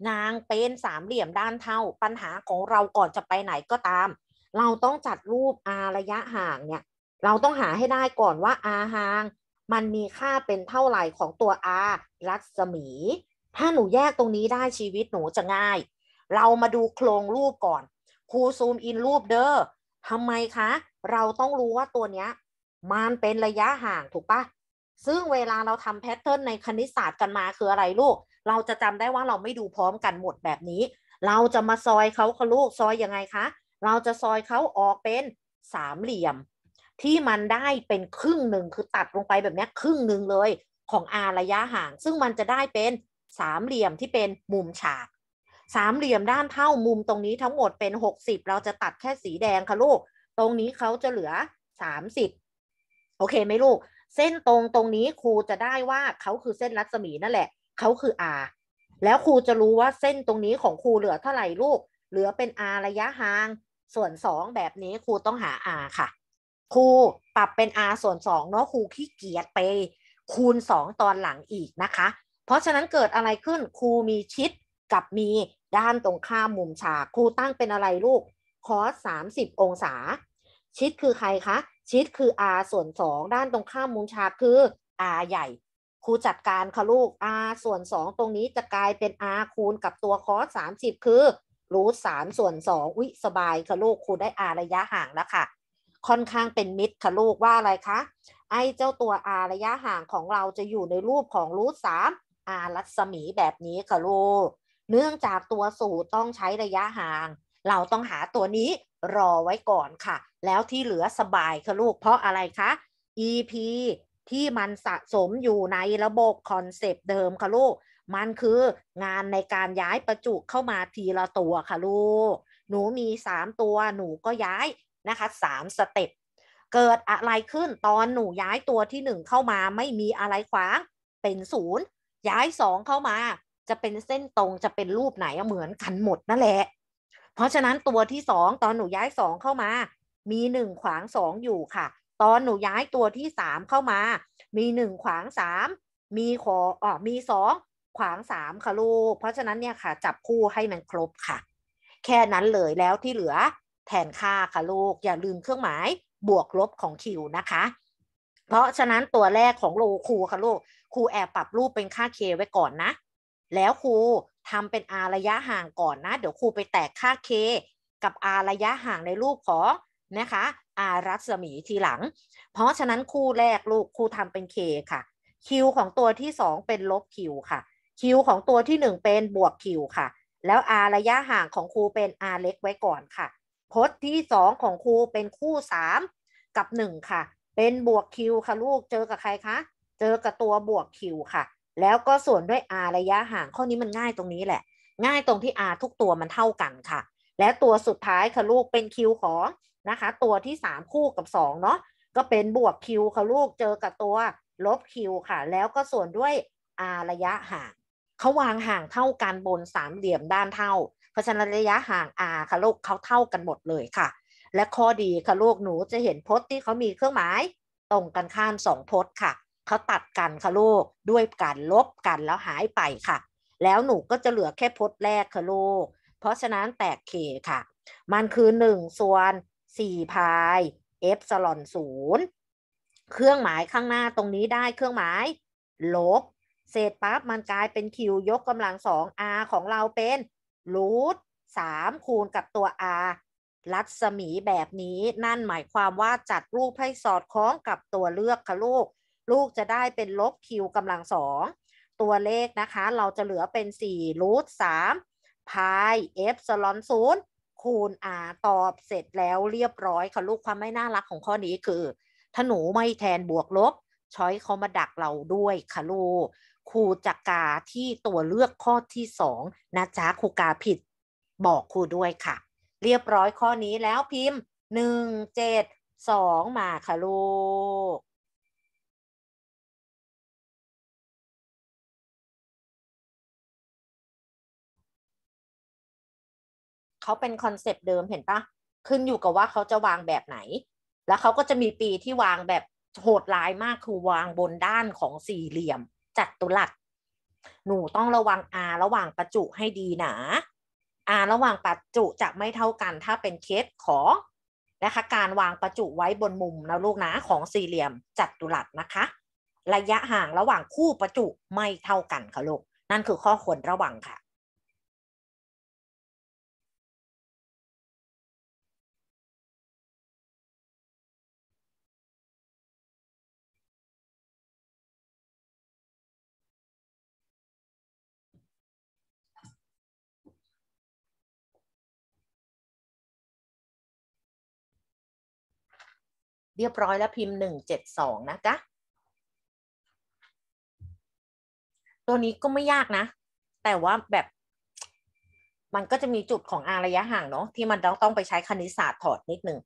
นางเป็นสามเหลี่ยมด้านเท่า ปัญหาของเราก่อนจะไปไหนก็ตาม เราต้องจัดรูปอาระยะห่างเนี่ย เราต้องหาให้ได้ก่อนว่าอาห่าง มันมีค่าเป็นเท่าไหร่ของตัวอารัศมี ถ้าหนูแยกตรงนี้ได้ชีวิตหนูจะง่าย เรามาดูโครงรูปก่อนครูซูมอินรูปเด้อทำไมคะ เราต้องรู้ว่าตัวเนี้ยมันเป็นระยะห่างถูกปะ ซึ่งเวลาเราทำแพทเทิร์นในคณิตศาสตร์กันมาคืออะไรลูก เราจะจำได้ว่าเราไม่ดูพร้อมกันหมดแบบนี้ เราจะมาซอยเขาค่ะลูกซอยยังไงคะ เราจะซอยเขาออกเป็นสามเหลี่ยม ที่มันได้เป็นครึ่งหนึ่งคือตัดลงไปแบบนี้ครึ่งหนึ่งเลยของอาระยะห่าง ซึ่งมันจะได้เป็นสามเหลี่ยมที่เป็นมุมฉากสามเหลี่ยมด้านเท่ามุมตรงนี้ทั้งหมดเป็นหกสิบเราจะตัดแค่สีแดงค่ะลูก ตรงนี้เขาจะเหลือสสามิบโอเคไหมลูก เส้นตรงตรงนี้ครูจะได้ว่าเขาคือเส้นรัศมีนั่นแหละ เขาคือ R แล้วครูจะรู้ว่าเส้นตรงนี้ของครูเหลือเท่าไหร่ลูก เหลือเป็น R ระยะห่าง ส่วน2แบบนี้ครูต้องหา R ค่ะครูปรับเป็น R ส่วน2เนาะครูขี้เกียจไปคูณ2ตอนหลังอีกนะคะ เพราะฉะนั้นเกิดอะไรขึ้นครูมีชิดกับมีด้านตรงข้ามมุมฉากครูตั้งเป็นอะไรลูกคอสสามสิบองศา ชิดคือใครคะชิดคือ r ส่วนสองด้านตรงข้ามมุมฉากคือ r ใหญ่ครูจัดการค่ะลูก r ส่วนสองตรงนี้จะกลายเป็น r คูณกับตัวคอสสามสิบคือรูทสามส่วนสองอุ้ยสบายค่ะลูกครูได้ r ระยะห่างแล้วค่ะ ค่อนข้างเป็นมิตรค่ะลูกว่าอะไรคะไอ้เจ้าตัว r ระยะห่างของเราจะอยู่ในรูปของรูทสาม r รัศมีแบบนี้ค่ะลูกเนื่องจากตัวสูตรต้องใช้ระยะห่าง เราต้องหาตัวนี้รอไว้ก่อนค่ะ แล้วที่เหลือสบายค่ะลูก เพราะอะไรคะ EP ที่มันสะสมอยู่ในระบบคอนเซปต์เดิมค่ะลูก มันคืองานในการย้ายประจุเข้ามาทีละตัวค่ะลูก หนูมี 3 ตัว หนูก็ย้ายนะคะ 3 สเต็ป เกิดอะไรขึ้นตอนหนูย้ายตัวที่ 1 เข้ามาไม่มีอะไรขวางเป็นศูนย์ย้าย2เข้ามาจะเป็นเส้นตรงจะเป็นรูปไหนเหมือนกันหมดนั่นแหละ เพราะฉะนั้นตัวที่สองตอนหนูย้ายสองเข้ามา มีหนึ่งขวางสองอยู่ค่ะ ตอนหนูย้ายตัวที่สามเข้ามา มีหนึ่งขวางสามมีขออ๋อมีสองขวางสามค่ะลูกเพราะฉะนั้นเนี่ยค่ะ จับคู่ให้มันครบค่ะ แค่นั้นเลยแล้วที่เหลือแทนค่าค่ะลูกอย่าลืมเครื่องหมายบวกลบของคิวนะคะ เพราะฉะนั้นตัวแรกของโลครูค่ะลูกครูแอบปรับรูปเป็นค่าเคไว้ก่อนนะแล้วครูทำเป็นอาระยะห่างก่อนนะ เดี๋ยวครูไปแตกค่า k กับอาระยะห่างในรูปของนะคะอารัศมีทีหลัง เพราะฉะนั้น คู่แรกลูกครูทำเป็น k ค่ะ q ของตัวที่ 2เป็นลบ q ค่ะ q ของตัวที่ 1 เป็นบวก q ค่ะ แล้ว r ระยะห่างของครูเป็น r เล็กไว้ก่อนค่ะพจน์ที่ 2 ของครูเป็นคู่3 กับ 1 ค่ะ เป็นบวก q ค่ะลูกเจอกับใครคะเจอกับตัวบวก q ค่ะแล้วก็ส่วนด้วย r ระยะห่างข้อนี้มันง่ายตรงนี้แหละ ง่ายตรงที่ r ทุกตัวมันเท่ากันค่ะ และตัวสุดท้ายค่ะลูกเป็น q ของนะคะ ตัวที่ 3 คู่กับ2เนาะก็เป็นบวก q ค่ะลูกเจอกับตัวลบ q ค่ะ แล้วก็ส่วนด้วย r ระยะห่าง เขาวางห่างเท่ากันบนสามเหลี่ยมด้านเท่า เพราะฉะนั้นระยะห่าง r ค่ะลูกเขาเท่ากันหมดเลยค่ะ และข้อดีค่ะลูกหนูจะเห็นพจน์ที่เขามีเครื่องหมายตรงกันข้ามสองพจน์ค่ะเขาตัดกันค่ะลูกด้วยการลบกันแล้วหายไปค่ะ แล้วหนูก็จะเหลือแค่พจน์แรกค่ะลูกเพราะฉะนั้นแตกเขค่ะ มันคือ 1ส่วน4พายเอฟสลอนศูนย์เครื่องหมายข้างหน้าตรงนี้ได้เครื่องหมาย ลบเศษปั๊บมันกลายเป็นคิวยกกำลังสอง r ของเราเป็นรูทสามคูณกับตัว r รัศมีแบบนี้นั่นหมายความว่าจัดรูปให้สอดคล้องกับตัวเลือกค่ะลูกลูกจะได้เป็นลบ q กำลังสองตัวเลขนะคะเราจะเหลือเป็น4รูท3พายเอฟสลอนศูนย์คูณ r ตอบเสร็จแล้วเรียบร้อยค่ะลูกความไม่น่ารักของข้อนี้คือถ้าหนูไม่แทนบวกลบช้อยเขามาดักเราด้วยค่ะลูกครูจักกาที่ตัวเลือกข้อที่สองนะจ๊ะครูกาผิด บอกครูด้วยค่ะ เรียบร้อยข้อนี้แล้วพิมพ์หนึ่งเจ็ดสองมาค่ะลูกเขาเป็นคอนเซปต์เดิมเห็นปะขึ้นอยู่กับว่าเขาจะวางแบบไหน แล้วเขาก็จะมีปีที่วางแบบโหดร้ายมากคือวางบนด้านของสี่เหลี่ยม จัตุรัส หนูต้องระวังอาระหว่างประจุให้ดีนะอาระหว่างประจุจะไม่เท่ากันถ้าเป็นเคสขอนะคะการวางประจุไว้บนมุมนะลูกนะของสี่เหลี่ยมจัตุรัสนะคะ ระยะห่างระหว่างคู่ประจุไม่เท่ากันค่ะลูกนั่นคือข้อควรระวังค่ะเรียบร้อยแล้วพิมพ์หนึ่นะจ๊ะ ตัวนี้ก็ไม่ยากนะ แต่ว่าแบบมันก็จะมีจุดของอาระยะห่างเนาะที่มันต้องต้องไปใช้คณิตศาสตร์ถอดนิดนึง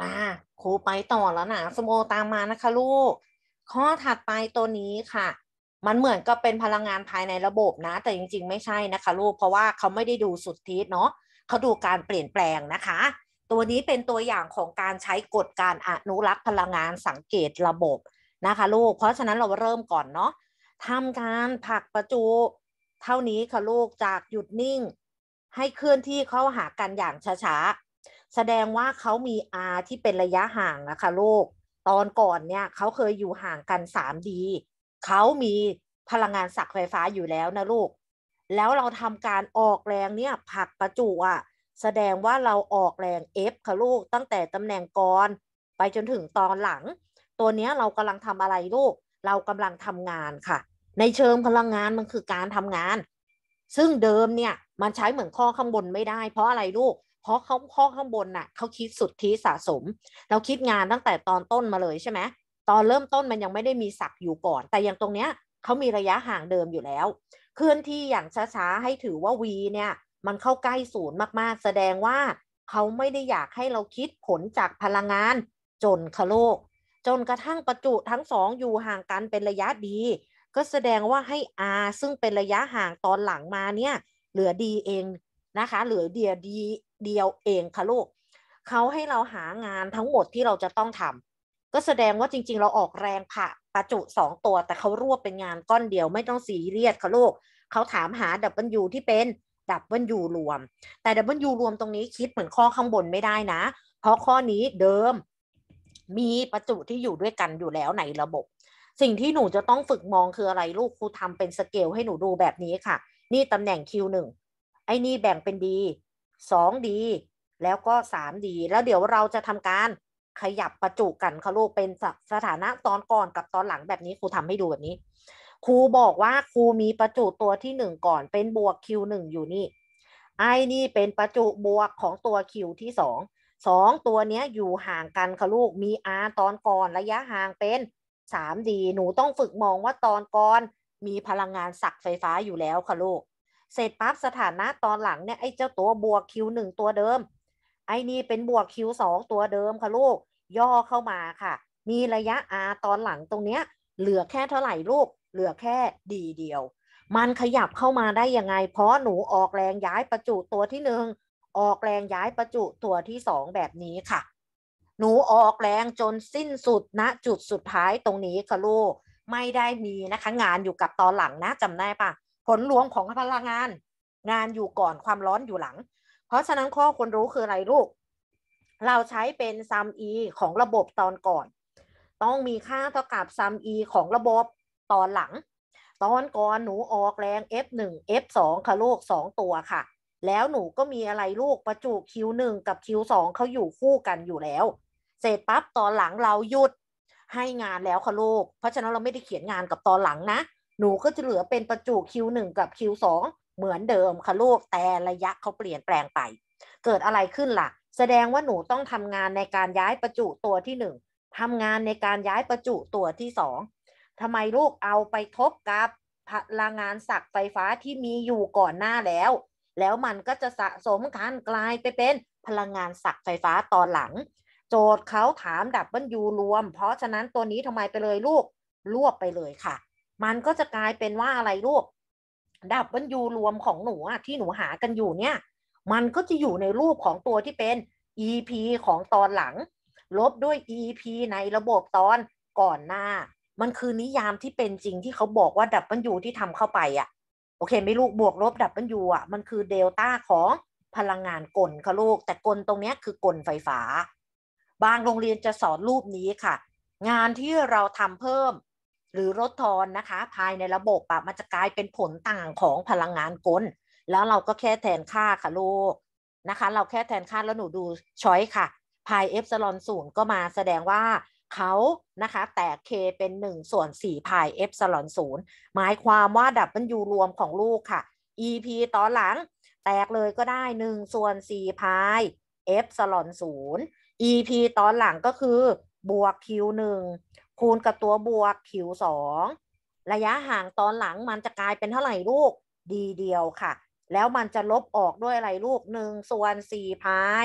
อ่าครูไปต่อแล้วนะสโมโตามมานะคะลูก ข้อถัดไปตัวนี้ค่ะ มันเหมือนก็เป็นพลังงานภายในระบบนะ แต่จริงๆไม่ใช่นะคะลูกเพราะว่าเขาไม่ได้ดูสุดทิศเนาะเขาดูการเปลี่ยนแปลงนะคะ ตัวนี้เป็นตัวอย่างของการใช้กฎการอนุรักษ์พลังงานสังเกตระบบนะคะลูกเพราะฉะนั้นเราเริ่มก่อนเนาะทำการผักประจุเท่านี้ค่ะลูกจากหยุดนิ่ง ให้เคลื่อนที่เข้าหากันอย่างช้าๆแสดงว่าเขามี R ที่เป็นระยะห่างนะคะลูก ตอนก่อนเนี่ยเขาเคยอยู่ห่างกัน 3D เขามีพลังงานสักไฟฟ้าอยู่แล้วนะลูกแล้วเราทำการออกแรงเนี่ยผักประจุอะแสดงว่าเราออกแรง F ค่ะลูกตั้งแต่ตำแหน่งก่อนไปจนถึงตอนหลัง ตัวเนี้ยเรากำลังทำอะไรลูกเรากำลังทำงานค่ะ ในเชิงพลังงานมันคือการทำงาน ซึ่งเดิมเนี่ยมันใช้เหมือนข้อข้างบน ไม่ได้เพราะอะไรลูกเพราะเขาข้อข้างบนน่ะเขาคิดสุดที่สะสม เราคิดงานตั้งแต่ตอนต้นมาเลยใช่ไหมตอนเริ่มต้นมันยังไม่ได้มีสักอยู่ก่อน แต่อย่างตรงเนี้ยเขามีระยะห่างเดิมอยู่แล้ว เคลื่อนที่อย่างช้าๆให้ถือว่า V เนี่ยมันเข้าใกล้ศูนย์มากๆ แสดงว่าเขาไม่ได้อยากให้เราคิดผลจากพลังงาน จนคโลก จนกระทั่งประจุทั้งสองอยู่ห่างกันเป็นระยะดีก็แสดงว่าให้ R ซึ่งเป็นระยะห่างตอนหลังมาเนี่ย เหลือดีเองนะคะ เหลือเดียวดีเดียวเองค่ะลูกเขาให้เราหางานทั้งหมดที่เราจะต้องทำ ก็แสดงว่าจริงๆ เราออกแรงผ่าประจุสองตัวแต่เขารวบเป็นงานก้อนเดียว ไม่ต้องสีเรียดค่ะลูกเขาถามหาดับเบิลยูที่เป็นดับเบิลยูรวม แต่ดับเบิลยูรวมตรงนี้คิดเหมือนข้อข้างบนไม่ได้นะ เพราะข้อนี้เดิมมีประจุที่อยู่ด้วยกันอยู่แล้วในระบบ สิ่งที่หนูจะต้องฝึกมองคืออะไรลูกครูทำเป็นสเกลให้หนูดูแบบนี้ค่ะ นี่ตำแหน่ง Q1 ไอ้นี่แบ่งเป็นดีสองดีแล้วก็สามดีแล้วเดี๋ยวเราจะทำการขยับประจุกันค่ะลูกเป็นสสถานะตอนก่อนกับตอนหลังแบบนี้ครูทำให้ดูแบบนี้ครูบอกว่าครูมีประจุตัวที่หนึ่งก่อนเป็นบวกคิวหนึ่งอยู่นี่ไอ้นี่เป็นประจุบวกของตัวคิวที่สองสองตัวเนี้ยอยู่ห่างกันค่ะลูกมี R ตอนก่อน ระยะห่างเป็น 3D หนูต้องฝึกมองว่าตอนก่อนมีพลังงานสักไฟฟ้าอยู่แล้วค่ะลูกเสร็จปั๊บสถานะตอนหลังเนี่ยไอ้เจ้าตัวบวกคิวหนึ่งตัวเดิม ไอ้นี่เป็นบวกคิวสองตัวเดิมค่ะลูก ย่อเข้ามาค่ะ มีระยะ R ตอนหลังตรงเนี้ยเหลือแค่เท่าไหร่ลูกเหลือแค่ดีเดียว มันขยับเข้ามาได้ยังไง เพราะหนูออกแรงย้ายประจุตัวที่หนึ่งออกแรงย้ายประจุตัวที่สองแบบนี้ค่ะ หนูออกแรงจนสิ้นสุดณนะจุดสุดท้ายตรงนี้ค่ะลูกไม่ได้มีนะคะงานอยู่กับตอนหลังนะจำได้ปะผลรวมของพลังงาน งานอยู่ก่อนความร้อนอยู่หลัง เพราะฉะนั้นข้อควรรู้คืออะไรลูก เราใช้เป็นซัมอีของระบบตอนก่อน ต้องมีค่าเท่ากับซัมอี ของระบบตอนหลัง ตอนก่อนหนูออกแรง F1 F2 ค่ะลูก2 ตัวค่ะ แล้วหนูก็มีอะไรลูกประจุ Q1 กับ Q2 เขาอยู่คู่กันอยู่แล้ว เสร็จปั๊บตอนหลังเราหยุดให้งานแล้วค่ะลูกเพราะฉะนั้นเราไม่ได้เขียนงานกับตอนหลังนะหนูก็จะเหลือเป็นประจุ Q1 กับ Q2 เหมือนเดิมค่ะลูกแต่ระยะเขาเปลี่ยนแปลงไป เกิดอะไรขึ้นละ่ะ แสดงว่าหนูต้องทำงานในการย้ายประจุตัวที่ 1 ทำงานในการย้ายประจุตัวที่ 2ทำไมลูกเอาไปทบกับพลังงานสักไฟฟ้าที่มีอยู่ก่อนหน้าแล้ว แล้วมันก็จะสะสมกันกลายไปเป็นพลังงานสักไฟฟ้าตอนหลัง โจทย์เขาถามดับเบิลยูรวม เพราะฉะนั้นตัวนี้ทำไมไปเลยลูกรวบไปเลยค่ะมันก็จะกลายเป็นว่าอะไรลูกดับเบิลยูรวมของหนูอะที่หนูหากันอยู่เนี่ย มันก็จะอยู่ในรูปของตัวที่เป็น EP ของตอนหลัง ลบด้วย EP ในระบบตอนก่อนหน้า มันคือนิยามที่เป็นจริงที่เขาบอกว่าดับเบิลยูที่ทำเข้าไปอะโอเคไม่ลูกบวกลบดับเบิลยูอะมันคือเดลต้าของพลังงานกลค่ะลูก แต่กลตรงนี้คือกลไฟฟ้าบางโรงเรียนจะสอนรูปนี้ค่ะ งานที่เราทำเพิ่มหรือลดทอนนะคะภายในระบบอะมันจะกลายเป็นผลต่างของพลังงานกล แล้วเราก็แค่แทนค่าค่ะลูกนะคะ เราแค่แทนค่าแล้วหนูดูช้อยค่ะพายเอฟซลอนศูนย์ก็มาแสดงว่าเขานะคะ แตกคเป็น 1 ส่วน4พายเอซสลอนศูนย์หมายความว่าดับเบิลยูรวมของลูกค่ะ ep ตอนหลัง แตกเลยก็ได้ 1 ส่วน4พายเอซสลอนศูนย์ ep ตอนหลังก็คือบวก q 1คูณ กับตัวบวกวสองระยะห่างตอนหลังมันจะกลายเป็นเท่าไหร่ ลูก ดีเดียวค่ะ แล้วมันจะลบออกด้วยอะไร ลูกหนึ่งส่วนสี่พาย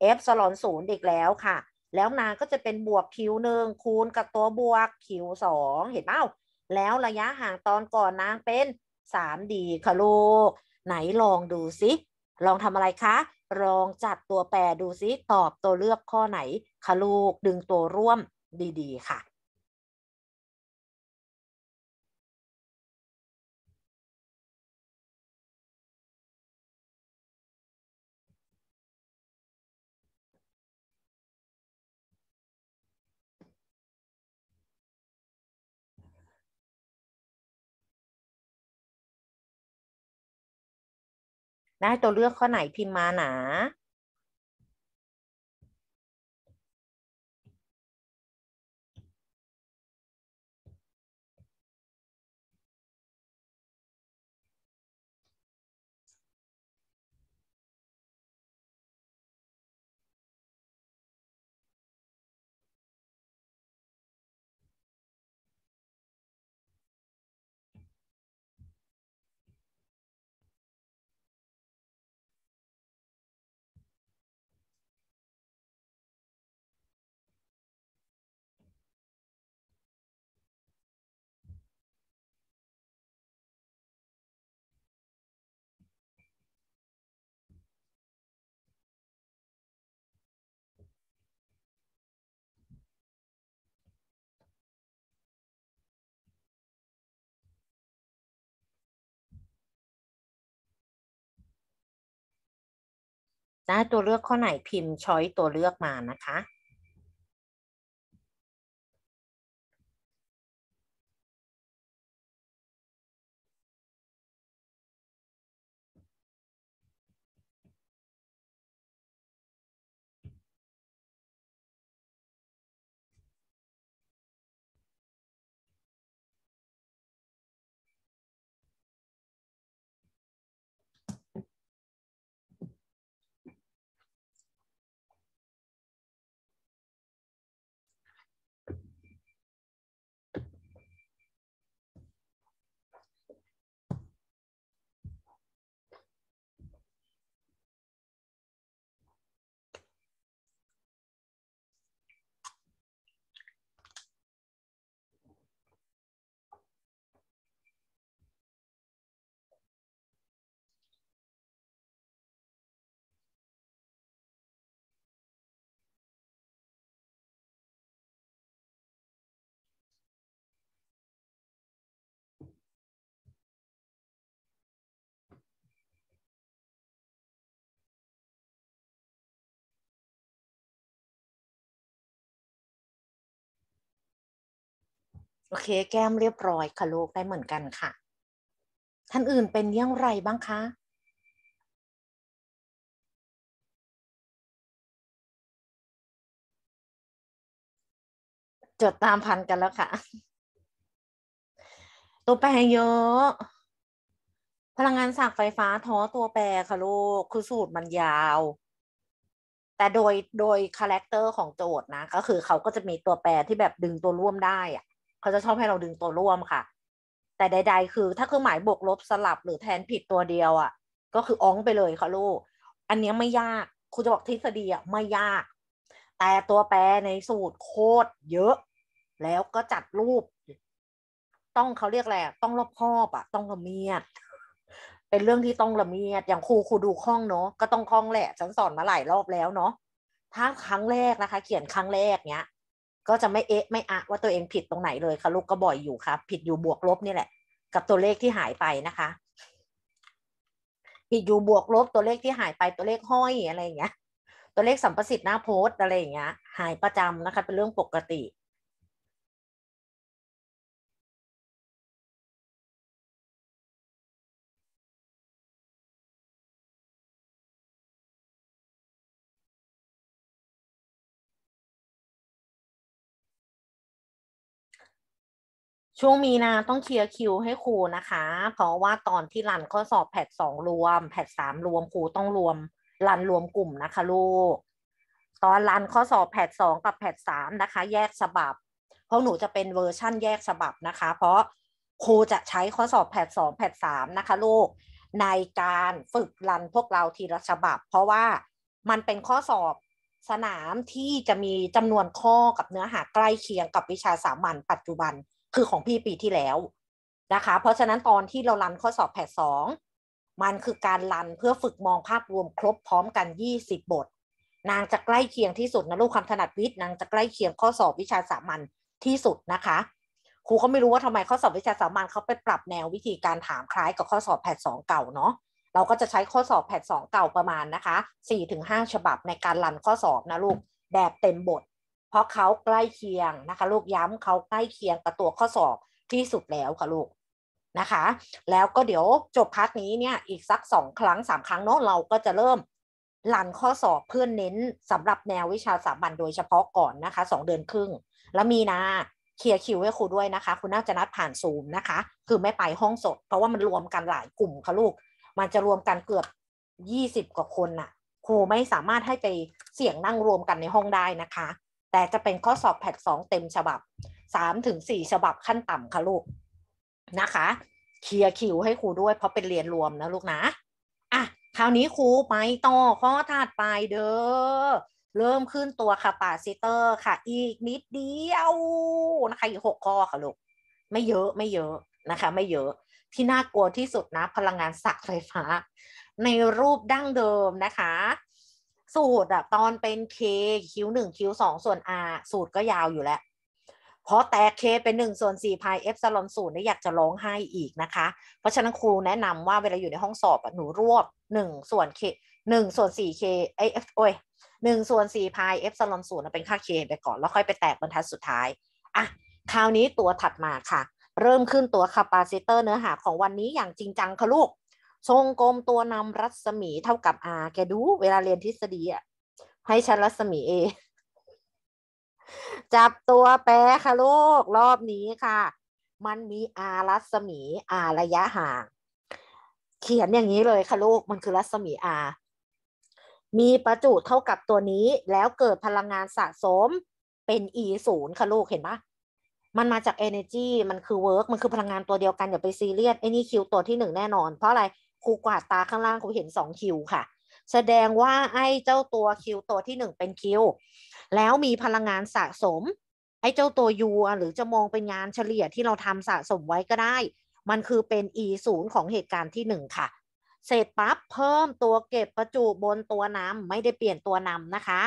เอฟสลอนศูนย์อีกแล้วค่ะ แล้วนางก็จะเป็นบวกวหนึ่งคูณกับตัวบวกวสองเห็นเปล่าแล้วระยะห่างตอนก่อนนางเป็นสามดีค่ะลูก ไหนลองดูสิลองทำอะไรคะ ลองจัดตัวแปรดูซิ ตอบตัวเลือกข้อไหนคะลูกดึงตัวร่วมดี ๆ ค่ะได้ตัวเลือกข้อไหนพิมพ์มาหนาได้ตัวเลือกข้อไหนพิมพ์ช้อยตัวเลือกมานะคะโอเคแก้มเรียบร้อยค่ะลูกได้เหมือนกันค่ะ ท่านอื่นเป็นอย่างไรบ้างคะ จดตามพันกันแล้วค่ะ ตัวแปรเยอะ พลังงานสักไฟฟ้าท้อตัวแปรค่ะลูกคือสูตรมันยาว แต่โดยโดยคาแรคเตอร์ของโจทย์นะ ก็คือเขาก็จะมีตัวแปรที่แบบดึงตัวร่วมได้อะเขาจะชอบให้เราดึงตัว ร่วมค่ะ แต่ใด ๆ คือ ถ้าเครื่องหมายบวกลบสลับ หรือแทนผิดตัวเดียวอะ่ะ ก็คืออ้องไปเลยค่ะลูก อันนี้ไม่ยากครูจะบอกทฤษฎีอ่ะไม่ยาก แต่ตัวแปรในสูตรโคตรเยอะ แล้วก็จัดรูป ต้องเขาเรียกแหละต้องรอบคอบ อ่ะ ต้องละเมียด เป็นเรื่องที่ต้องละเมียดอย่างครูครูดูข้องเนาะก็ต้องคลองแหละฉันสอนมาหลายรอบแล้วเนาะถ้าครั้งแรกนะคะ เขียนครั้งแรกเนี้ยก็จะไม่เอ๊ะไม่อะว่าตัวเองผิดตรงไหนเลยค่ะลูกก็บ่อยอยู่ค่ะ ผิดอยู่บวกลบนี่แหละ กับตัวเลขที่หายไปนะคะ ผิดอยู่บวกลบตัวเลขที่หายไปตัวเลขห้อยอะไรอย่างเงี้ย ตัวเลขสัมประสิทธิ์หน้าโพสอะไรอย่างเงี้ย หายประจำนะคะเป็นเรื่องปกติช่วงมีนาต้องเคลียร์คิวให้ครูนะคะ เพราะว่าตอนที่รันข้อสอบแพทสองรวมแพทสามรวมครูต้องรวมรันรวมกลุ่มนะคะลูกตอนรันข้อสอบแพทสองกับแพทสามนะคะ แยกฉบับเพราะหนูจะเป็นเวอร์ชั่นแยกฉบับนะคะ เพราะครูจะใช้ข้อสอบแพทสองแพทสามนะคะลูกในการฝึกรันพวกเราทีละฉบับ เพราะว่ามันเป็นข้อสอบสนามที่จะมีจำนวนข้อกับเนื้อหาใกล้เคียงกับวิชาสามัญปัจจุบันคือของพี่ปีที่แล้วนะคะ เพราะฉะนั้นตอนที่เรารันข้อสอบแผดสองมันคือการรันเพื่อฝึกมองภาพรวมครบพร้อมกันยี่สิบบท นางจะใกล้เคียงที่สุดนะลูกความถนัดวิทย์ นางจะใกล้เคียงข้อสอบวิชาสามัญที่สุดนะคะ ครูก็ไม่รู้ว่าทำไมข้อสอบวิชาสามัญเขาไปปรับแนววิธีการถามคล้ายกับข้อสอบแผดสองเก่าเนาะเราก็จะใช้ข้อสอบแผดสองเก่าประมาณนะคะสี่ถึงห้าฉบับในการรันข้อสอบนะลูกแบบเต็มบทราะเขาใกล้เคียงนะคะลูกย้ำเขาใกล้เคียงกับตัวข้อสอบที่สุดแล้วค่ะลูกนะคะ แล้วก็เดี๋ยวจบพาร์ทนี้เนี่ยอีกสักสองครั้งสามครั้งเนาะเราก็จะเริ่ม หลันข้อสอบเพื่อนเน้นสำหรับแนววิชาสามัญโดยเฉพาะก่อนนะคะสองเดือนครึ่ง แล้วมีนาเคลียร์คิวให้ครูด้วยนะคะคุณน่าจะนัดผ่านซูมนะคะ คือไม่ไปห้องสดเพราะว่ามันรวมกันหลายกลุ่มค่ะลูก มันจะรวมกันเกือบยี่สิบกว่าคนน่ะครูไม่สามารถให้ไปเสี่ยงนั่งรวมกันในห้องได้นะคะแต่จะเป็นข้อสอบแพทสองเต็มฉบับสามถึงสี่ฉบับขั้นต่ำค่ะลูก นะคะ เคลียร์คิวให้ครูด้วยเพราะเป็นเรียนรวมนะลูกนะ อ่ะคราวนี้ครูไปต่อ ข้อถัดไปเด้อเริ่มขึ้นตัวคาปาซิเตอร์ค่ะ อีกนิดเดียว นะคะอีกหกข้อค่ะลูก ไม่เยอะไม่เยอะนะคะ ไม่เยอะ ที่น่ากลัวที่สุดนะ พลังงานสักไฟฟ้าในรูปดั้งเดิมนะคะสูตรอะตอนเป็นเคคิวหนึ่งคิวสองส่วน R สูตรก็ยาวอยู่แล้วเพราะแตกเคเป็นหนึ่งส่วนสี่พายเอฟซลอนศูนย์นี่อยากจะร้องไห้อีกนะคะ เพราะฉะนั้นครูแนะนำว่าเวลาอยู่ในห้องสอบหนูรวบหนึ่งส่วนเคหนึ่งส่วนสี่เคไอเอฟโอ้ยหนึ่งส่วนสี่พายเอฟซลอนศูนย์เป็นค่าเคไปก่อนแล้วค่อยไปแตกบรรทัดสุดท้ายอ่ะคราวนี้ตัวถัดมาค่ะ เริ่มขึ้นตัวคาปาซิเตอร์เนื้อหาของวันนี้อย่างจริงจังค่ะลูกทรงกลมตัวนำรัศมีเท่ากับ r แกดูเวลาเรียนทฤษฎีอ่ะให้ชัน รัศมี a จับตัวแปรค่ะลูกรอบนี้ค่ะ มันมี r รัศมี r ระยะห่าง เขียนอย่างนี้เลยค่ะ ลูก มันคือรัศมี r มีประจุเท่ากับตัวนี้แล้วเกิดพลังงานสะสมเป็น e ศูนย์ค่ะลูกเห็นปะมันมาจาก energy มันคือ work มันคือพลังงานตัวเดียวกันอย่าไปซีเรียสไอ้นี่คิวตัวที่หนึ่งแน่นอน เพราะอะไรครูกวาดตาข้างล่างครูเห็นสองคิวค่ะ แสดงว่าไอ้เจ้าตัวคิวตัวที่หนึ่งเป็นคิว แล้วมีพลังงานสะสม ไอ้เจ้าตัวยูหรือจะมองเป็นงานเฉลี่ยที่เราทำสะสมไว้ก็ได้ มันคือเป็น e ศูนย์ของเหตุการณ์ที่หนึ่งค่ะ เสร็จปั๊บเพิ่มตัวเก็บประจุบนตัวนำไม่ได้เปลี่ยนตัวนำนะคะ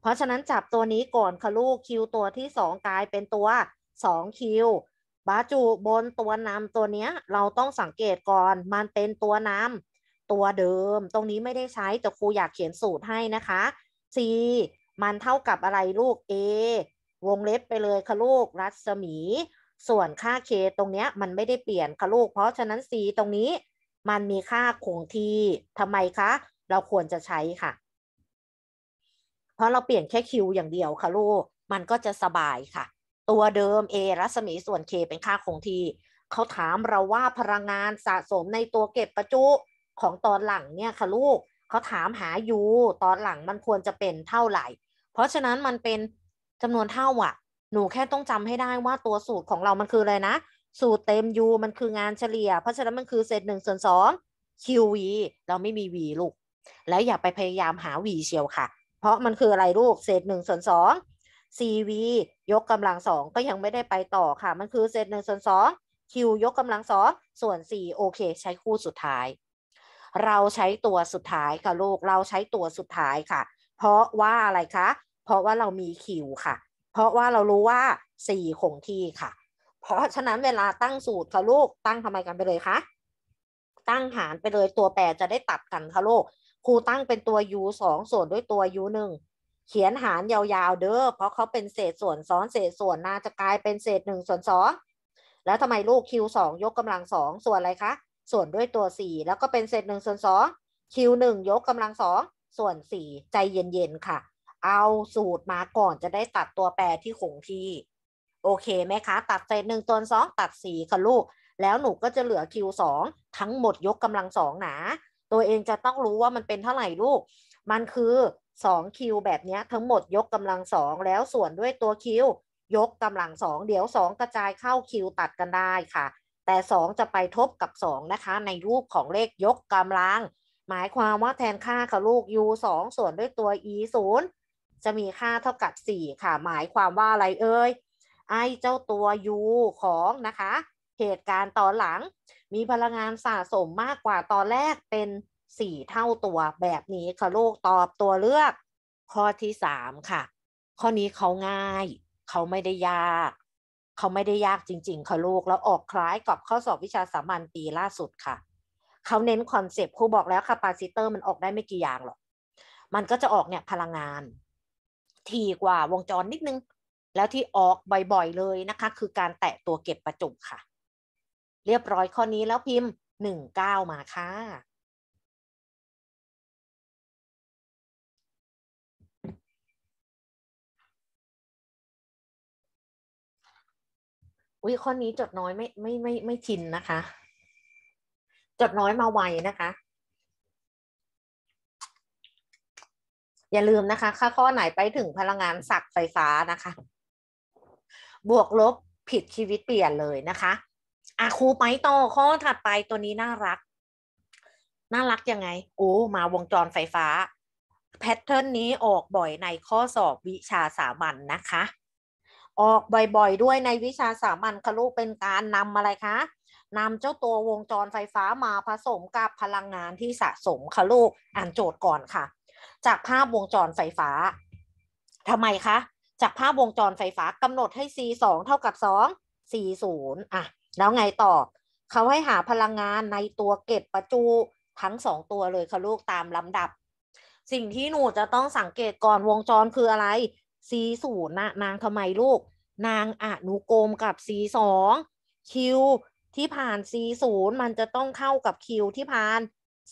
เพราะฉะนั้นจับตัวนี้ก่อนค่ะลูกคิวตัวที่สองกลายเป็นตัวสองคิวบาจูบนตัวน้ำตัวเนี้ยเราต้องสังเกตก่อน มันเป็นตัวน้ำตัวเดิม ตรงนี้ไม่ได้ใช้แต่ครูอยากเขียนสูตรให้นะคะ C มันเท่ากับอะไรลูก A วงเล็บไปเลยค่ะลูกรัศมี ส่วนค่า k ตรงเนี้ยมันไม่ได้เปลี่ยนค่ะลูก เพราะฉะนั้น c ตรงนี้มันมีค่าคงที่ทำไมคะเราควรจะใช้ค่ะ เพราะเราเปลี่ยนแค่ q อย่างเดียวค่ะลูกมันก็จะสบายค่ะตัวเดิม A รัศมีส่วน K เป็นค่าคงที่เขาถามเราว่าพลังงานสะสมในตัวเก็บประจุของตอนหลังเนี่ยค่ะลูกเขาถามหา U ตอนหลังมันควรจะเป็นเท่าไหร่เพราะฉะนั้นมันเป็นจำนวนเท่าอ่ะหนูแค่ต้องจำให้ได้ว่าตัวสูตรของเรามันคืออะไรนะ สูตรเต็ม U มันคืองานเฉลี่ย เพราะฉะนั้นมันคือเศษหนึ่งส่วนสอง QV เราไม่มี V ลูก แล้วอย่าไปพยายามหา V เชียวค่ะเพราะมันคืออะไรลูกเศษหนึ่งส่วนสอง CV ยกกำลังสองก็ยังไม่ได้ไปต่อค่ะ มันคือเซตหนึ่งส่วนสอง Q ยกกำลังสองส่วน C โอเคใช้คู่สุดท้าย เราใช้ตัวสุดท้าย ค่ะลูก เราใช้ตัวสุดท้ายค่ะ เพราะว่าอะไรคะ เพราะว่าเรามี Q ค่ะ เพราะว่าเรารู้ว่า C คงที่ค่ะ เพราะฉะนั้นเวลาตั้งสูตรค่ะลูก ตั้งทำไมกันไปเลยคะ ตั้งหารไปเลยตัวแปรจะได้ตัดกันค่ะลูก ครูตั้งเป็นตัว U 2 ส่วนด้วยตัว U 1ขียนหารยาวๆเด้อเพราะเขาเป็นเศษส่วนซ้อน เศษส่วนน่าจะกลายเป็นเศษหนึ่งส่วนสองแล้วทำไมลูก q สองยกกำลังสองส่วนอะไรคะ ส่วนด้วยตัวสี่แล้วก็เป็นเศษหนึ่งส่วนสอง q หนึ่งยกกำลังสองส่วนสี่ใจเย็นๆ ค่ะ เอาสูตรมาก่อนจะได้ตัดตัวแปรที่คงที่โอเคไหมคะ ตัดเศษหนึ่งส่วนสองตัดสี่ค่ะลูก แล้วหนูก็จะเหลือ q สองทั้งหมดยกกำลังสองหนะตัวเองจะต้องรู้ว่ามันเป็นเท่าไหร่ลูกมันคือ2คิวแบบนี้ทั้งหมดยกกำลังสองแล้วส่วนด้วยตัวคิวยกกำลังสองเดี๋ยว 2 กระจายเข้าคิวตัดกันได้ค่ะ แต่ 2 จะไปทบกับ 2 นะคะ ในรูปของเลขยกกำลัง หมายความว่าแทนค่าค่ะลูก u 2 ส่วนด้วยตัว e 0จะมีค่าเท่ากับ 4 ค่ะ หมายความว่าอะไรเอ่ยไอเจ้าตัว u ของนะคะเหตุการณ์ตอนหลัง มีพลังงานสะสมมากกว่าตอนแรกเป็นสี่เท่าตัวแบบนี้ค่ะลูกตอบตัวเลือก ข้อที่สามค่ะ ข้อนี้เขาง่ายเขาไม่ได้ยาก เขาไม่ได้ยากจริงๆค่ะลูกแล้วออกคล้ายกับ ข้อสอบวิชาสามัญปีล่าสุดค่ะเขาเน้นคอนเซปต์ครูบอกแล้วคะปาซิเตอร์มันออกได้ไม่กี่อย่างหรอกมันก็จะออกเนี่ยพลังงาน ทีกว่าวงจรนิดนึง แล้วที่ออกบ่อยๆเลยนะคะ คือการแตะตัวเก็บประจุค่ะ เรียบร้อยข้อนี้แล้วพิมพ์หนึ่งเก้ามาค่ะอุ้ยข้อนี้จดน้อยไม่ไม่ไม่ไม่ชินนะคะ จดน้อยมาไวนะคะ อย่าลืมนะคะค่าข้อไหนไปถึงพลังงานสักไฟฟ้านะคะ บวกลบผิดชีวิตเปลี่ยนเลยนะคะอ่ะครูไปต่อข้อถัดไปตัวนี้น่ารัก น่ารักยังไงโอ้มาวงจรไฟฟ้า แพทเทิร์นนี้ออกบ่อยในข้อสอบวิชาสามัญนนะคะออกบ่อยๆด้วยในวิชาสามัญคลุเป็นการนำอะไรคะนำเจ้าตัววงจรไฟฟ้ามาผสมกับพลังงานที่สะสมค่ะลูกอ่านโจทย์ก่อนค่ะ จากภาพวงจรไฟฟ้าทำไมคะ จากภาพวงจรไฟฟ้ากำหนดให้ c 2เท่ากับ2 c 0อ่ะ แล้วไงต่อ เขาให้หาพลังงานในตัวเก็บประจุทั้ง 2 ตัวเลยค่ะลูกตามลำดับ สิ่งที่หนูจะต้องสังเกตก่อนวงจรคืออะไรสีศูนย์นะนางทำไมลูก นางอนุกรมกับสีสอง คิวที่ผ่านสีศูนย์มันจะต้องเข้ากับคิวที่ผ่าน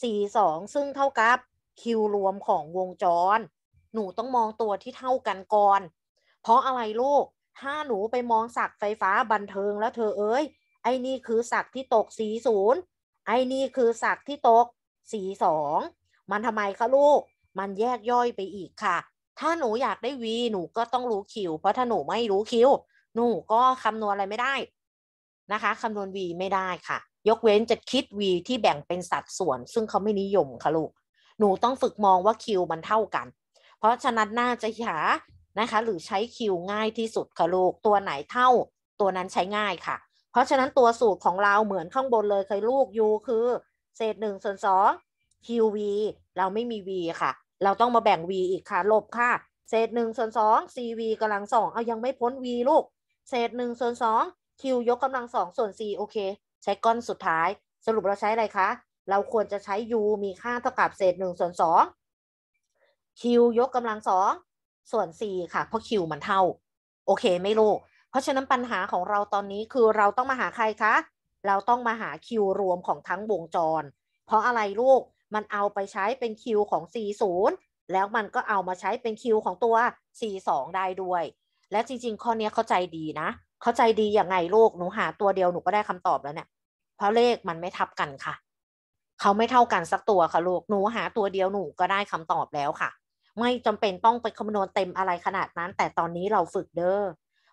สีสองซึ่งเท่ากับคิวรวมของวงจร หนูต้องมองตัวที่เท่ากันก่อน เพราะอะไรลูกถ้าหนูไปมองสักไฟฟ้าบันเทิงแล้วเธอเอ้ย ไอ้นี่คือสักที่ตกสีศูนย์ไอ้นี่คือสักที่ตกสีสอง มันทำไมคะลูกมันแยกย่อยไปอีกค่ะถ้าหนูอยากได้วีหนูก็ต้องรู้คิวเพราะถ้าหนูไม่รู้คิว หนูก็คำนวณอะไรไม่ได้นะคะ คำนวณ v ไม่ได้ค่ะ ยกเว้นจะคิด v ที่แบ่งเป็นสัดส่วน ซึ่งเขาไม่นิยมค่ะลูก หนูต้องฝึกมองว่าคิวมันเท่ากัน เพราะฉะนั้นน่าจะหานะคะ หรือใช้คิวง่ายที่สุดค่ะลูก ตัวไหนเท่าตัวนั้นใช้ง่ายค่ะ เพราะฉะนั้นตัวสูตรของเราเหมือนข้างบนเลยเคยลูก u คือ เศษหนึ่งส่วนสอง qv เราไม่มี v ค่ะเราต้องมาแบ่ง v อีกค่ะ ลบค่ะ เศษหนึ่งส่วนสอง cv กำลังสองเอายังไม่พ้น v ลูก เศษหนึ่งส่วนสอง q ยกกำลังสองส่วน c โอเค ใช้ก้อนสุดท้าย สรุปเราใช้อะไรคะ เราควรจะใช้ u มีค่าเท่ากับ เศษหนึ่งส่วนสอง q ยกกำลังสองส่วน c ค่ะ เพราะ q มันเท่า โอเค ไม่ลูกเพราะฉะนั้นปัญหาของเราตอนนี้คือเราต้องมาหาใครคะเราต้องมาหา q รวมของทั้งวงจร เพราะอะไรลูกมันเอาไปใช้เป็นคิวของ40แล้วมันก็เอามาใช้เป็นคิวของตัว42ได้ด้วย และจริง ๆ ข้อนี้เข้าใจดีนะ เข้าใจดีอย่างไงลูก หนูหาตัวเดียวหนูก็ได้คำตอบแล้วเนี่ย เพราะเลขมันไม่ทับกันค่ะ เขาไม่เท่ากันสักตัวค่ะลูก หนูหาตัวเดียวหนูก็ได้คำตอบแล้วค่ะ ไม่จำเป็นต้องไปคำนวณเต็มอะไรขนาดนั้น แต่ตอนนี้เราฝึกเด้อ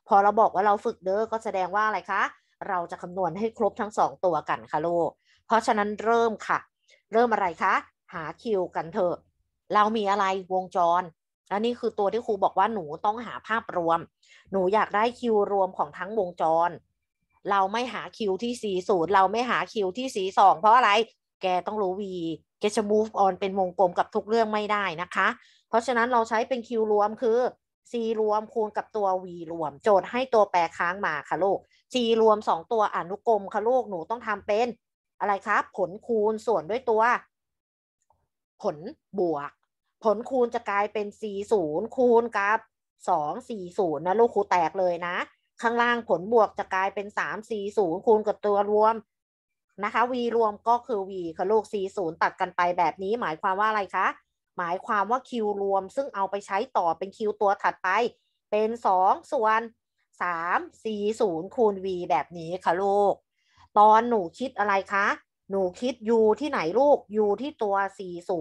พอเราบอกว่าเราฝึกเด้อก็แสดงว่าอะไรคะ เราจะคำนวณให้ครบทั้งสองตัวกันค่ะลูก เพราะฉะนั้นเริ่มค่ะเริ่มอะไรคะ หาคิวกันเถอะ เรามีอะไรวงจรและนี่คือตัวที่ครูบอกว่าหนูต้องหาภาพรวม หนูอยากได้คิวรวมของทั้งวงจร เราไม่หาคิวที่สีศูนย์เราไม่หาคิวที่สีสองเพราะอะไร แกต้องรู้วีแกจะ move on เป็นวงกลมกับทุกเรื่องไม่ได้นะคะ เพราะฉะนั้นเราใช้เป็นคิวรวมคือ c รวมคูณกับตัว v รวม โจทย์ให้ตัวแปรค้างมาค่ะลูก c รวม 2 ตัวอนุกรมค่ะลูกหนูต้องทำเป็นอะไรครับผลคูณส่วนด้วยตัว ผลบวก ผลคูณจะกลายเป็น 40คูณกับ 2 40 นะลูกครูแตกเลยนะ ข้างล่างผลบวกจะกลายเป็น 3 40 คูณกับตัวรวม นะคะ v รวมก็คือ v ค่ะลูก 40 ตัดกันไปแบบนี้หมายความว่าอะไรคะ หมายความว่า q รวมซึ่งเอาไปใช้ต่อเป็น q ตัวถัดไป เป็น 2 ส่วน 3 40 คูณ v แบบนี้ค่ะลูกตอนหนูคิดอะไรคะ หนูคิดอยู่ที่ไหนลูก อยู่ที่ตัว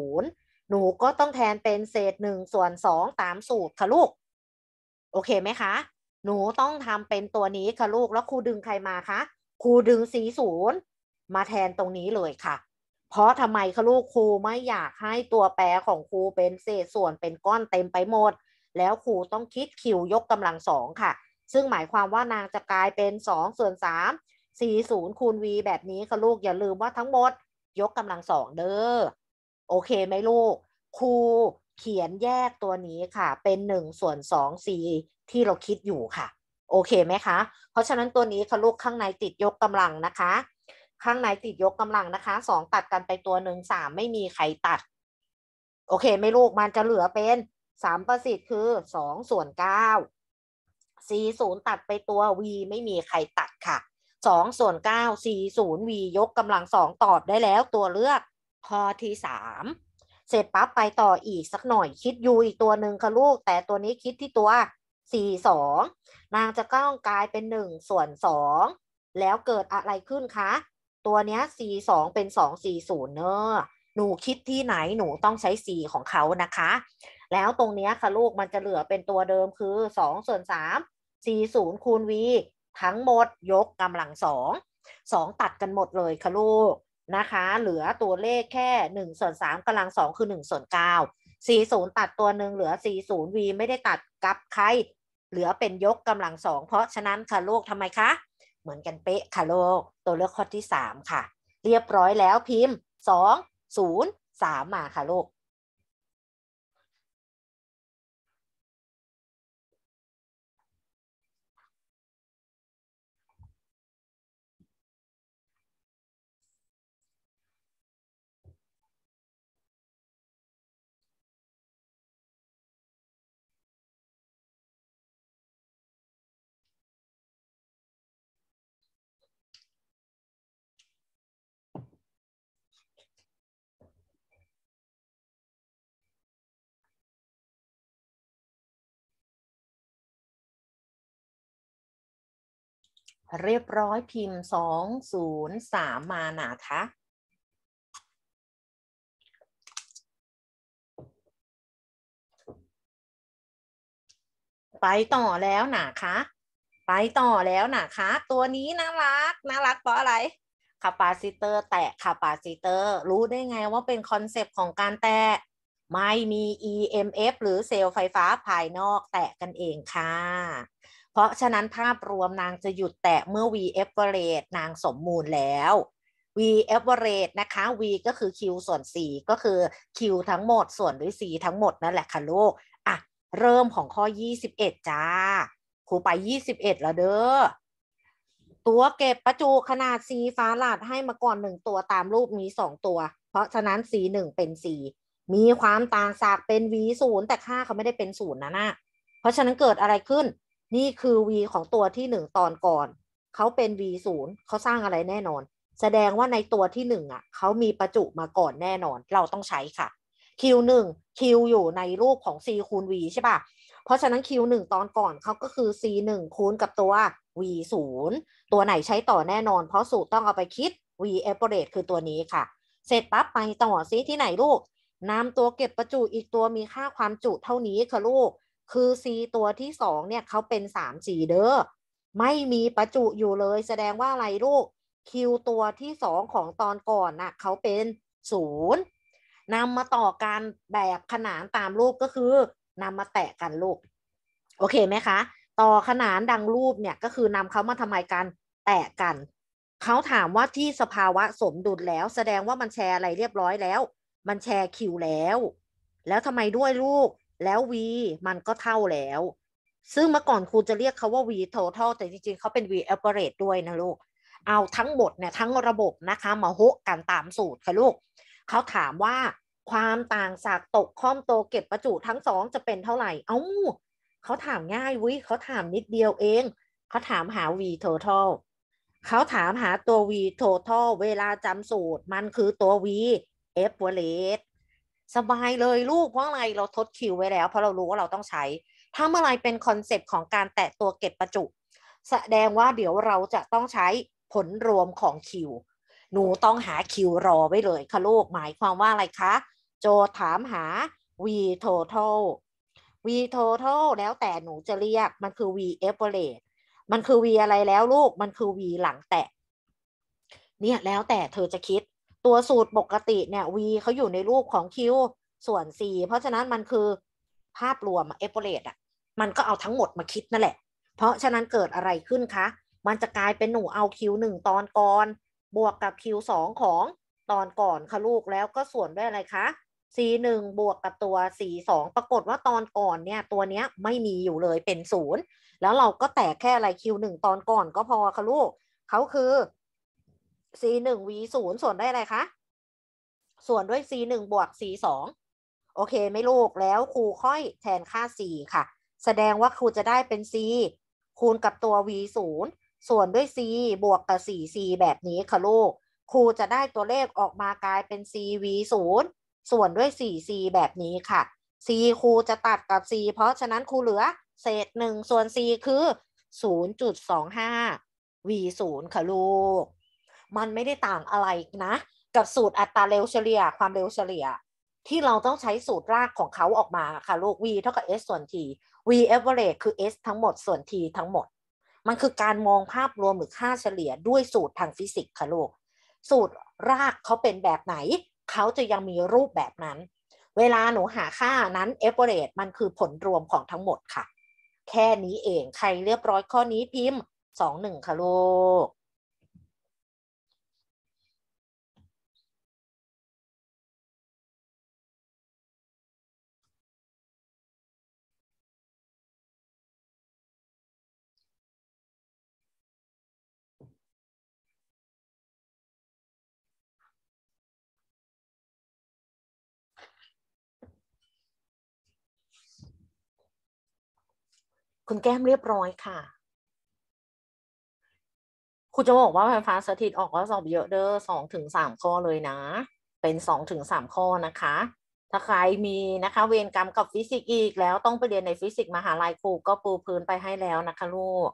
40 หนูก็ต้องแทนเป็นเศษ1ส่วน2ตามสูตรค่ะลูก โอเคไหมคะ หนูต้องทำเป็นตัวนี้ค่ะลูก แล้วครูดึงใครมาคะ ครูดึง40มาแทนตรงนี้เลยค่ะ เพราะทำไมคะลูก ครูไม่อยากให้ตัวแปรของครูเป็นเศษส่วนเป็นก้อนเต็มไปหมด แล้วครูต้องคิดคิวยกกำลังสองค่ะ ซึ่งหมายความว่านางจะกลายเป็น2ส่วน3 40คูณ v แบบนี้ค่ะลูกอย่าลืมว่าทั้งหมด ยกกำลังสองเด้อโอเคไหมลูกครูเขียนแยกตัวนี้ค่ะ เป็น1ส่วน2 c ที่เราคิดอยู่ค่ะ โอเคไหมคะ เพราะฉะนั้นตัวนี้ค่ะลูกข้างในติดยกกำลังนะคะ ข้างในติดยกกำลังนะคะ 2 ตัดกันไปตัวหนึ่งสามไม่มีใครตัด โอเคไหมลูกมันจะเหลือเป็น3ประสิทธิ์คือ2ส่วน9ย0ตัดไปตัว v ไม่มีใครตัดค่ะสองส่วนเก้าสี่ศูนย์วียกกำลังสองตอบได้แล้วตัวเลือกข้อที่สามเสร็จปั๊บไปต่ออีกสักหน่อยคิดยูอีกตัวหนึ่งค่ะลูกแต่ตัวนี้คิดที่ตัวสี่สองนางจะก้องกลายเป็นหนึ่งส่วนสองแล้วเกิดอะไรขึ้นคะ ตัวเนี้ยสี่สองเป็นสองสี่ศูนย์เนอะหนูคิดที่ไหนหนูต้องใช้สี่ของเขานะคะ แล้วตรงเนี้ยค่ะลูกมันจะเหลือเป็นตัวเดิมคือสองส่วนสามสี่ศูนย์คูณวีทั้งหมดยกกำลังสองสองตัดกันหมดเลยค่ะลูกนะคะ เหลือตัวเลขแค่1ส่วน3กำลังสองคือ1ส่วน9 40 ตัดตัวหนึ่งเหลือ 40 v ไม่ได้ตัดกับใครเหลือเป็นยกกำลังสองเพราะฉะนั้นค่ะลูกทำไมคะ เหมือนกันเป๊ะค่ะลูกตัวเลือกข้อที่ 3 ค่ะ เรียบร้อยแล้วพิมพ์2 0 3มาค่ะลูกเรียบร้อยพิมพ์สองศูนย์สามานะคะไปต่อแล้วนะคะไปต่อแล้วนะคะ ตัวนี้น่ารักน่ารักเพราะอะไรคาปาซิเตอร์แตะคาปาซิเตอร์ รู้ได้ไงว่าเป็นคอนเซปต์ของการแตะไม่มี EMF หรือเซลล์ไฟฟ้าภายนอกแตะกันเองค่ะเพราะฉะนั้นภาพรวมนางจะหยุดแตะเมื่อ V average นางสมมูลแล้ว V average นะคะ V ก็คือ Q ส่วน 4 ก็คือ Q ทั้งหมดส่วนด้วย 4 ทั้งหมดนั่นแหละค่ะลูก อ่ะ เริ่มของข้อ 21 จ้าครูไป 21 แล้วเด้อตัวเก็บประจุขนาดสีฟ้าหลาดให้มาก่อน 1 ตัวตามรูปมี 2 ตัว เพราะฉะนั้น C 1เป็น C มีความต่างศากเป็น V 0แต่ค่าเขาไม่ได้เป็น0นะนะเพราะฉะนั้นเกิดอะไรขึ้นนี่คือ v ของตัวที่หนึ่งตอนก่อน เขาเป็น v ศูนย์เขาสร้างอะไรแน่นอน แสดงว่าในตัวที่หนึ่งอ่ะเขามีประจุมาก่อนแน่นอนเราต้องใช้ค่ะ q หนึ่ง q อยู่ในรูปของ c คูณ v ใช่ปะเพราะฉะนั้น q หนึ่งตอนก่อนเขาก็คือ c หนึ่งคูณกับตัว v ศูนย์ตัวไหนใช้ต่อแน่นอน เพราะสูตรต้องเอาไปคิด v e v e r a g e คือตัวนี้ค่ะ เสร็จปั๊บไปต่อซิที่ไหนลูกนำตัวเก็บประจุอีกตัวมีค่าความจุเท่านี้ค่ะลูกคือ C ตัวที่สองเนี่ยเขาเป็นสามสี่เด้อไม่มีประจุอยู่เลย แสดงว่าอะไรลูก Q ตัวที่สองของตอนก่อนนะ่ะเขาเป็นศูนย์นำมาต่อการแบบขนานตามรูปก็คือนำมาแตะกันลูกโอเคไหมคะต่อขนานดังรูปเนี่ยก็คือนำเขามาทำไมกัน แตะกัน เขาถามว่าที่สภาวะสมดุลแล้ว แสดงว่ามันแชร์อะไรเรียบร้อยแล้ว มันแชร์คิวแล้ว แล้วทำไมด้วยลูกแล้ว v มันก็เท่าแล้ว ซึ่งเมื่อก่อนครูจะเรียกเขาว่า v total แต่จริงๆ เขาเป็น v average ด้วยนะลูก เอาทั้งหมดเนี่ยทั้งระบบนะคะมาหกกันตามสูตรค่ะลูก เขาถามว่าความต่างสากตก ค่อมโตเก็บประจุทั้งสองจะเป็นเท่าไหร่ เอา้า เขาถามง่ายวิ เขาถามนิดเดียวเอง เขาถามหา v total เขาถามหาตัว v total เวลาจำสูตร มันคือตัว v average สบายเลยลูกเพราะอะไรเราทดคิวไว้แล้วเพราะเรารู้ว่าเราต้องใช้ ถ้าเมื่อไรเป็นคอนเซปต์ของการแตะตัวเก็บประจุ แสดงว่าเดี๋ยวเราจะต้องใช้ผลรวมของคิว หนูต้องหาคิวรอไว้เลยค่ะลูก หมายความว่าอะไรคะ โจถามหา v total v total แล้วแต่หนูจะเรียกมันคือ v average มันคือ v อะไรแล้วลูกมันคือ v หลังแตะเนี่ยแล้วแต่เธอจะคิดตัวสูตรปกติเนี่ย v เขาอยู่ในรูปของ q ส่วน c เพราะฉะนั้นมันคือภาพรวมเอฟเฟอเรตอ่ะมันก็เอาทั้งหมดมาคิดนั่นแหละ เพราะฉะนั้นเกิดอะไรขึ้นคะ มันจะกลายเป็นหนูเอา q หนึ่งตอนก่อน บวกกับ q สองของตอนก่อนค่ะ ลูกแล้วก็ส่วนด้วยอะไรคะ c หนึ่งบวกกับตัวส c สองปรากฏว่าตอนก่อนเนี่ย ตัวเนี้ยไม่มีอยู่เลยเป็นศูนย์แล้วเราก็แตกแค่อะไร q หนึ่งตอนก่อน ก็พอค่ะลูกเขาคือ c หนึ่ง v ศูนย์ส่วนด้วยอะไรคะ ส่วนด้วย c หนึ่งบวก c สองโอเค ไม่ลูก แล้วครูค่อยแทนค่า c ค่ะ แสดงว่าครูจะได้เป็น c คูณกับตัว v ศูนย์ส่วนด้วย c บวกกับ 4c แบบนี้ ค่ะ ลูก ครูจะได้ตัวเลขออกมากลายเป็น c v ศูนย์ส่วนด้วย 4c แบบนี้ค่ะ c ครูจะตัดกับ c เพราะฉะนั้นครูเหลือ เศษหนึ่ง ส่วน c คือ0.25 v ศูนย์ค่ะลูกมันไม่ได้ต่างอะไรนะ กับสูตรอัตราเร็วเฉลี่ย ความเร็วเฉลี่ย ที่เราต้องใช้สูตรรากของเขาออกมาค่ะลูก v เท่ากับ s ส่วน t v average คือ s ทั้งหมดส่วน t ทั้งหมด มันคือการมองภาพรวมหรือค่าเฉลี่ยด้วยสูตรทางฟิสิกส์ค่ะลูกสูตรรากเขาเป็นแบบไหนเขาจะยังมีรูปแบบนั้น เวลาหนูหาค่านั้น average มันคือผลรวมของทั้งหมดค่ะ แค่นี้เอง ใครเรียบร้อยข้อนี้พิมพ์สองหนึ่งค่ะลูกคุณแก้มเรียบร้อยค่ะ คุณจะบอกว่าไฟฟ้าสถิตออกก็สอบเยอะเด้อสองถึงสามข้อเลยนะ เป็นสองถึงสามข้อนะคะ ถ้าใครมีนะคะ เวรกรรมกับฟิสิกส์อีกแล้วต้องไปเรียนในฟิสิกส์มหาลัยครู ก็ปูพื้นไปให้แล้วนะคะลูก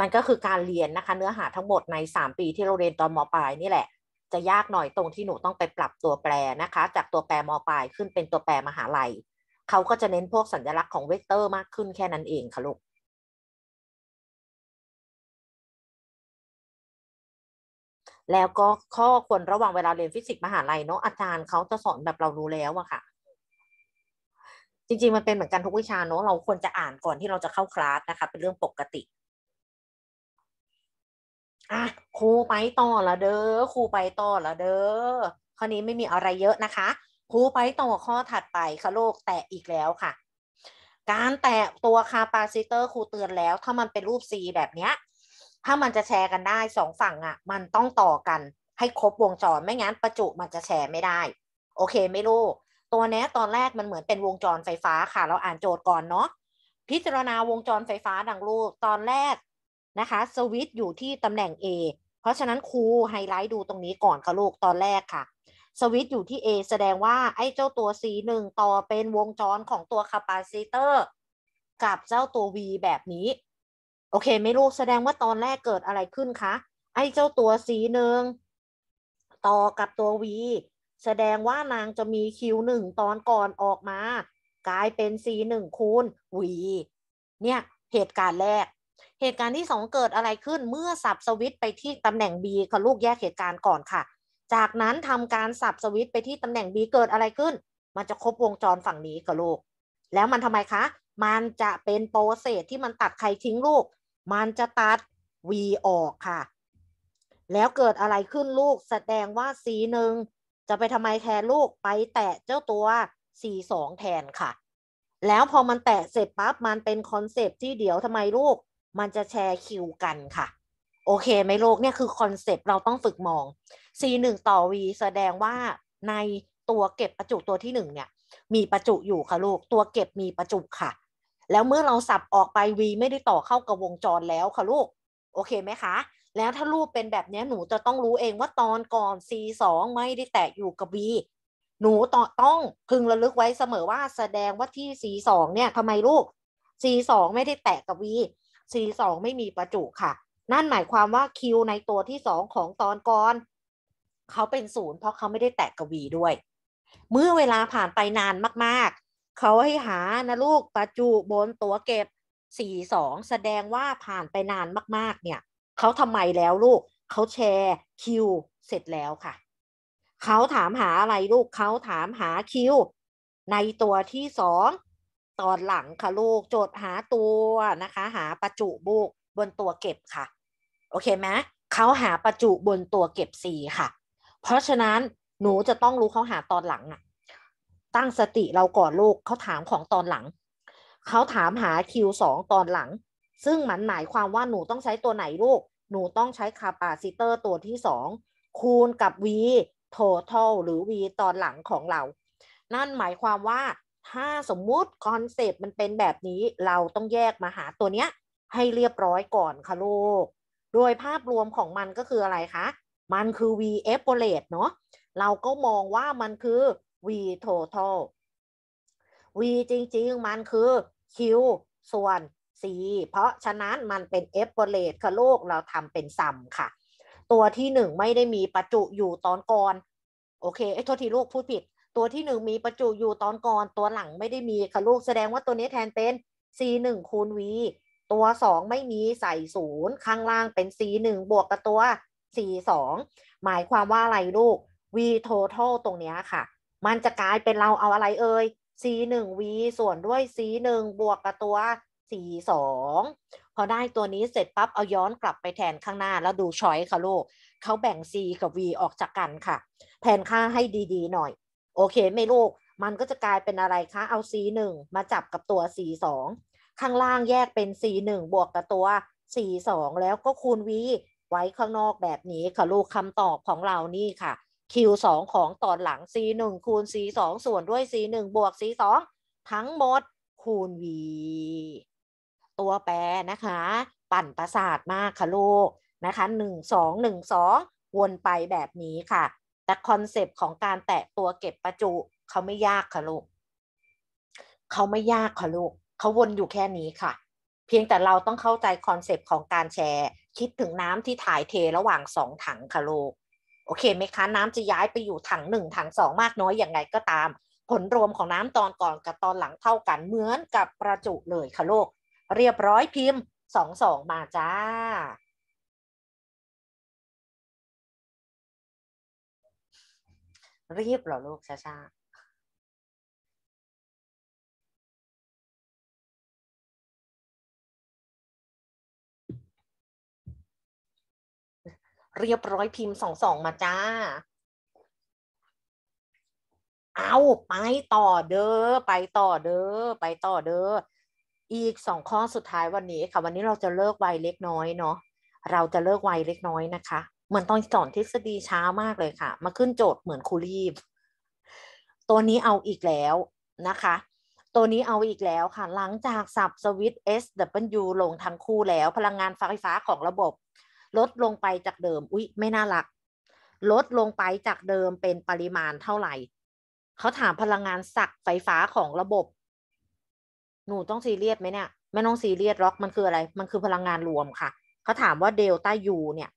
มันก็คือการเรียนนะคะเนื้อหาทั้งหมดในสามปีที่เราเรียนตอนมปลายนี่แหละจะยากหน่อยตรงที่หนูต้องไปปรับตัวแปรนะคะ จากตัวแปรมปลายขึ้นเป็นตัวแปรมหาลัยเขาก็จะเน้นพวกสัญลักษณ์ของเวกเตอร์มากขึ้นแค่นั้นเองค่ะลูก แล้วก็ข้อควรระวังเวลาเรียนฟิสิกส์มหาลัยเนาะอาจารย์เขาจะสอนแบบเรารู้แล้วอะค่ะ จริงๆ มันเป็นเหมือนกันทุกวิชาเนาะเราควรจะอ่านก่อนที่เราจะเข้าคลาสนะคะ เป็นเรื่องปกติอ่ะครูไปต่อละเด้อครูไปต่อละเด้อข้อนี้ไม่มีอะไรเยอะนะคะครูไปต่อข้อถัดไป ค่ะโลกแตะอีกแล้วค่ะ การแตะตัวคาปาซิเตอร์ครูเตือนแล้ว ถ้ามันเป็นรูป C แบบเนี้ย ถ้ามันจะแชร์กันได้สองฝั่งอะ่ะ มันต้องต่อกัน ให้ครบวงจรไม่งั้นประจุมันจะแชร์ไม่ได้ โอเคไม่รู้ตัวนี้ตอนแรกมันเหมือนเป็นวงจรไฟฟ้าค่ะ เราอ่านโจทย์ก่อนเนาะพิจารณาวงจรไฟฟ้าดังรูปตอนแรกนะคะสวิตช์อยู่ที่ตำแหน่ง A เพราะฉะนั้นครูไฮไลท์ดูตรงนี้ก่อนค่ะลูกตอนแรกค่ะสวิตอยู่ที่ A แสดงว่า ไอ้เจ้าตัว C 1ต่อเป็นวงจรของตัวคาปาซิเตอร์กับเจ้าตัว V แบบนี้ โอเค ไม่รู้แสดงว่าตอนแรกเกิดอะไรขึ้นคะ ไอ้เจ้าตัว C 1ต่อกับตัว V แสดงว่านางจะมี Q 1ตอนก่อนออกมา กลายเป็น C 1คูณ V เนี่ย เหตุการณ์แรก เหตุการณ์ที่ 2 เกิดอะไรขึ้น เมื่อสับสวิตไปที่ตำแหน่ง B ค่ะลูกแยกเหตุการณ์ก่อนค่ะจากนั้นทำการ สับสวิตไปที่ตำแหน่ง B เกิดอะไรขึ้น มันจะครบวงจรฝั่งนี้กับลูกแล้วมันทำไมคะ มันจะเป็นโปรเซสที่มันตัดใครทิ้งลูก มันจะตัด V ออกค่ะ แล้วเกิดอะไรขึ้นลูก แสดงว่า C หนึ่ง จะไปทำไมแทนลูกไปแตะเจ้าตัว C สองแทนค่ะ แล้วพอมันแตะเสร็จปั๊บ มันเป็นคอนเซปที่เดี๋ยวทำไมลูกมันจะแชร์คิวกันค่ะ โอเคไหมลูกเนี่ยคือคอนเซปเราต้องฝึกมอง C 1ต่อ V แสดงว่าในตัวเก็บประจุตัวที่1เนี่ย มีประจุอยู่ค่ะลูกตัวเก็บมีประจุค่ะ แล้วเมื่อเราสับออกไป V ไม่ได้ต่อเข้ากับวงจรแล้วค่ะลูก โอเคไหมคะ แล้วถ้ารูปเป็นแบบนี้หนูจะต้องรู้เองว่าตอนก่อน C 2ไม่ได้แตะอยู่กับ V หนูต้องพึงระลึกไว้เสมอว่า แสดงว่าที่ C 2เนี่ยทำไมลูก C 2ไม่ได้แตะกับ V C 2ไม่มีประจุค่ะ นั่นหมายความว่า Q ในตัวที่2ของตอนก่อนเขาเป็นศูนย์เพราะเขาไม่ได้แตะกวีด้วย เมื่อเวลาผ่านไปนานมาก ๆ เขาให้หานะลูกประจุบนตัวเก็บสี่สองแสดงว่าผ่านไปนานมาก ๆ เนี่ย เขาทำไมแล้วลูก เขาแชร์ คิวเสร็จแล้วค่ะ เขาถามหาอะไรลูกเขาถามหาคิวในตัวที่สองตอนหลังค่ะลูก โจทย์หาตัวนะคะ หาประจุบุกบนตัวเก็บค่ะ โอเคไหมเขาหาประจุบนตัวเก็บสี่ค่ะเพราะฉะนั้นหนูจะต้องรู้เขาหาตอนหลังอะตั้งสติเราก่อนลูกเขาถามของตอนหลัง เขาถามหาคิวสองตอนหลัง ซึ่งมันหมายความว่าหนูต้องใช้ตัวไหนลูก หนูต้องใช้คาปาซิเตอร์ตัวที่สองคูณกับ v total หรือ v ตอนหลังของเรา นั่นหมายความว่าถ้าสมมุติคอนเซปต์มันเป็นแบบนี้เราต้องแยกมาหาตัวเนี้ยให้เรียบร้อยก่อนค่ะลูกโดยภาพรวมของมันก็คืออะไรคะมันคือ V e v a l a t e เนาะ เราก็มองว่ามันคือ V total V จริงๆ มันคือ Q ส่วน C เพราะฉะนั้นมันเป็น e v a l a t e ค่ะลูกเราทำเป็นซัมค่ะ ตัวที่หนึ่งไม่ได้มีประจุอยู่ตอนก่อน โอเคไอ้โทษทีลูกพูดผิด ตัวที่หนึ่งมีประจุอยู่ตอนก่อน ตัวหลังไม่ได้มีค่ะลูกแสดงว่าตัวนี้แทนเป็น C 1คูณ V ตัว 2 ไม่มีใส่ศูนย์ ข้างล่างเป็น C 1บวกกับตัว C2 หมายความว่าอะไรลูก V total ตรงนี้ค่ะ มันจะกลายเป็นเราเอาอะไรเอ่ย C1 V ส่วนด้วย C1 บวกกับตัว C2 พอได้ตัวนี้เสร็จปั๊บเอาย้อนกลับไปแทนข้างหน้าแล้วดูช้อยค่ะลูก เขาแบ่ง C กับ V ออกจากกันค่ะแทนค่าให้ดีๆ หน่อย โอเคไม่ลูก มันก็จะกลายเป็นอะไรคะเอา C1 มาจับกับตัว C2 ข้างล่างแยกเป็น C1 บวกกับตัว C2 แล้วก็คูณ V ไว้ข้างนอกแบบนี้ค่ะลูกคำตอบของเรานี่ค่ะ Q2 ของตอนหลัง C1 คูณ C2 ส่วนด้วย C1 บวก C2 ทั้งหมดคูณ V ตัวแปรนะคะ ปั่นประสาทมากค่ะลูกนะคะ1 2 1 2วนไปแบบนี้ค่ะ แต่คอนเซปต์ของการแตะตัวเก็บประจุเขาไม่ยากค่ะลูกเขาไม่ยากค่ะลูกเขาวนอยู่แค่นี้ค่ะเพียงแต่เราต้องเข้าใจคอนเซปต์ของการแชร์คิดถึงน้ำที่ถ่ายเทระหว่างสองถังค่ะลูกโอเคไหมคะ น้ำจะย้ายไปอยู่ถังหนึ่งถังสองมากน้อยอย่างไรก็ตาม ผลรวมของน้ำตอนก่อนกับตอนหลังเท่ากันเหมือนกับประจุเลยค่ะลูกเรียบร้อยพิมพ์สองสองมาจ้า เรียบหรอลูกช้าๆเรียบร้อยพิมพ์สองสองมาจ้า เอาไปต่อเด้อไปต่อเด้อไปต่อเด้อ อีกสองข้อสุดท้ายวันนี้ค่ะ วันนี้เราจะเลิกไวเล็กน้อยเนาะเราจะเลิกไวเล็กน้อยนะคะ เหมือนตอนสอนทฤษฎีช้ามากเลยค่ะ มาขึ้นโจทย์เหมือนครูรีบ ตัวนี้เอาอีกแล้วนะคะ ตัวนี้เอาอีกแล้วค่ะหลังจากสับสวิตช์ SW ลงทั้งคู่แล้วพลังงานไฟฟ้าของระบบลดลงไปจากเดิม อุ๊ย ไม่น่ารัก ลดลงไปจากเดิมเป็นปริมาณเท่าไหร่เขาถามพลังงานสักไฟฟ้าของระบบ หนูต้องซีเรียสไหมเนี่ย ไม่ต้องซีเรียส ล็อก มันคืออะไร มันคือพลังงานรวมค่ะ เขาถามว่าเดลต้ายูเนี่ย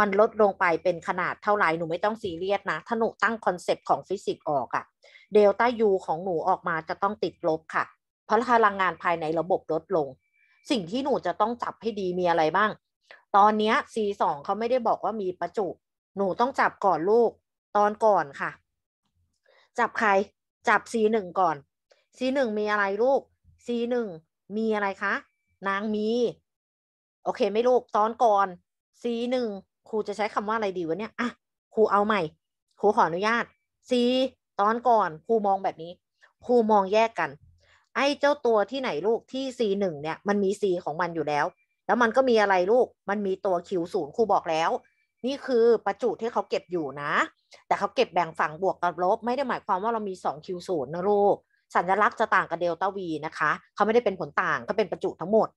มันลดลงไปเป็นขนาด เท่าไหร่ หนูไม่ต้องซีเรียสนะ ถ้าหนูตั้งคอนเซปต์ของฟิสิกส์ออกอะเดลต้ายูของหนูออกมาจะต้องติดลบค่ะ เพราะพลังงานภายในระบบลดลง สิ่งที่หนูจะต้องจับให้ดีมีอะไรบ้างตอนนี้ส C2 เขาไม่ได้บอกว่ามีประจุ หนูต้องจับก่อนลูก ตอนก่อนค่ะ จับใคร จับ C1 ก่อน C1 มีอะไรลูก C1 มีอะไรคะนางมีโอเคไม่ลูกตอนก่อน C1 ครูจะใช้คำว่าอะไรดีวะเนี่ยอ่ะครูเอาใหม่ครูขออนุญาต C ตอนก่อนครูมองแบบนี้ครูมองแยกกัน ไอ้เจ้าตัวที่ไหนลูกที่ C1 เนี่ย มันมี C ของมันอยู่แล้วแล้วมันก็มีอะไรลูก มันมีตัว Q0 ครูบอกแล้ว นี่คือประจุที่เขาเก็บอยู่นะ แต่เขาเก็บแบ่งฝั่งบวกกับลบ ไม่ได้หมายความว่าเรามี2 Q0 นะลูก สัญลักษณ์จะต่างกับเดลต้าวีนะคะ เขาไม่ได้เป็นผลต่างเขาเป็นประจุทั้งหมด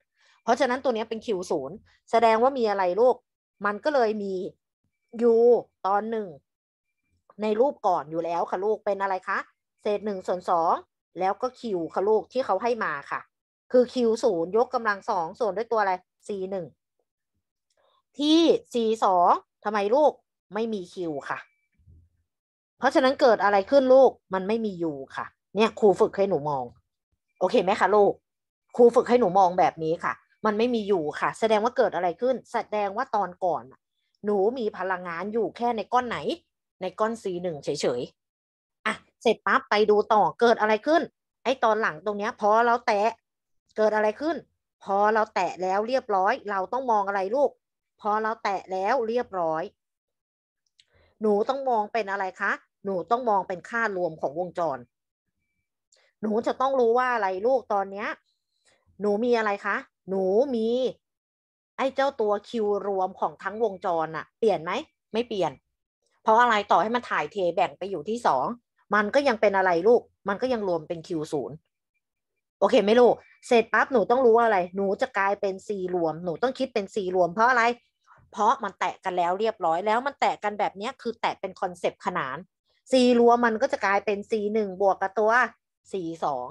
เพราะฉะนั้นตัวนี้เป็น Q0 แสดงว่ามีอะไรลูก มันก็เลยมี U ตอนหนึ่งในรูปก่อนอยู่แล้วค่ะลูกเป็นอะไรคะ เศษหนึ่งส่วนสองแล้วก็ Q ค่ะลูกที่เขาให้มาค่ะ คือ Q ศูนย์ยกกำลังสองส่วนด้วยตัวอะไร c งที่ c งทำไมลูกไม่มี Q ค่ะ เพราะฉะนั้นเกิดอะไรขึ้นลูก มันไม่มี U ค่ะ เนี่ยครูฝึกให้หนูมอง โอเคไหมคะลูกครูฝึกให้หนูมองแบบนี้ค่ะ มันไม่มีอยู่ค่ะ แสดงว่าเกิดอะไรขึ้น แสดงว่าตอนก่อนหนูมีพลังงานอยู่แค่ในก้อนไหน ในก้อน c งเฉย ๆ อ่ะเสร็จปั๊บไปดูต่อเกิดอะไรขึ้น ไอตอนหลังตรงเนี้ยพอเราแตะเกิดอะไรขึ้นพอเราแตะแล้วเรียบร้อย เราต้องมองอะไรลูกพอเราแตะแล้วเรียบร้อย หนูต้องมองเป็นอะไรคะหนูต้องมองเป็นค่ารวมของวงจร หนูจะต้องรู้ว่าอะไรลูกตอนเนี้ยหนูมีอะไรคะหนูมี ไอ้เจ้าตัวคิวรวมของทั้งวงจรอะเปลี่ยนไหม ไม่เปลี่ยนเพราะอะไรต่อให้มันถ่ายเทแบ่งไปอยู่ที่สอง มันก็ยังเป็นอะไรลูก มันก็ยังรวมเป็นคิวศูนย์โอเคไม่รู้เสร็จปั๊บหนูต้องรู้ว่าอะไร หนูจะกลายเป็นสี่รวมหนูต้องคิดเป็นสี่รวมเพราะอะไร เพราะมันแตะกันแล้วเรียบร้อย แล้วมันแตะกันแบบนี้คือแตะเป็นคอนเซปต์ขนานสีรวมมันก็จะกลายเป็นสีหนึ่งบวกกับตัวสี่สอง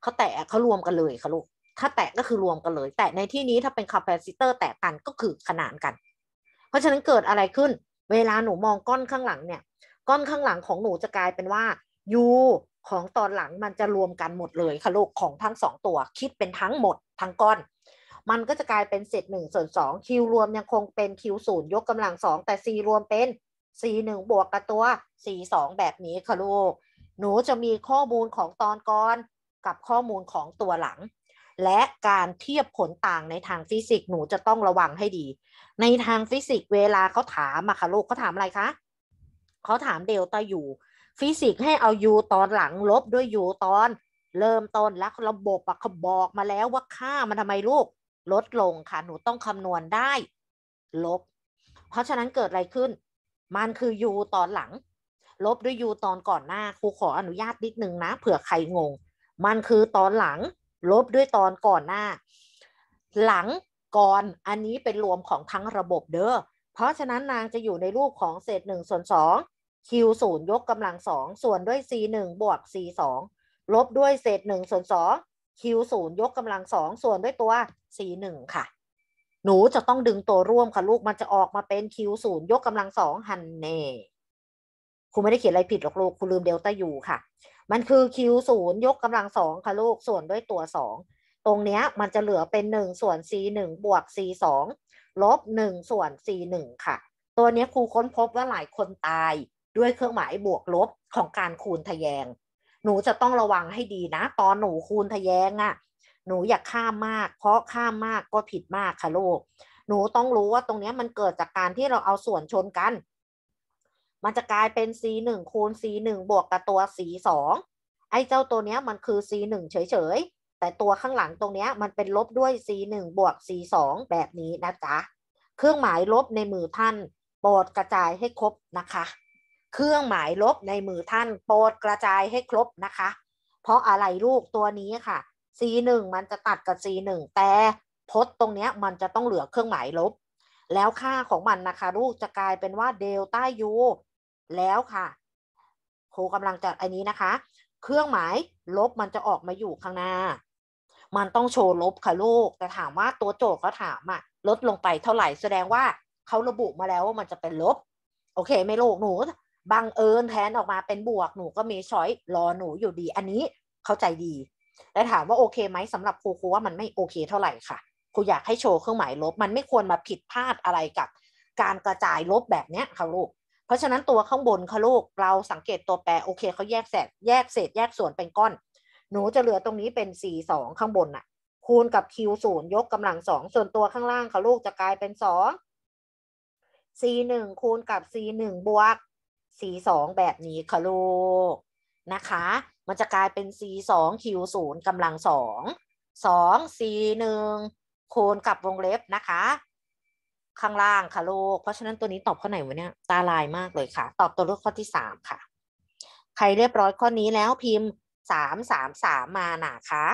เขาแตะเขารวมกันเลยค่ะลูกถ้าแตะก็คือรวมกันเลย แต่ในที่นี้ถ้าเป็นคาปาซิเตอร์แตะกันก็คือขนานกัน เพราะฉะนั้นเกิดอะไรขึ้น เวลาหนูมองก้อนข้างหลังเนี่ยก้อนข้างหลังของหนูจะกลายเป็นว่า u ของตอนหลังมันจะรวมกันหมดเลยค่ะลูก ของทั้งสองตัว คิดเป็นทั้งหมด ทั้งก้อน มันก็จะกลายเป็นเศษหนึ่งส่วนสองคิวรวมยังคงเป็นคิวศูนย์ยกกำลังสองแต่ซีรวมเป็นซีหนึ่งบวกกับตัวซีสองแบบนี้ ค่ะลูก หนูจะมีข้อมูลของตอนก่อนกับข้อมูลของตัวหลัง และการเทียบผลต่างในทางฟิสิกส์หนูจะต้องระวังให้ดี ในทางฟิสิกส์เวลาเขาถามอะค่ะลูกเขาถามอะไรคะเขาถามเดลต้าอยู่ฟิสิกส์ให้เอายูตอนหลัง ลบด้วยยูตอน เริ่มต้นแล้วระบบอะเขาบอกมาแล้วว่าค่ามันทำไมลูกลดลงค่ะหนูต้องคำนวณได้ ลบ เพราะฉะนั้นเกิดอะไรขึ้น มันคือยูตอนหลังลบด้วยยูตอนก่อนหน้าครูขออนุญาตนิดนึงนะเผื่อใครงง มันคือตอนหลัง ลบด้วยตอนก่อนหน้า หลังก่อนอันนี้เป็นรวมของทั้งระบบเด้อเพราะฉะนั้นนางจะอยู่ในรูปของเศษหนึ่งส่วนสอง q ศูนย์ยกกำลังสองส่วนด้วย c หนึ่งบวก c สองลบด้วยเศษหนึ่งส่วนสอง q ศูนย์ยกกำลังสองส่วนด้วยตัว c หนึ่งค่ะ หนูจะต้องดึงตัวร่วมค่ะลูกมันจะออกมาเป็น q ศูนย์ยกกำลังสองฮันเน่ครูไม่ได้เขียนอะไรผิดหรอกลูกครูลืมเดลต้ายูค่ะ มันคือ q ศูนย์ยกกำลังสองค่ะลูกส่วนด้วยตัวสองตรงเนี้ยมันจะเหลือเป็นหนึ่งส่วน c หนึ่งบวก c สองลบหนึ่งส่วน c หนึ่งค่ะ ตัวนี้ครูค้นพบว่าหลายคนตายด้วยเครื่องหมายบวกลบของการคูณทะแยง หนูจะต้องระวังให้ดีนะ ตอนหนูคูณทะแยงอะ่ะ หนูอย่าข้ามมาก เพราะข้ามมากก็ผิดมากค่ะลูก หนูต้องรู้ว่าตรงนี้มันเกิดจากการที่เราเอาส่วนชนกัน มันจะกลายเป็น c 1คูณ c 1บวกกับตัว c 2ไอ้เจ้าตัวนี้มันคือ c 1เฉยๆ แต่ตัวข้างหลังตรงนี้มันเป็นลบด้วย c 1บวก c 2แบบนี้นะจ๊ะ เครื่องหมายลบในมือท่านโปรดกระจายให้ครบนะคะเครื่องหมายลบในมือท่านโปรดกระจายให้ครบนะคะ เพราะอะไรลูกตัวนี้ค่ะ C1 มันจะตัดกับ C1 แต่พจน์ตรงนี้มันจะต้องเหลือเครื่องหมายลบ แล้วค่าของมันนะคะ ลูกจะกลายเป็นว่าเดลต้า U แล้วค่ะครูกำลังจะอันนี้นะคะ เครื่องหมายลบมันจะออกมาอยู่ข้างหน้า มันต้องโชว์ลบค่ะลูก แต่ถามว่าตัวโจทย์เขาถามอะลดลงไปเท่าไหร่แสดงว่าเขาระบุมาแล้วว่ามันจะเป็นลบ โอเคไม่ลูกหนูบังเอิญแทนออกมาเป็นบวกหนูก็มีช้อยรอหนูอยู่ดีอันนี้เข้าใจดีแต่ถามว่าโอเคไหมสำหรับครูครูว่ามันไม่โอเค เท่าไหร่ค่ะ ครูอยากให้โชว์เครื่องหมายลบ มันไม่ควรมาผิดพลาดอะไรกับการกระจายลบแบบเนี้ยค่ะลูก เพราะฉะนั้นตัวข้างบนค่ะลูก เราสังเกตตัวแปรโอเคเขาแยกเศษแยกเศษแยกส่วนเป็นก้อน หนูจะเหลือตรงนี้เป็น4 2ข้างบนน่ะคูณกับ q ศูนย์ยกกำลังสองส่วนตัวข้างล่างค่ะลูกจะกลายเป็น 2 c 1คูณกับ c 1บวก C2 แบบนี้ค่ะลูกนะคะ มันจะกลายเป็น C2 Q0 กำลังสอง C1 คูณกับวงเล็บนะคะ ข้างล่างค่ะลูกเพราะฉะนั้นตัวนี้ตอบข้อไหนวะเนี่ยตาลายมากเลยค่ะ ตอบตัวเลือกข้อที่สามค่ะ ใครเรียบร้อยข้อนี้แล้วพิมพ์ 333 มามาหนาคะ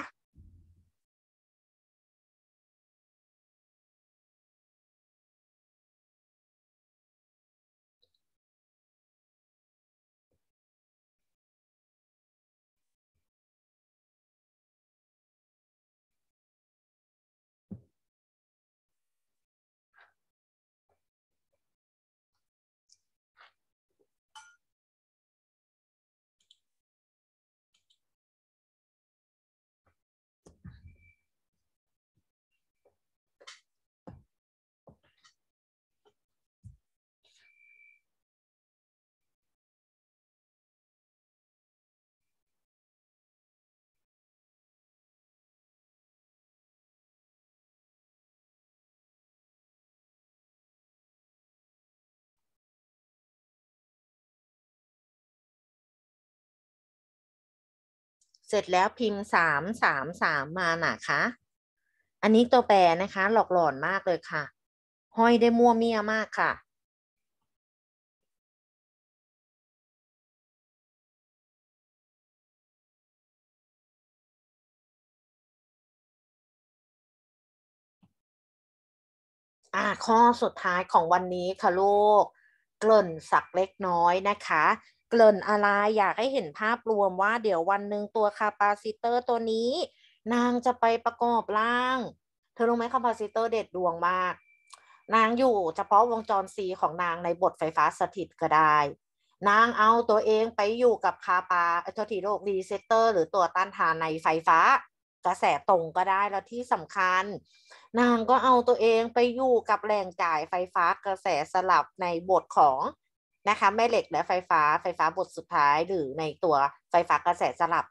เสร็จแล้วพิมพ์สามสาม สามมาหนาคะ อันนี้ตัวแปรนะคะหลอกหลอนมากเลยค่ะ ห้อยได้มั่วเมียมากค่ะ อ่าข้อสุดท้ายของวันนี้ค่ะลูกเกลื่นสักเล็กน้อยนะคะเกริ่นอะไรอยากให้เห็นภาพรวมว่าเดี๋ยววันหนึ่งตัวคาปาซิเตอร์ตัวนี้ นางจะไปประกอบร่าง เธอรู้ไหมคาปาซิเตอร์เด็ดดวงมาก นางอยู่เฉพาะวงจรซีของนางในบทไฟฟ้าสถิตก็ได้ นางเอาตัวเองไปอยู่กับคาปาอัตถิโรกรีเซเตอร์หรือตัวต้านทานในไฟฟ้า กระแสตรงก็ได้แล้วที่สำคัญ นางก็เอาตัวเองไปอยู่กับแรงจ่ายไฟฟ้ากระแสสลับในบทของนะคะแม่เหล็กและไฟฟ้าไฟฟ้าบทสุดท้ายหรือในตัวไฟฟ้ากระแสสลับ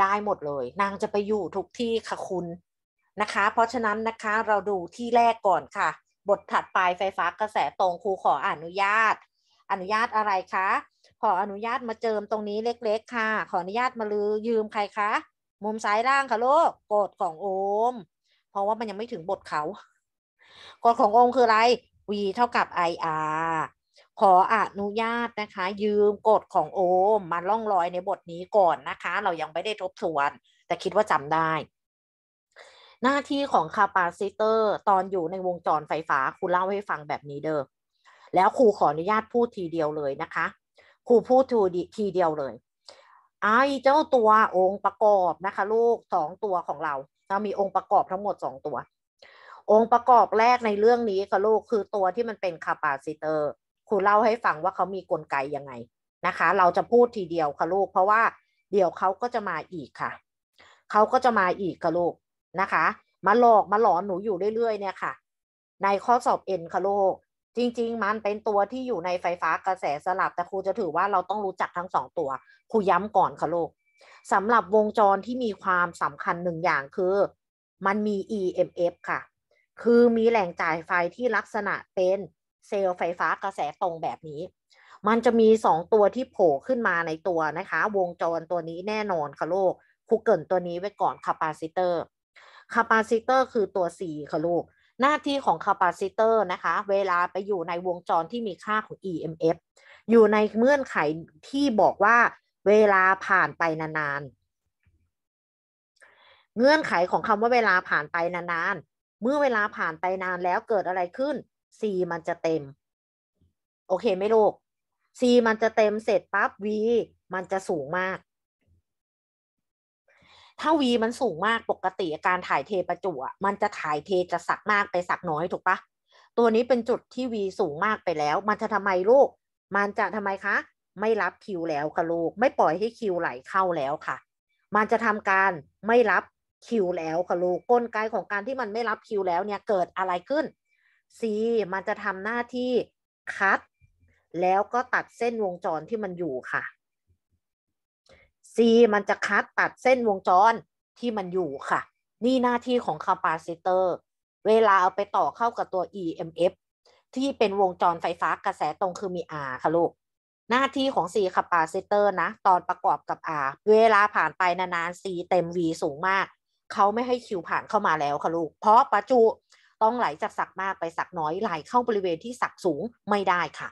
ได้หมดเลย นางจะไปอยู่ทุกที่ค่ะคุณนะคะ เพราะฉะนั้นนะคะ เราดูที่แรกก่อนค่ะ บทถัดไปไฟฟ้ากระแสตรงครูขออนุญาต อนุญาตอะไรคะขออนุญาตมาเจิมตรงนี้เล็กๆ ค่ะ ขออนุญาตมาลือยืมใครคะ มุมซ้ายล่างค่ะลูกกดของโอม เพราะว่ามันยังไม่ถึงบทเขากฎของโอมคืออะไร v เท่ากับ ir ขออนุญาตนะคะยืมกฎของโอมมาล่องลอยในบทนี้ก่อนนะคะ เรายังไม่ได้ทบทวน แต่คิดว่าจำได้หน้าที่ของคาปาซิเตอร์ตอนอยู่ในวงจรไฟฟ้าครูเล่าให้ฟังแบบนี้เด้อแล้วครูขออนุญาตพูดทีเดียวเลยนะคะครูพูดทีเดียวเลยไอ้เจ้าตัวองค์ประกอบนะคะลูกสองตัวของเราเรามีองค์ประกอบทั้งหมดสองตัวองค์ประกอบแรกในเรื่องนี้ค่ะลูกคือตัวที่มันเป็นคาปาซิเตอร์ครูเล่าให้ฟังว่าเขามีกลไกยังไงนะคะ เราจะพูดทีเดียวค่ะลูกเพราะว่าเดี๋ยวเขาก็จะมาอีกค่ะเขาก็จะมาอีกค่ะลูกนะคะมาหลอกมาหลอนหนูอยู่เรื่อย ๆเนี่ยค่ะในข้อสอบเอ็นค่ะลูกจริงๆ มันเป็นตัวที่อยู่ในไฟฟ้ากระแสสลับ แต่ครูจะถือว่าเราต้องรู้จักทั้งสองตัวครูย้ำก่อนค่ะลูกสำหรับวงจรที่มีความสำคัญหนึ่งอย่างคือมันมี EMF ค่ะ คือมีแหล่งจ่ายไฟที่ลักษณะเป็นเซลล์ไฟฟ้ากระแสตรงแบบนี้ มันจะมีสองตัวที่โผล่ขึ้นมาในตัวนะคะ วงจรตัวนี้แน่นอนค่ะลูกคูเกิลตัวนี้ไว้ก่อนคาปาซิเตอร์คาปาซิเตอร์คือตัว C ค่ะลูกหน้าที่ของคาปาซิเตอร์นะคะ เวลาไปอยู่ในวงจรที่มีค่าของ EMF อยู่ในเงื่อนไขที่บอกว่า เวลาผ่านไปนานๆ เงื่อนไขของคำว่าเวลาผ่านไปนานๆ เมื่อเวลาผ่านไปนานแล้วเกิดอะไรขึ้น c มันจะเต็ม โอเคไหมลูก c มันจะเต็มเสร็จปั๊บ v มันจะสูงมาก ถ้า v มันสูงมากปกติการถ่ายเทประจุอะมันจะถ่ายเทจะสักมากไปสักน้อยถูกปะตัวนี้เป็นจุดที่ v สูงมากไปแล้ว มันจะทำไมลูก มันจะทำไมคะ ไม่รับคิวแล้วค่ะลูก ไม่ปล่อยให้คิวไหลเข้าแล้วค่ะ มันจะทำการไม่รับคิวแล้วค่ะลูกกลไกของการที่มันไม่รับคิว แล้วเนี่ยเกิดอะไรขึ้น C มันจะทำหน้าที่คัดแล้วก็ตัดเส้นวงจรที่มันอยู่ค่ะ C มันจะคัดตัดเส้นวงจรที่มันอยู่ค่ะ นี่หน้าที่ของคาปาซิเตอร์เวลาเอาไปต่อเข้ากับตัว EMF ที่เป็นวงจรไฟฟ้ากระแสตรงคือมี R ค่ะลูก หน้าที่ของ C คาปาซิเตอร์นะ ตอนประกอบกับ R เวลาผ่านไปนานๆ C เต็ม V สูงมากเขาไม่ให้คิวผ่านเข้ามาแล้วค่ะลูก เพราะประจุต้องไหลจากสักมากไปสักน้อย ไหลเข้าบริเวณที่สักสูงไม่ได้ค่ะ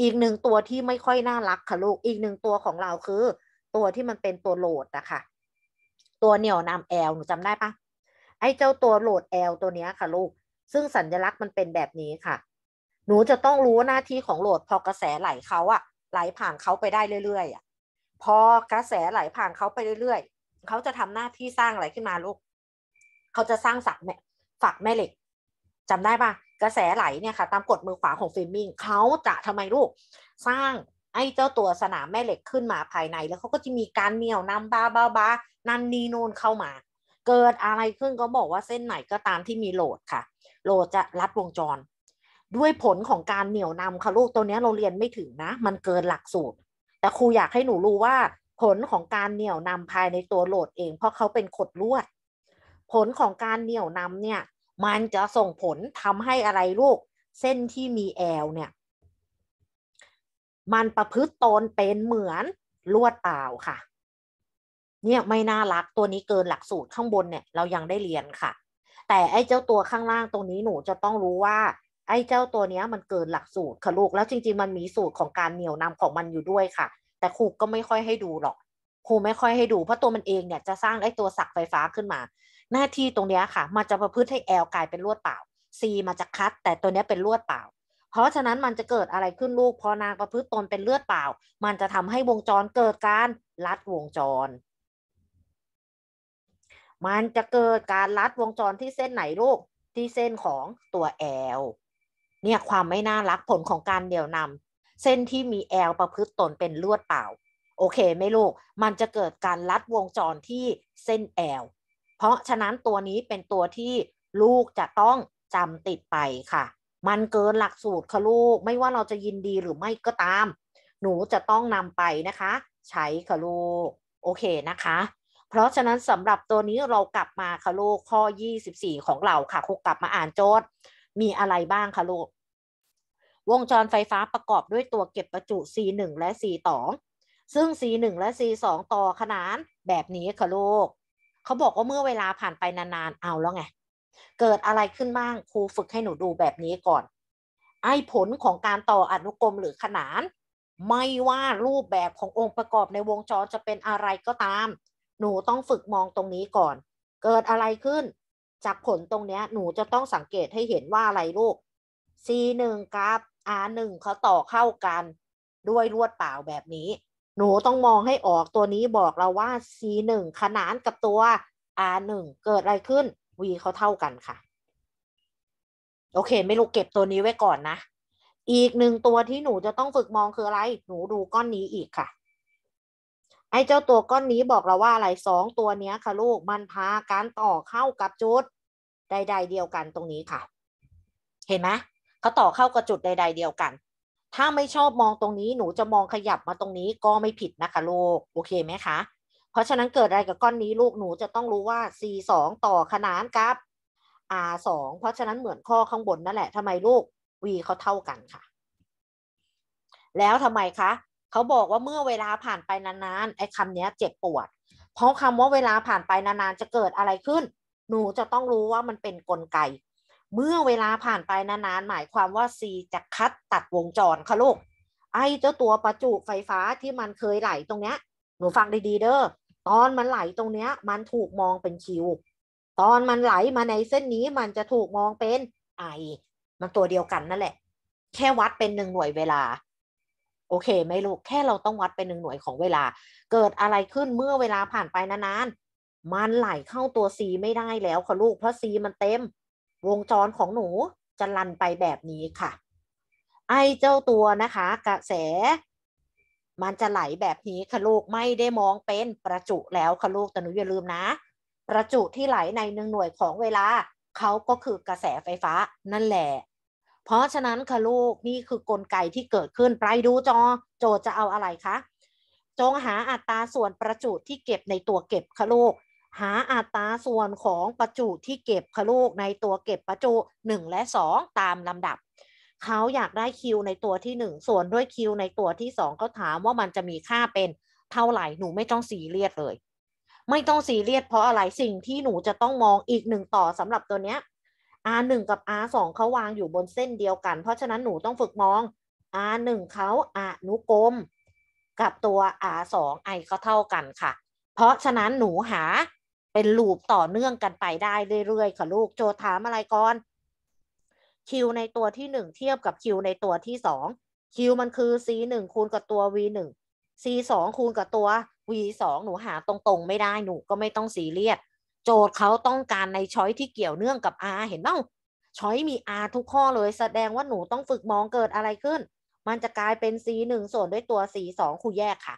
อีกหนึ่งตัวที่ไม่ค่อยน่ารักค่ะลูกอีกหนึ่งตัวของเราคือ ตัวที่มันเป็นตัวโหลดนะคะตัวเหนี่ยวนำแอลหนูจำได้ปะไอ้เจ้าตัวโหลดแอลตัวนี้ค่ะลูก ซึ่งสัญลักษณ์มันเป็นแบบนี้ค่ะ หนูจะต้องรู้หน้าที่ของโหลดพอกระแสไหลเขาอะไหลผ่านเขาไปได้เรื่อยๆอะพอกระแสไหลผ่านเขาไปเรื่อยๆเขาจะทำหน้าที่สร้างอะไรขึ้นมาลูกเขาจะสร้างสักแม่ฝักแม่เหล็กจำได้ปะกระแสไหลเนี่ยค่ะ ตามกฎมือขวาของฟิล์มิงเขาจะทำไมลูก สร้างไอ้เจ้าตัวสนามแม่เหล็กขึ้นมาภายใน แล้วเขาก็จะมีการเหนี่ยวนำบาบาบานันนีโนนเข้ามา เกิดอะไรขึ้นก็บอกว่าเส้นไหนก็ตามที่มีโหลดค่ะ โหลดจะรัดวงจร ด้วยผลของการเหนี่ยวนำค่ะลูก ตัวนี้เราเรียนไม่ถึงนะ มันเกินหลักสูตร แต่ครูอยากให้หนูรู้ว่าผลของการเหนี่ยวนำภายในตัวโหลดเอง เพราะเขาเป็นขดลวด ผลของการเหนี่ยวนำเนี่ยมันจะส่งผลทำให้อะไรลูกเส้นที่มีแอลเนี่ย มันประพฤติตนเป็นเหมือนลวดเปล่าค่ะเนี่ยไม่น่ารักตัวนี้เกินหลักสูตรข้างบนเนี่ย เรายังได้เรียนค่ะ แต่ไอ้เจ้าตัวข้างล่างตรงนี้หนูจะต้องรู้ว่า ไอ้เจ้าตัวนี้มันเกินหลักสูตรค่ะลูก แล้วจริง ๆ มันมีสูตรของการเหนี่ยวนำของมันอยู่ด้วยค่ะ แต่ครูก็ไม่ค่อยให้ดูหรอกครูไม่ค่อยให้ดูเพราะตัวมันเองเนี่ยจะสร้างไอ้ตัวสักไฟฟ้าขึ้นมาหน้าที่ตรงนี้ค่ะ มันจะประพฤติให้แอลกลายเป็นลวดเปล่า C มันจะคัดแต่ตัวนี้เป็นลวดเปล่า เพราะฉะนั้นมันจะเกิดอะไรขึ้นลูก พอนางประพฤติตนเป็นเลือดเปล่า มันจะทำให้วงจรเกิดการลัดวงจร มันจะเกิดการลัดวงจรที่เส้นไหนลูก ที่เส้นของตัวแอลเนี่ย ความไม่น่ารักผลของการเดี่ยวนำเส้นที่มีแอลประพฤติตนเป็นลวดเปล่าโอเคไหมลูกมันจะเกิดการลัดวงจรที่เส้นแอลเพราะฉะนั้นตัวนี้เป็นตัวที่ลูกจะต้องจำติดไปค่ะ มันเกินหลักสูตรค่ะลูก ไม่ว่าเราจะยินดีหรือไม่ก็ตาม หนูจะต้องนำไปนะคะ ใช้ค่ะลูก โอเคนะคะ เพราะฉะนั้นสำหรับตัวนี้เรากลับมาค่ะลูก ข้อ 24 ของเราค่ะครูกลับมาอ่านโจทย์ มีอะไรบ้างค่ะลูก วงจรไฟฟ้าประกอบด้วยตัวเก็บประจุ C1 และ C2 ซึ่ง C1 และ C2 ต่อขนาน แบบนี้ค่ะลูกเขาบอกว่าเมื่อเวลาผ่านไปนานๆ เอาแล้วไง เกิดอะไรขึ้นบ้างครูฝึกให้หนูดูแบบนี้ก่อนไอ้ผลของการต่ออนุกรมหรือขนาน ไม่ว่ารูปแบบขององค์ประกอบในวงจรจะเป็นอะไรก็ตาม หนูต้องฝึกมองตรงนี้ก่อน เกิดอะไรขึ้นจากผลตรงนี้หนูจะต้องสังเกตให้เห็นว่าอะไรลูก C 1กับ R 1เขาต่อเข้ากันด้วยลวดเปล่าแบบนี้หนูต้องมองให้ออกตัวนี้บอกเราว่า c หนึ่งขนานกับตัว r หนึ่งเกิดอะไรขึ้น v เขาเท่ากันค่ะ โอเค ไม่รู้เก็บตัวนี้ไว้ก่อนนะอีกหนึ่งตัวที่หนูจะต้องฝึกมองคืออะไร หนูดูก้อนนี้อีกค่ะไอ้เจ้าตัวก้อนนี้บอกเราว่าอะไรสองตัวเนี้ยค่ะลูกมันพาการต่อเข้ากับจุดใด ๆ เดียวกันตรงนี้ค่ะ เห็นไหมเขาต่อเข้ากับจุดใด ๆ เดียวกันถ้าไม่ชอบมองตรงนี้หนูจะมองขยับมาตรงนี้ก็ไม่ผิดนะคะลูกโอเคไหมคะเพราะฉะนั้นเกิดอะไรกับก้อนนี้ลูกหนูจะต้องรู้ว่า c สองต่อขนานกับ r สองเพราะฉะนั้นเหมือนข้อข้างบนนั่นแหละทำไมลูก v เขาเท่ากันค่ะ แล้วทำไมคะเขาบอกว่าเมื่อเวลาผ่านไปนานๆไอ้คำนี้เจ็บปวดเพราะคำว่าเวลาผ่านไปนานๆจะเกิดอะไรขึ้น หนูจะต้องรู้ว่ามันเป็นนกลไกเมื่อเวลาผ่านไปนานๆ หมายความว่า C จะคัดตัดวงจรค่ะลูก ไอ้เจ้าตัวประจุไฟฟ้าที่มันเคยไหลตรงเนี้ย หนูฟังดีๆเด้อ ตอนมันไหลตรงเนี้ย มันถูกมองเป็นคิว ตอนมันไหลมาในเส้นนี้ มันจะถูกมองเป็นไอ มันตัวเดียวกันนั่นแหละ แค่วัดเป็นหนึ่งหน่วยเวลา โอเคไหมลูก แค่เราต้องวัดเป็นหนึ่งหน่วยของเวลา เกิดอะไรขึ้นเมื่อเวลาผ่านไป นานๆ มันไหลเข้าตัวซีไม่ได้แล้วค่ะลูก เพราะซีมันเต็มวงจรของหนูจะลันไปแบบนี้ค่ะ ไอเจ้าตัวนะคะกระแส มันจะไหลแบบนี้ค่ะลูกไม่ได้มองเป็นประจุแล้วค่ะลูกแต่หนูอย่าลืมนะ ประจุที่ไหลในหนึ่งหน่วยของเวลาเขาก็คือกระแสไฟฟ้านั่นแหละ เพราะฉะนั้นค่ะลูกนี่คือกลไกที่เกิดขึ้นไปดูจอ โจจะเอาอะไรคะ จงหาอัตราส่วนประจุที่เก็บในตัวเก็บค่ะลูกหาอัตราส่วนของประจุที่เก็บคลูกในตัวเก็บประจุ 1 และ 2 ตามลำดับ เขาอยากได้คิวในตัวที่ 1 ส่วนด้วยคิวในตัวที่2เขาถามว่ามันจะมีค่าเป็นเท่าไหร่หนูไม่ต้องซีเรียสเลย ไม่ต้องซีเรียสเพราะอะไรสิ่งที่หนูจะต้องมองอีกหนึ่งต่อสำหรับตัวเนี้ย R1 กับ R2 เขาวางอยู่บนเส้นเดียวกัน เพราะฉะนั้นหนูต้องฝึกมอง R1 เขาอนุกรมกับตัว R2 I ก็เท่ากันค่ะ เพราะฉะนั้นหนูหาเป็นลูปต่อเนื่องกันไปได้เรื่อยๆ ค่ะลูกโจถามอะไรก่อนคิวในตัวที่หนึ่งเทียบกับคิวในตัวที่สองคิวมันคือ C หนึ่งคูณกับตัว V หนึ่ง C สองคูณกับตัว V สองหนูหาตรง ๆ ไม่ได้หนูก็ไม่ต้องสีเรียด โจทย์เขาต้องการในช้อยที่เกี่ยวเนื่องกับ R เห็นเปล่าช้อยมี R ทุกข้อเลยแสดงว่าหนูต้องฝึกมองเกิดอะไรขึ้น มันจะกลายเป็น C หนึ่งส่วนด้วยตัว C สองคูณแยกค่ะ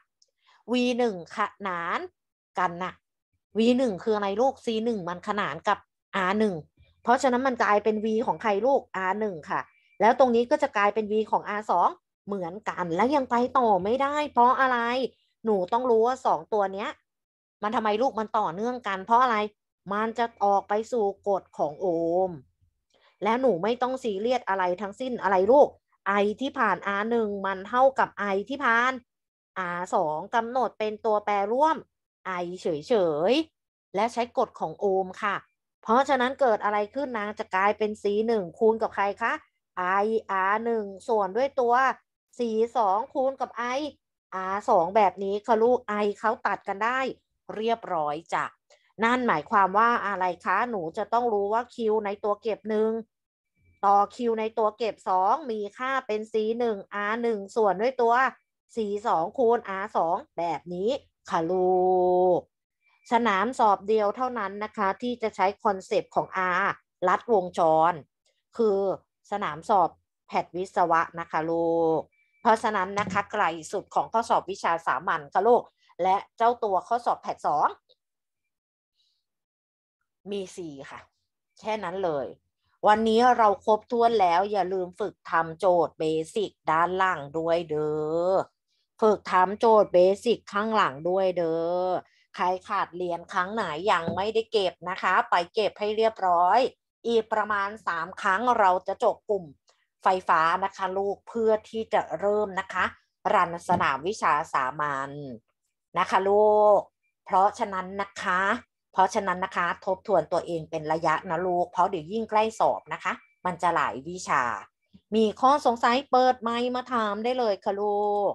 V หนึ่งขนานกันน่ะ v หนึ่งคืออะไรลูก c หนึ่งมันขนานกับ r หนึ่งเพราะฉะนั้นมันกลายเป็น v ของใครลูก r หนึ่งค่ะ แล้วตรงนี้ก็จะกลายเป็น v ของ r สองเหมือนกันแล้วยังไปต่อไม่ได้ เพราะอะไร หนูต้องรู้ว่าสองตัวเนี้ยมันทำไมลูก มันต่อเนื่องกัน เพราะอะไร มันจะออกไปสู่กฎของโอห์ม และหนูไม่ต้องซีเรียสอะไรทั้งสิ้นอะไรลูก i ที่ผ่าน r งมันเท่ากับ i ที่ผ่าน r งกำหนดเป็นตัวแปรร่วมไอเฉยๆ และใช้กฎของโอห์มค่ะ เพราะฉะนั้นเกิดอะไรขึ้นนางจะกลายเป็น C1 คูณกับใครคะ I R1 ส่วนด้วยตัว C2 คูณกับ I R2 แบบนี้ค่ะลูก I เขาตัดกันได้เรียบร้อยจ้ะนั่นหมายความว่าอะไรคะ หนูจะต้องรู้ว่า Q ในตัวเก็บหนึ่งต่อ Q ในตัวเก็บ 2 มีค่าเป็น C1 R1 ส่วนด้วยตัว C2 คูณ R2 แบบนี้ค่ะลูกสนามสอบเดียวเท่านั้นนะคะ ที่จะใช้คอนเซปต์ของ R ลัดวงจร คือสนามสอบแพทวิศวะนะคะลูก เพราะฉะนั้นนะคะไกลสุดของข้อสอบวิชาสามัญค่ะลูก และเจ้าตัวข้อสอบแพทสอง มีสี่ค่ะ แค่นั้นเลย วันนี้เราครบถ้วนแล้วอย่าลืมฝึกทำโจทย์เบสิก ด้านล่างด้วยเด้อฝึกถามโจทย์เบสิกข้างหลังด้วยเด้อ ใครขาดเรียนครั้งไหนยังไม่ได้เก็บนะคะ ไปเก็บให้เรียบร้อย อีกประมาณ 3 ครั้งเราจะจบกลุ่มไฟฟ้านะคะลูกเพื่อที่จะเริ่มนะคะ รันสนามวิชาสามัญนะคะลูก เพราะฉะนั้นนะคะ เพราะฉะนั้นนะคะทบทวนตัวเองเป็นระยะนะลูก เพราะเดี๋ยวยิ่งใกล้สอบนะคะ มันจะหลายวิชา มีข้อสงสัยเปิดไมค์มาถามได้เลยค่ะลูก